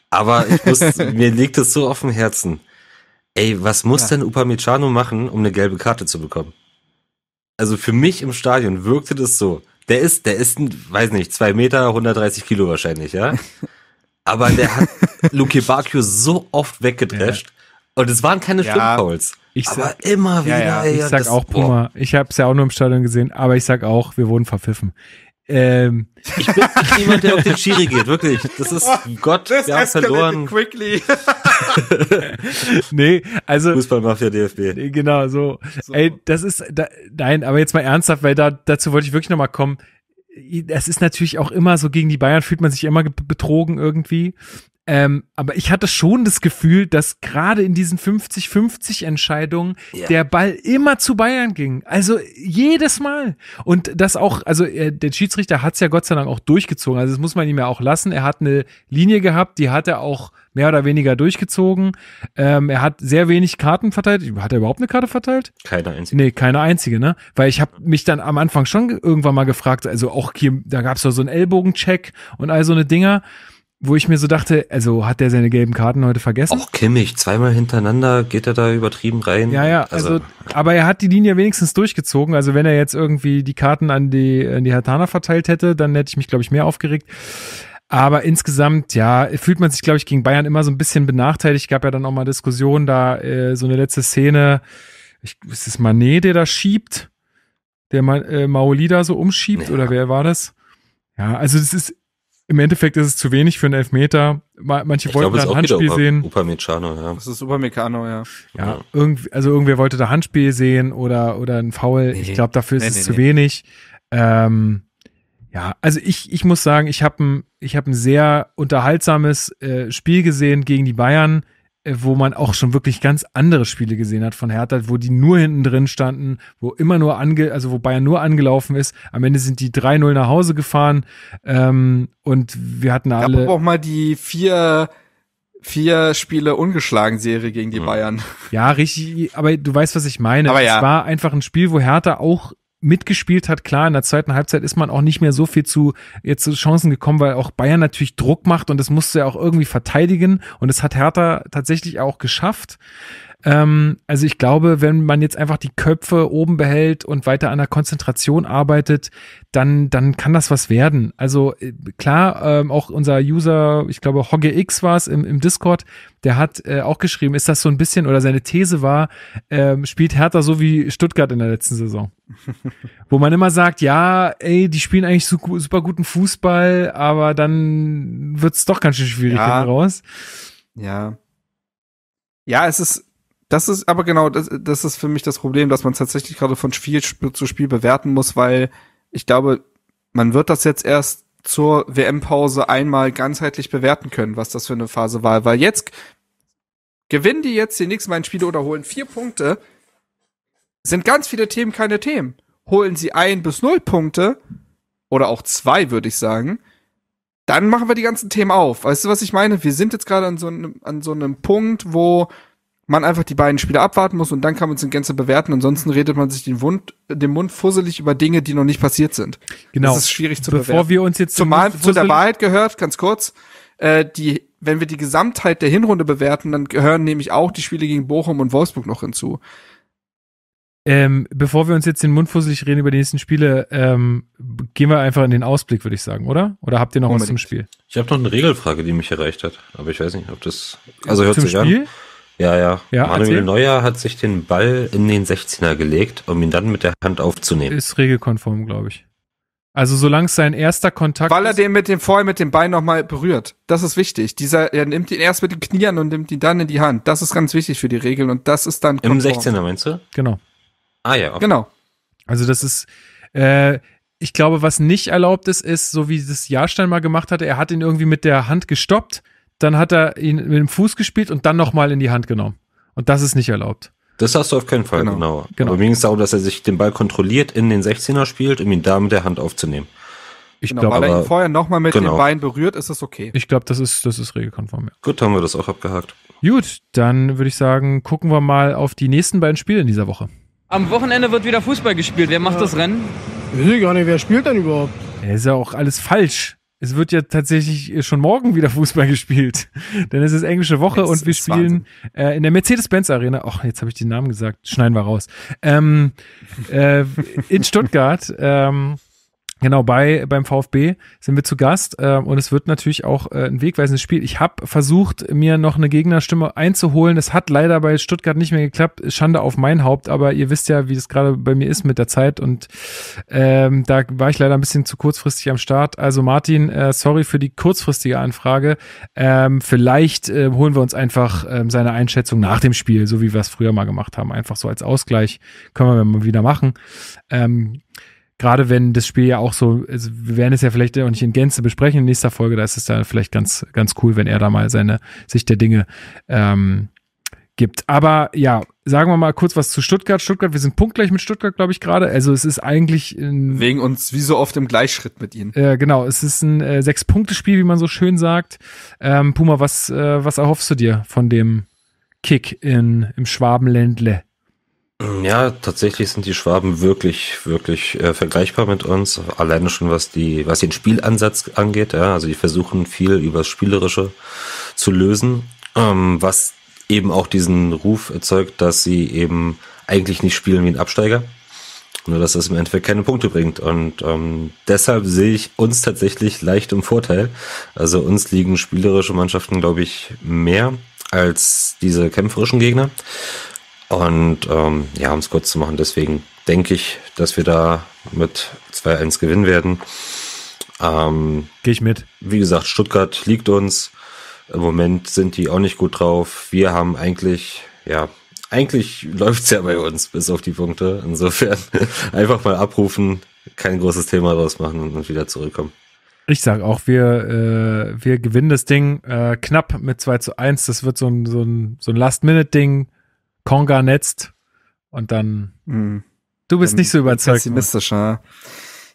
Aber ich muss, mir liegt es so auf dem Herzen. Ey, was muss ja. denn Upamecano machen, um eine gelbe Karte zu bekommen? Also für mich im Stadion wirkte das so. Der ist, der ist, weiß nicht, zwei Meter, 130 Kilo wahrscheinlich, ja? Aber der hat Luke Bakio so oft weggedrescht. Ja. Und es waren keine ja. Schlimmfouls. Ich sag, aber immer wieder. Ja, ja. Ey, ich sag das, auch Puma. Boah. Ich habe es ja auch nur im Stadion gesehen, aber ich sag auch, wir wurden verpfiffen. Ähm. Ich bin nicht jemand, der auf den Schiri geht, wirklich. Das ist oh, Gott, wir haben verloren. Quickly. nee, also Fußballmafia DFB. Nee, Genau, so. so. Ey, das ist da, nein, aber jetzt mal ernsthaft, weil da dazu wollte ich wirklich nochmal kommen. Es ist natürlich auch immer so gegen die Bayern fühlt man sich immer betrogen irgendwie ähm, aber ich hatte schon das Gefühl, dass gerade in diesen 50-50 Entscheidungen yeah. der Ball immer zu Bayern ging. Also jedes Mal. Und das auch, also äh, der Schiedsrichter hat es ja Gott sei Dank auch durchgezogen. Also das muss man ihm ja auch lassen. Er hat eine Linie gehabt, die hat er auch mehr oder weniger durchgezogen. Ähm, er hat sehr wenig Karten verteilt. Hat er überhaupt eine Karte verteilt? Keine einzige. Nee, keine einzige, ne? Weil ich habe mich dann am Anfang schon irgendwann mal gefragt, also auch hier, da gab es so einen Ellbogencheck und all so eine Dinger wo ich mir so dachte, also hat der seine gelben Karten heute vergessen? Auch Kimmich, zweimal hintereinander geht er da übertrieben rein. Ja, ja, also, also aber er hat die Linie wenigstens durchgezogen. Also wenn er jetzt irgendwie die Karten an die, an die Hatana verteilt hätte, dann hätte ich mich, glaube ich, mehr aufgeregt. Aber insgesamt, ja, fühlt man sich, glaube ich, gegen Bayern immer so ein bisschen benachteiligt. Gab ja dann auch mal Diskussionen, da äh, so eine letzte Szene, ich, ist es Manet, der da schiebt, der Ma äh, Maoli da so umschiebt, ja. oder wer war das? Ja, also das ist im Endeffekt ist es zu wenig für einen Elfmeter. Manche ich wollten da ein Handspiel Upa, sehen. Upamecano, ja. Das ist Upamecano, ja. Ja, ja. Irgendwie, also irgendwer wollte da Handspiel sehen oder, oder ein Foul. Nee, ich glaube, dafür ist nee, es zu wenig. Ähm, ja, also ich, ich muss sagen, ich habe ein, ich hab ein sehr unterhaltsames äh, Spiel gesehen gegen die Bayern wo man auch schon wirklich ganz andere Spiele gesehen hat von Hertha, wo die nur hinten drin standen, wo immer nur ange, also wo Bayern nur angelaufen ist. Am Ende sind die 3-0 nach Hause gefahren ähm, und wir hatten alle. Ich habe auch mal die vier vier Spiele ungeschlagen Serie gegen die mhm. Bayern. Ja, richtig, aber du weißt, was ich meine. Aber ja. Es war einfach ein Spiel, wo Hertha auch mitgespielt hat. Klar, in der zweiten Halbzeit ist man auch nicht mehr so viel zu, jetzt zu Chancen gekommen, weil auch Bayern natürlich Druck macht und das musste ja auch irgendwie verteidigen und das hat Hertha tatsächlich auch geschafft. Ähm, also ich glaube, wenn man jetzt einfach die Köpfe oben behält und weiter an der Konzentration arbeitet, dann, dann kann das was werden. Also äh, klar, ähm, auch unser User, ich glaube HoggeX war es im, im Discord, der hat äh, auch geschrieben, ist das so ein bisschen, oder seine These war, ähm, spielt Hertha so wie Stuttgart in der letzten Saison. Wo man immer sagt, ja, ey, die spielen eigentlich super guten Fußball, aber dann wird's doch ganz schön schwierig ja. raus. Ja. Ja, es ist, das ist aber genau, das, das ist für mich das Problem, dass man tatsächlich gerade von Spiel zu Spiel bewerten muss, weil ich glaube, man wird das jetzt erst zur WM-Pause einmal ganzheitlich bewerten können, was das für eine Phase war. Weil jetzt gewinnen die jetzt die nächsten beiden Spiele oder holen vier Punkte, sind ganz viele Themen keine Themen. Holen sie ein bis null Punkte oder auch zwei, würde ich sagen, dann machen wir die ganzen Themen auf. Weißt du, was ich meine? Wir sind jetzt gerade an so einem, an so einem Punkt, wo man einfach die beiden Spiele abwarten muss und dann kann man es in Gänze bewerten. Ansonsten redet man sich den, Wund, den Mund fusselig über Dinge, die noch nicht passiert sind. Genau. Das ist schwierig zu Bevor bewerten. wir uns jetzt zumal zu der Wahrheit gehört, ganz kurz, äh, die, wenn wir die Gesamtheit der Hinrunde bewerten, dann gehören nämlich auch die Spiele gegen Bochum und Wolfsburg noch hinzu. Ähm, bevor wir uns jetzt den Mund fusselig reden über die nächsten Spiele, ähm, gehen wir einfach in den Ausblick, würde ich sagen, oder? Oder habt ihr noch Unbedingt. was zum Spiel? Ich habe noch eine Regelfrage, die mich erreicht hat, aber ich weiß nicht, ob das also hört zum sich Spiel? an. Ja, ja. ja Manuel erzähl. Neuer hat sich den Ball in den 16er gelegt, um ihn dann mit der Hand aufzunehmen. Ist regelkonform, glaube ich. Also solange es sein erster Kontakt Weil er den mit dem vorher mit dem Bein nochmal berührt. Das ist wichtig. Dieser, er nimmt ihn erst mit den Knien und nimmt ihn dann in die Hand. Das ist ganz wichtig für die Regeln und das ist dann. Konform. Im 16er meinst du? Genau. Ah ja. Okay. Genau. Also das ist, äh, ich glaube, was nicht erlaubt ist, ist, so wie das Jahrstein mal gemacht hatte, er hat ihn irgendwie mit der Hand gestoppt dann hat er ihn mit dem Fuß gespielt und dann nochmal in die Hand genommen. Und das ist nicht erlaubt. Das hast du auf keinen Fall, genau. genau. genau. Aber mir ging es darum, dass er sich den Ball kontrolliert in den 16er spielt, um ihn da mit der Hand aufzunehmen. Ich genau, glaube, weil er ihn vorher nochmal mit genau. den Beinen berührt, ist das okay. Ich glaube, das ist, das ist regelkonform. Ja. Gut, haben wir das auch abgehakt. Gut, dann würde ich sagen, gucken wir mal auf die nächsten beiden Spiele in dieser Woche. Am Wochenende wird wieder Fußball gespielt. Wer macht ja. das Rennen? Ich weiß gar nicht, wer spielt denn überhaupt? Ja, ist ja auch alles falsch es wird ja tatsächlich äh, schon morgen wieder Fußball gespielt. Denn es ist englische Woche es und wir spielen äh, in der Mercedes-Benz Arena. Ach, jetzt habe ich den Namen gesagt. Schneiden wir raus. Ähm, äh, in Stuttgart. Ähm, Genau, bei, beim VfB sind wir zu Gast äh, und es wird natürlich auch äh, ein wegweisendes Spiel. Ich habe versucht, mir noch eine Gegnerstimme einzuholen. Es hat leider bei Stuttgart nicht mehr geklappt. Schande auf mein Haupt, aber ihr wisst ja, wie das gerade bei mir ist mit der Zeit und ähm, da war ich leider ein bisschen zu kurzfristig am Start. Also Martin, äh, sorry für die kurzfristige Anfrage. Ähm, vielleicht äh, holen wir uns einfach ähm, seine Einschätzung nach dem Spiel, so wie wir es früher mal gemacht haben. Einfach so als Ausgleich können wir mal wieder machen. Ähm, gerade wenn das Spiel ja auch so, also wir werden es ja vielleicht auch nicht in Gänze besprechen in nächster Folge, da ist es dann vielleicht ganz, ganz cool, wenn er da mal seine Sicht der Dinge ähm, gibt. Aber ja, sagen wir mal kurz was zu Stuttgart. Stuttgart, wir sind punktgleich mit Stuttgart, glaube ich, gerade. Also es ist eigentlich wegen uns wie so oft im Gleichschritt mit ihnen. Äh, genau, es ist ein äh, Sechs-Punkte-Spiel, wie man so schön sagt. Ähm, Puma, was, äh, was erhoffst du dir von dem Kick in, im Schwabenländle? Ähm, ja, tatsächlich sind die Schwaben wirklich, wirklich äh, vergleichbar mit uns. Alleine schon was die, was den Spielansatz angeht. Ja, also die versuchen viel übers Spielerische zu lösen, ähm, was eben auch diesen Ruf erzeugt, dass sie eben eigentlich nicht spielen wie ein Absteiger. Nur dass das im Endeffekt keine Punkte bringt. Und ähm, deshalb sehe ich uns tatsächlich leicht im Vorteil. Also uns liegen spielerische Mannschaften, glaube ich, mehr als diese kämpferischen Gegner. Und ähm, ja, um es kurz zu machen, deswegen denke ich, dass wir da mit 2-1 gewinnen werden. Ähm, Gehe ich mit. Wie gesagt, Stuttgart liegt uns. Im Moment sind die auch nicht gut drauf. Wir haben eigentlich, ja, eigentlich läuft es ja bei uns bis auf die Punkte. Insofern einfach mal abrufen, kein großes Thema draus machen und wieder zurückkommen. Ich sage auch, wir, äh, wir gewinnen das Ding äh, knapp mit 2 zu 1. Das wird so ein, so ein, so ein Last-Minute-Ding. Konga netzt und dann. Mhm. Du bist dann nicht so überzeugt. Ne? Pessimistischer.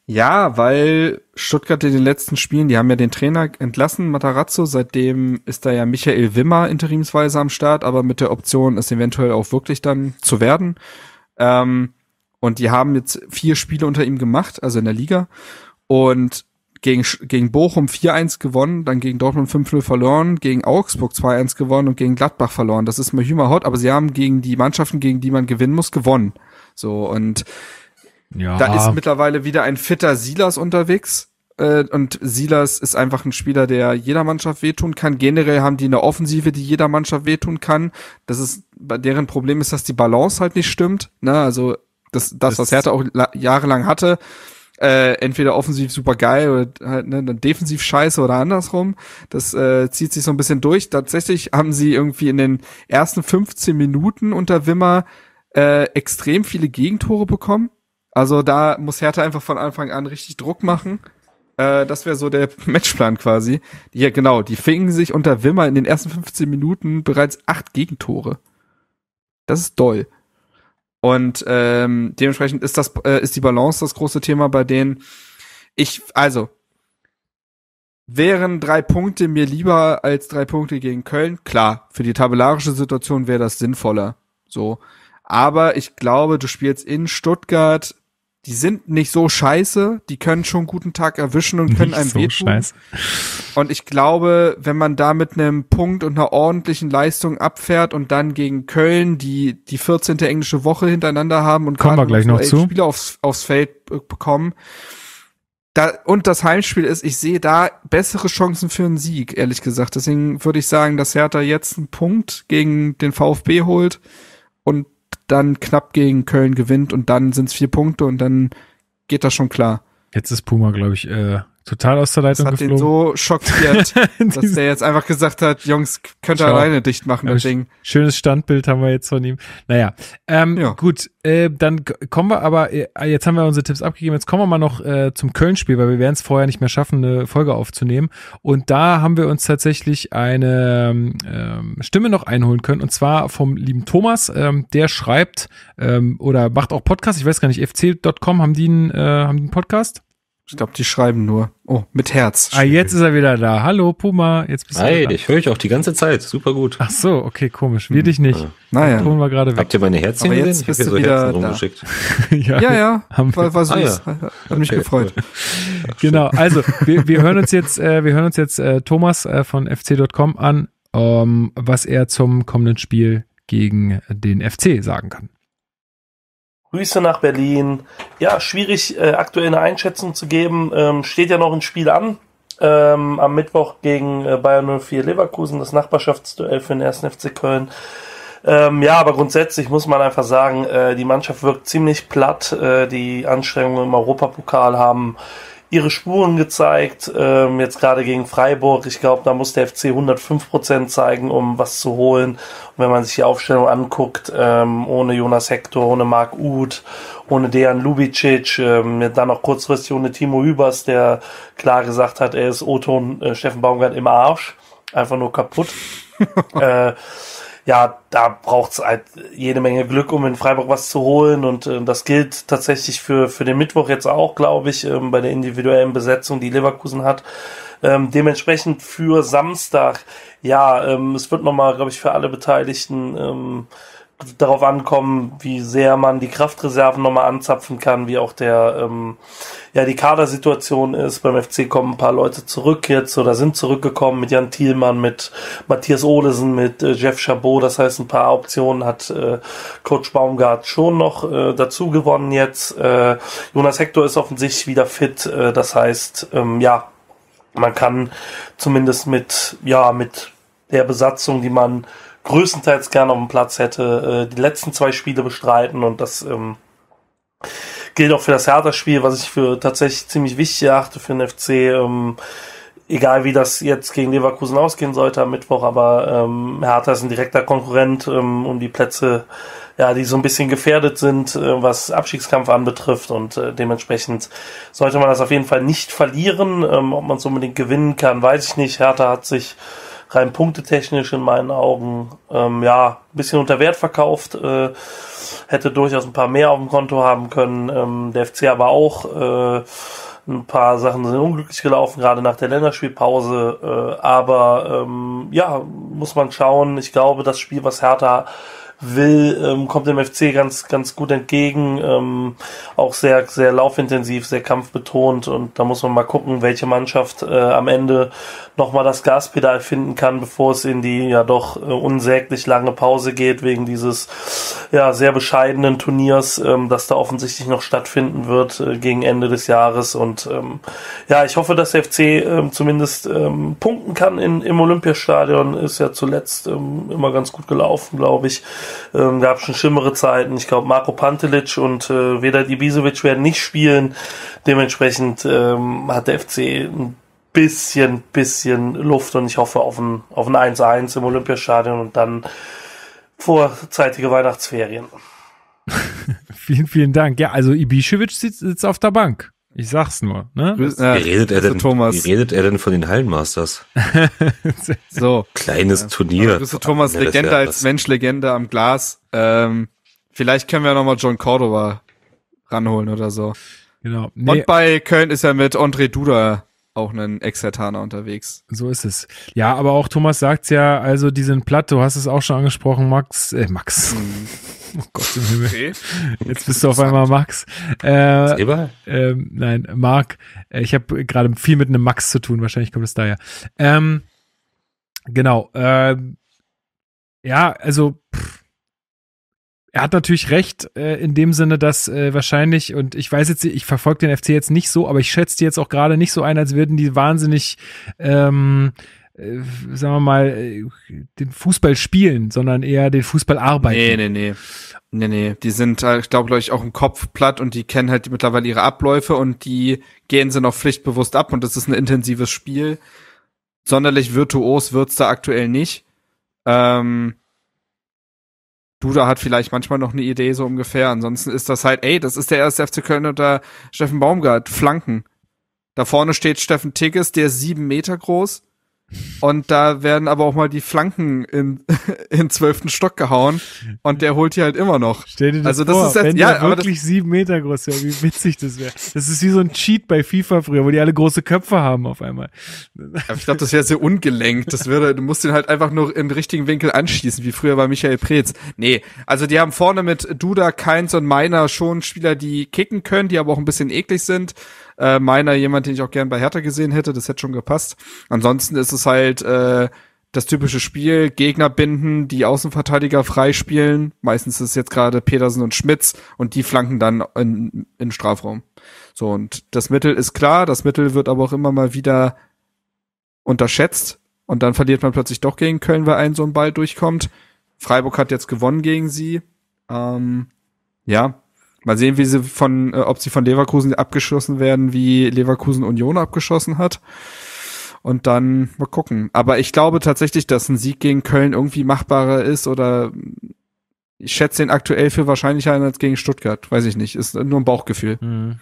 Ja, weil Stuttgart in den letzten Spielen, die haben ja den Trainer entlassen, Matarazzo. Seitdem ist da ja Michael Wimmer interimsweise am Start, aber mit der Option, es eventuell auch wirklich dann zu werden. Ähm, und die haben jetzt vier Spiele unter ihm gemacht, also in der Liga. Und gegen, gegen Bochum 4-1 gewonnen, dann gegen Dortmund 5-0 verloren, gegen Augsburg 2-1 gewonnen und gegen Gladbach verloren. Das ist Mahümer Hot, aber sie haben gegen die Mannschaften, gegen die man gewinnen muss, gewonnen. So, und ja. da ist mittlerweile wieder ein fitter Silas unterwegs. Äh, und Silas ist einfach ein Spieler, der jeder Mannschaft wehtun kann. Generell haben die eine Offensive, die jeder Mannschaft wehtun kann. Das ist, bei deren Problem ist, dass die Balance halt nicht stimmt. Ne? Also das, das, das was Hertha auch jahrelang hatte, äh, entweder offensiv super geil oder halt ne, dann defensiv scheiße oder andersrum. Das äh, zieht sich so ein bisschen durch. Tatsächlich haben sie irgendwie in den ersten 15 Minuten unter Wimmer äh, extrem viele Gegentore bekommen. Also da muss Hertha einfach von Anfang an richtig Druck machen. Äh, das wäre so der Matchplan quasi. Ja, genau, die fingen sich unter Wimmer in den ersten 15 Minuten bereits acht Gegentore. Das ist doll. Und ähm, dementsprechend ist das äh, ist die Balance das große Thema bei denen. Ich also wären drei Punkte mir lieber als drei Punkte gegen Köln. Klar, für die tabellarische Situation wäre das sinnvoller. So, aber ich glaube, du spielst in Stuttgart, die sind nicht so scheiße, die können schon guten Tag erwischen und können nicht einem so wehtun. Und ich glaube, wenn man da mit einem Punkt und einer ordentlichen Leistung abfährt und dann gegen Köln, die die 14. englische Woche hintereinander haben und Kommen gerade noch zu. Spieler aufs, aufs Feld bekommen, da, und das Heimspiel ist, ich sehe da bessere Chancen für einen Sieg, ehrlich gesagt. Deswegen würde ich sagen, dass Hertha jetzt einen Punkt gegen den VfB holt und dann knapp gegen Köln gewinnt und dann sind es vier Punkte und dann geht das schon klar. Jetzt ist Puma, glaube ich, äh, total aus der Leitung das hat geflogen. Ihn so schockiert, dass der jetzt einfach gesagt hat, Jungs, könnt ihr alleine dicht machen, das Ding. Schönes Standbild haben wir jetzt von ihm. Naja, ähm, ja. gut, äh, dann kommen wir aber, äh, ah, jetzt haben wir unsere Tipps abgegeben, jetzt kommen wir mal noch äh, zum Köln-Spiel, weil wir werden es vorher nicht mehr schaffen, eine Folge aufzunehmen. Und da haben wir uns tatsächlich eine ähm, ähm, Stimme noch einholen können, und zwar vom lieben Thomas, ähm, der schreibt ähm, oder macht auch Podcast, ich weiß gar nicht, fc.com haben die einen, äh, haben die einen Podcast? Ich glaube, die schreiben nur. Oh, mit Herz. Ah, jetzt ist er wieder da. Hallo, Puma. Jetzt bist Hi, du. Hi, ich höre ich auch die ganze Zeit. Super gut. Ach so, okay, komisch. Wir hm. dich nicht. Ah. Ja. Naja. Ton war gerade weg. Habt ihr meine Herzchen Aber jetzt gesehen? Bist ich habe so Herzen da. rumgeschickt. ja, ja, ja. War, war süß. Ah, ja. Hat okay. mich gefreut. genau. Also, wir, wir hören uns jetzt, äh, wir hören uns jetzt äh, Thomas äh, von fc.com an, ähm, was er zum kommenden Spiel gegen den FC sagen kann. Grüße nach Berlin. Ja, schwierig äh, aktuell eine Einschätzung zu geben. Ähm, steht ja noch ein Spiel an. Ähm, am Mittwoch gegen äh, Bayern 04 Leverkusen, das Nachbarschaftsduell für den 1. FC Köln. Ähm, ja, aber grundsätzlich muss man einfach sagen, äh, die Mannschaft wirkt ziemlich platt. Äh, die Anstrengungen im Europapokal haben ihre Spuren gezeigt. Ähm, jetzt gerade gegen Freiburg. Ich glaube, da muss der FC 105 Prozent zeigen, um was zu holen. Und wenn man sich die Aufstellung anguckt, ähm, ohne Jonas Hector, ohne Marc Uth, ohne Dejan Lubicic, ähm, dann noch kurzfristig ohne Timo Hübers, der klar gesagt hat, er ist Oton äh, Steffen Baumgart im Arsch. Einfach nur kaputt. äh, ja, da braucht's halt jede Menge Glück, um in Freiburg was zu holen. Und äh, das gilt tatsächlich für, für den Mittwoch jetzt auch, glaube ich, ähm, bei der individuellen Besetzung, die Leverkusen hat. Ähm, dementsprechend für Samstag, ja, ähm, es wird nochmal, glaube ich, für alle Beteiligten ähm, darauf ankommen, wie sehr man die Kraftreserven nochmal anzapfen kann, wie auch der, ähm, ja, die Kadersituation ist. Beim FC kommen ein paar Leute zurück jetzt oder sind zurückgekommen mit Jan Thielmann, mit Matthias Olesen, mit äh, Jeff Chabot. Das heißt, ein paar Optionen hat äh, Coach Baumgart schon noch äh, dazu gewonnen jetzt. Äh, Jonas Hector ist offensichtlich wieder fit. Äh, das heißt, ähm, ja, man kann zumindest mit, ja, mit der Besatzung, die man größtenteils gerne auf dem Platz hätte, äh, die letzten zwei Spiele bestreiten und das ähm, gilt auch für das Hertha-Spiel, was ich für tatsächlich ziemlich wichtig erachte für den FC. Ähm, egal wie das jetzt gegen Leverkusen ausgehen sollte am Mittwoch, aber ähm, Hertha ist ein direkter Konkurrent ähm, um die Plätze, ja, die so ein bisschen gefährdet sind, äh, was Abstiegskampf anbetrifft und äh, dementsprechend sollte man das auf jeden Fall nicht verlieren. Ähm, ob man es unbedingt gewinnen kann, weiß ich nicht. Hertha hat sich rein punktetechnisch in meinen Augen ähm, ja ein bisschen unter Wert verkauft. Äh, hätte durchaus ein paar mehr auf dem Konto haben können. Ähm, der FC aber auch. Äh, ein paar Sachen sind unglücklich gelaufen, gerade nach der Länderspielpause. Äh, aber ähm, ja, muss man schauen. Ich glaube, das Spiel, was Hertha will, ähm, kommt dem FC ganz, ganz gut entgegen. Ähm, auch sehr, sehr laufintensiv, sehr kampfbetont und da muss man mal gucken, welche Mannschaft äh, am Ende nochmal das Gaspedal finden kann, bevor es in die ja doch äh, unsäglich lange Pause geht, wegen dieses ja sehr bescheidenen Turniers, ähm, das da offensichtlich noch stattfinden wird äh, gegen Ende des Jahres. Und ähm, ja, ich hoffe, dass der FC ähm, zumindest ähm, punkten kann in, im Olympiastadion. Ist ja zuletzt ähm, immer ganz gut gelaufen, glaube ich. Ähm, gab schon schlimmere Zeiten. Ich glaube, Marco Pantelic und äh, Vedat Ibisevic werden nicht spielen. Dementsprechend ähm, hat der FC ein bisschen, bisschen Luft und ich hoffe auf ein, auf ein 1-1 im Olympiastadion und dann vorzeitige Weihnachtsferien. vielen, vielen Dank. Ja, also Ibisevic sitzt, sitzt auf der Bank. Ich sag's nur. Ne? Grüß, äh, wie, redet er denn, Thomas. wie redet er denn von den Hallenmasters? so. Kleines ja. Turnier. Also, bist Thomas, ja, Legende als Mensch, Legende am Glas. Ähm, vielleicht können wir nochmal John Cordova ranholen oder so. Genau. Nee. Und bei Köln ist er mit André Duda auch einen Exertaner unterwegs. So ist es. Ja, aber auch Thomas sagt's ja, also die sind platt, du hast es auch schon angesprochen, Max, äh, Max. Mhm. Oh Gott im Himmel. Okay. Jetzt bist du auf einmal Max. Äh, äh, nein, Marc. Äh, ich habe gerade viel mit einem Max zu tun. Wahrscheinlich kommt es daher. Ähm, genau. Äh, ja, also pff, er hat natürlich recht äh, in dem Sinne, dass äh, wahrscheinlich und ich weiß jetzt, ich verfolge den FC jetzt nicht so, aber ich schätze die jetzt auch gerade nicht so ein, als würden die wahnsinnig ähm, äh, sagen wir mal, äh, den Fußball spielen, sondern eher den Fußball arbeiten. Nee, nee, nee. Nee, nee. Die sind, halt, ich glaube, glaub ich, auch im Kopf platt und die kennen halt mittlerweile ihre Abläufe und die gehen sie noch pflichtbewusst ab und das ist ein intensives Spiel. Sonderlich virtuos wird's da aktuell nicht. Ähm, Duda hat vielleicht manchmal noch eine Idee, so ungefähr. Ansonsten ist das halt, ey, das ist der erste FC Köln unter Steffen Baumgart. Flanken. Da vorne steht Steffen Tigges, der ist sieben Meter groß. Und da werden aber auch mal die Flanken in in zwölften Stock gehauen und der holt die halt immer noch. Stell dir das also das ist jetzt, wenn ja, der wirklich sieben Meter groß wäre, wie witzig das wäre. Das ist wie so ein Cheat bei FIFA früher, wo die alle große Köpfe haben auf einmal. ich glaube, das wäre sehr ungelenkt. Das würde, du musst den halt einfach nur im richtigen Winkel anschießen, wie früher bei Michael Preetz. Nee, also die haben vorne mit Duda, Keins und Meiner schon Spieler, die kicken können, die aber auch ein bisschen eklig sind äh, meiner jemand, den ich auch gern bei Hertha gesehen hätte, das hätte schon gepasst. Ansonsten ist es halt äh, das typische Spiel, Gegner binden, die Außenverteidiger freispielen. Meistens ist es jetzt gerade Petersen und Schmitz und die flanken dann in, in Strafraum. So, und das Mittel ist klar, das Mittel wird aber auch immer mal wieder unterschätzt und dann verliert man plötzlich doch gegen Köln, weil ein so ein Ball durchkommt. Freiburg hat jetzt gewonnen gegen sie. Ähm, ja, Mal sehen, wie sie von, äh, ob sie von Leverkusen abgeschossen werden, wie Leverkusen Union abgeschossen hat. Und dann mal gucken. Aber ich glaube tatsächlich, dass ein Sieg gegen Köln irgendwie machbarer ist oder ich schätze ihn aktuell für wahrscheinlicher als gegen Stuttgart. Weiß ich nicht. Ist nur ein Bauchgefühl. Mhm.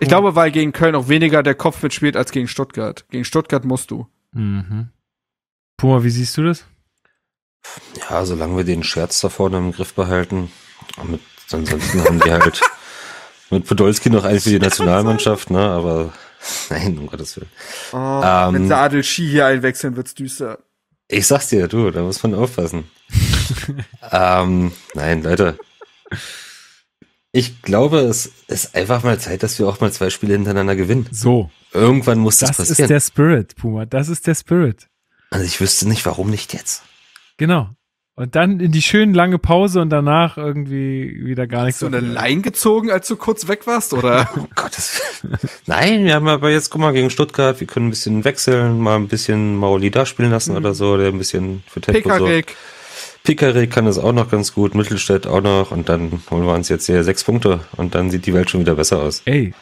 Ich glaube, weil gegen Köln auch weniger der Kopf mitspielt als gegen Stuttgart. Gegen Stuttgart musst du. Mhm. Puma, wie siehst du das? Ja, solange wir den Scherz da vorne im Griff behalten, mit Ansonsten haben die halt mit Podolski noch eins für die Nationalmannschaft, ne? Aber nein, um Gottes Willen. Oh, ähm, wenn der Adel Ski hier einwechseln, wird's düster. Ich sag's dir, du, da muss man aufpassen. ähm, nein, Leute. Ich glaube, es ist einfach mal Zeit, dass wir auch mal zwei Spiele hintereinander gewinnen. So. Irgendwann muss das, das passieren. Das ist der Spirit, Puma. Das ist der Spirit. Also ich wüsste nicht, warum nicht jetzt. Genau. Und dann in die schöne lange Pause und danach irgendwie wieder gar nichts. Hast du eine Lein gezogen, als du kurz weg warst, oder? oh Gott, das, Nein, wir haben aber jetzt, guck mal, gegen Stuttgart, wir können ein bisschen wechseln, mal ein bisschen Maoli da spielen lassen mhm. oder so, der ein bisschen für Tempo Pekarik. so. Pekarik kann das auch noch ganz gut, Mittelstädt auch noch und dann holen wir uns jetzt hier sechs Punkte und dann sieht die Welt schon wieder besser aus. Ey,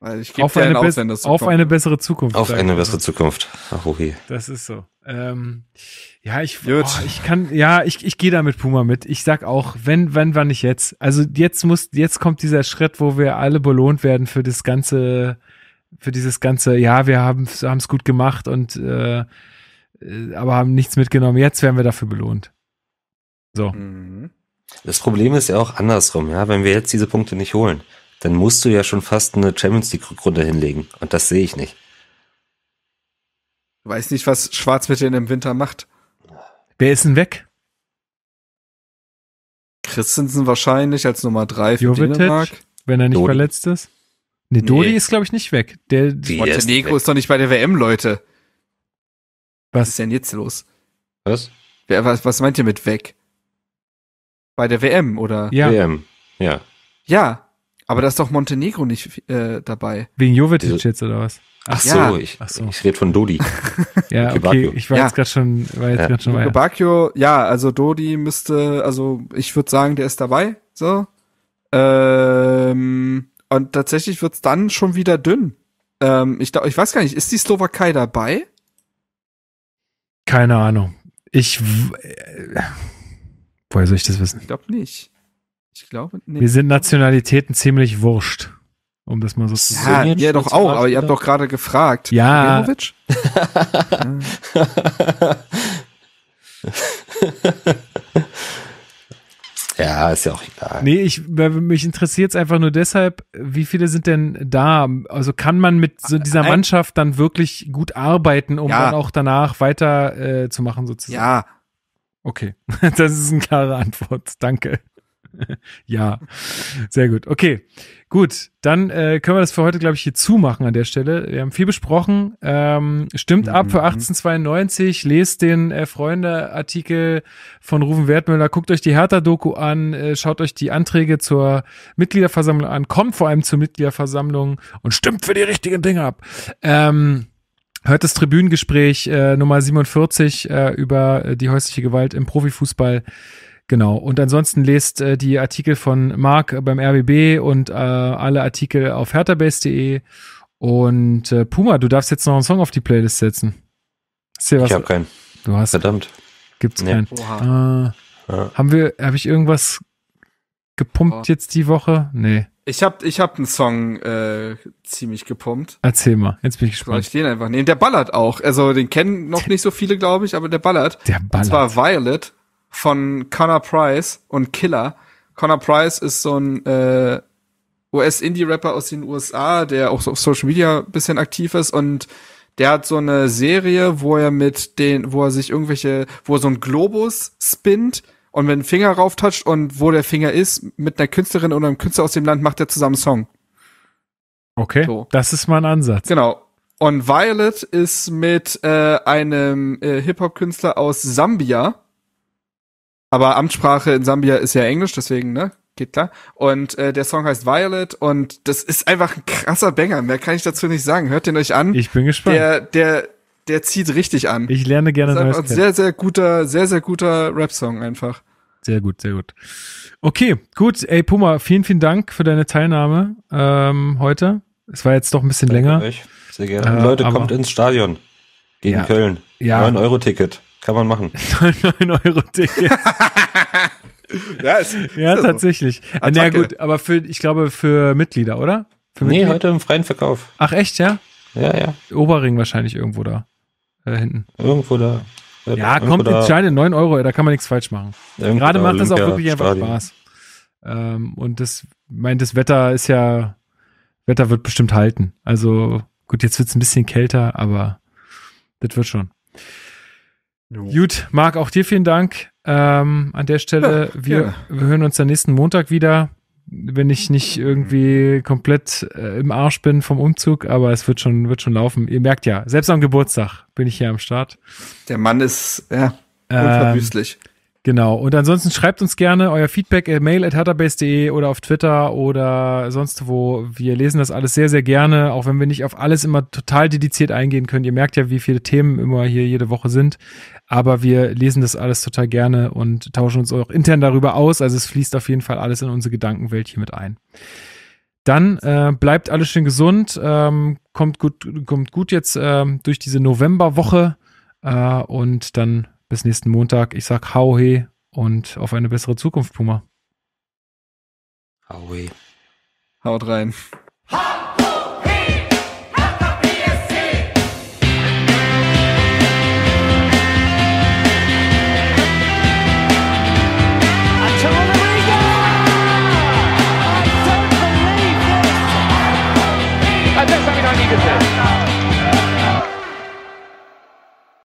also auf, eine, auf, auf eine, bessere Zukunft. Auf eine bessere Zukunft. Ach, okay. Oh das ist so. Ähm, ja, ich, oh, ich kann, ja, ich, ich gehe da mit Puma mit. Ich sag auch, wenn, wenn, wann nicht jetzt. Also jetzt muss, jetzt kommt dieser Schritt, wo wir alle belohnt werden für das ganze, für dieses ganze, ja, wir haben es gut gemacht und äh, äh, aber haben nichts mitgenommen. Jetzt werden wir dafür belohnt. So. Mhm. Das Problem ist ja auch andersrum, ja, wenn wir jetzt diese Punkte nicht holen, dann musst du ja schon fast eine Champions League Runde hinlegen und das sehe ich nicht. Ich weiß nicht, was Schwarz mit denen im Winter macht. Wer ist denn weg? Christensen wahrscheinlich als Nummer 3 für Jovetic, Dänemark. Wenn er nicht Dodi. verletzt ist. Nee, Dodi nee. ist, glaube ich, nicht weg. Der Montenegro ist, ist, doch nicht bei der WM, Leute. Was, was ist denn jetzt los? Was? Wer, was? Was meint ihr mit weg? Bei der WM, oder? Ja. WM, ja. Ja, aber da ist doch Montenegro nicht äh, dabei. Wegen Jovetic jetzt, oder was? Ach so, ja. ich, so. ich rede von Dodi. ja, okay, ich war ja. jetzt gerade schon, war jetzt ja. grad schon weiter. Bakio, ja, also Dodi müsste, also ich würde sagen, der ist dabei, so. Ähm, und tatsächlich wird es dann schon wieder dünn. Ähm, ich, ich weiß gar nicht, ist die Slowakei dabei? Keine Ahnung. Ich, äh, woher soll ich das wissen? Ich glaube nicht. Ich glaube nicht. Wir sind Nationalitäten ziemlich wurscht um das mal so zu sagen. Ja, ja doch auch, aber ihr habt doch gerade gefragt. Ja. ja, ist ja auch egal. Nee, ich, mich interessiert es einfach nur deshalb, wie viele sind denn da? Also kann man mit so dieser Mannschaft dann wirklich gut arbeiten, um ja. dann auch danach weiter äh, zu machen sozusagen? Ja. Okay, das ist eine klare Antwort. Danke. ja, sehr gut. Okay, gut. Dann äh, können wir das für heute, glaube ich, hier zumachen an der Stelle. Wir haben viel besprochen. Ähm, stimmt mhm. ab für 1892. Mhm. Lest den äh, Freunde-Artikel von Rufen Wertmüller. Guckt euch die Hertha-Doku an. Äh, schaut euch die Anträge zur Mitgliederversammlung an. Kommt vor allem zur Mitgliederversammlung und stimmt für die richtigen Dinge ab. Ähm, Hört das Tribünengespräch äh, Nummer 47 äh, über äh, die häusliche Gewalt im Profifußball. Genau. Und ansonsten lest äh, die Artikel von Marc beim RBB und äh, alle Artikel auf herterbase.de. Und äh, Puma, du darfst jetzt noch einen Song auf die Playlist setzen. Ist ich habe keinen. Du hast Verdammt. Gibt's nee. keinen. Äh, ja. Haben wir, habe ich irgendwas gepumpt oh. jetzt die Woche? Nee. Ich habe ich hab einen Song äh, ziemlich gepumpt. Erzähl mal, jetzt bin ich gespannt. Soll ich den einfach nehmen? Der ballert auch. Also den kennen noch nicht so viele, glaube ich, aber der ballert. Der ballert. Und zwar Violet von Connor Price und Killer. Connor Price ist so ein äh, US-Indie-Rapper aus den USA, der auch so auf Social Media bisschen aktiv ist und der hat so eine Serie, wo er mit den, wo er sich irgendwelche, wo er so einen Globus spinnt und wenn dem Finger rauftatscht und wo der Finger ist, mit einer Künstlerin oder einem Künstler aus dem Land macht er zusammen einen Song. Okay, so. das ist mein Ansatz. Genau. Und Violet ist mit äh, einem äh, Hip-Hop-Künstler aus Sambia aber Amtssprache in Sambia ist ja Englisch, deswegen, ne? Geht klar. Und äh, der Song heißt Violet und das ist einfach ein krasser Banger. Mehr kann ich dazu nicht sagen. Hört den euch an. Ich bin gespannt. Der, der, der zieht richtig an. Ich lerne gerne das ein sehr, sehr guter, sehr, sehr guter Rap-Song einfach. Sehr gut, sehr gut. Okay, gut. Ey, Puma, vielen, vielen Dank für deine Teilnahme ähm, heute. Es war jetzt doch ein bisschen Danke länger. Euch. Sehr gerne. Äh, Leute, kommt ins Stadion gegen ja, Köln. Ja. 9-Euro-Ticket. Kann man machen. 9 Euro Ticket. ja, ist, ja ist tatsächlich. Attacke. Na gut, aber für, ich glaube für Mitglieder, oder? Für Mitglieder? Nee, heute im freien Verkauf. Ach echt, ja? Ja, ja. Oberring wahrscheinlich irgendwo da. Da äh, hinten. Irgendwo da. Ja, ja kommt da. Scheine 9 Euro, da kann man nichts falsch machen. Irgendwo Gerade da, macht das auch wirklich einfach Stadion. Spaß. Ähm, und das, meint, das Wetter ist ja, Wetter wird bestimmt halten. Also gut, jetzt wird es ein bisschen kälter, aber das wird schon. No. Gut, Marc, auch dir vielen Dank ähm, an der Stelle. Ja, wir, wir hören uns dann nächsten Montag wieder, wenn ich nicht irgendwie komplett äh, im Arsch bin vom Umzug, aber es wird schon, wird schon laufen. Ihr merkt ja, selbst am Geburtstag bin ich hier am Start. Der Mann ist ja, unverwüstlich. Ähm, Genau. Und ansonsten schreibt uns gerne euer Feedback, äh, mail at hatterbase.de oder auf Twitter oder sonst wo. Wir lesen das alles sehr, sehr gerne, auch wenn wir nicht auf alles immer total dediziert eingehen können. Ihr merkt ja, wie viele Themen immer hier jede Woche sind aber wir lesen das alles total gerne und tauschen uns auch intern darüber aus. Also es fließt auf jeden Fall alles in unsere Gedankenwelt hier mit ein. Dann äh, bleibt alles schön gesund, ähm, kommt gut, kommt gut jetzt ähm, durch diese Novemberwoche äh, und dann bis nächsten Montag. Ich sag hau he und auf eine bessere Zukunft, Puma. Hau he. Haut rein. Ha!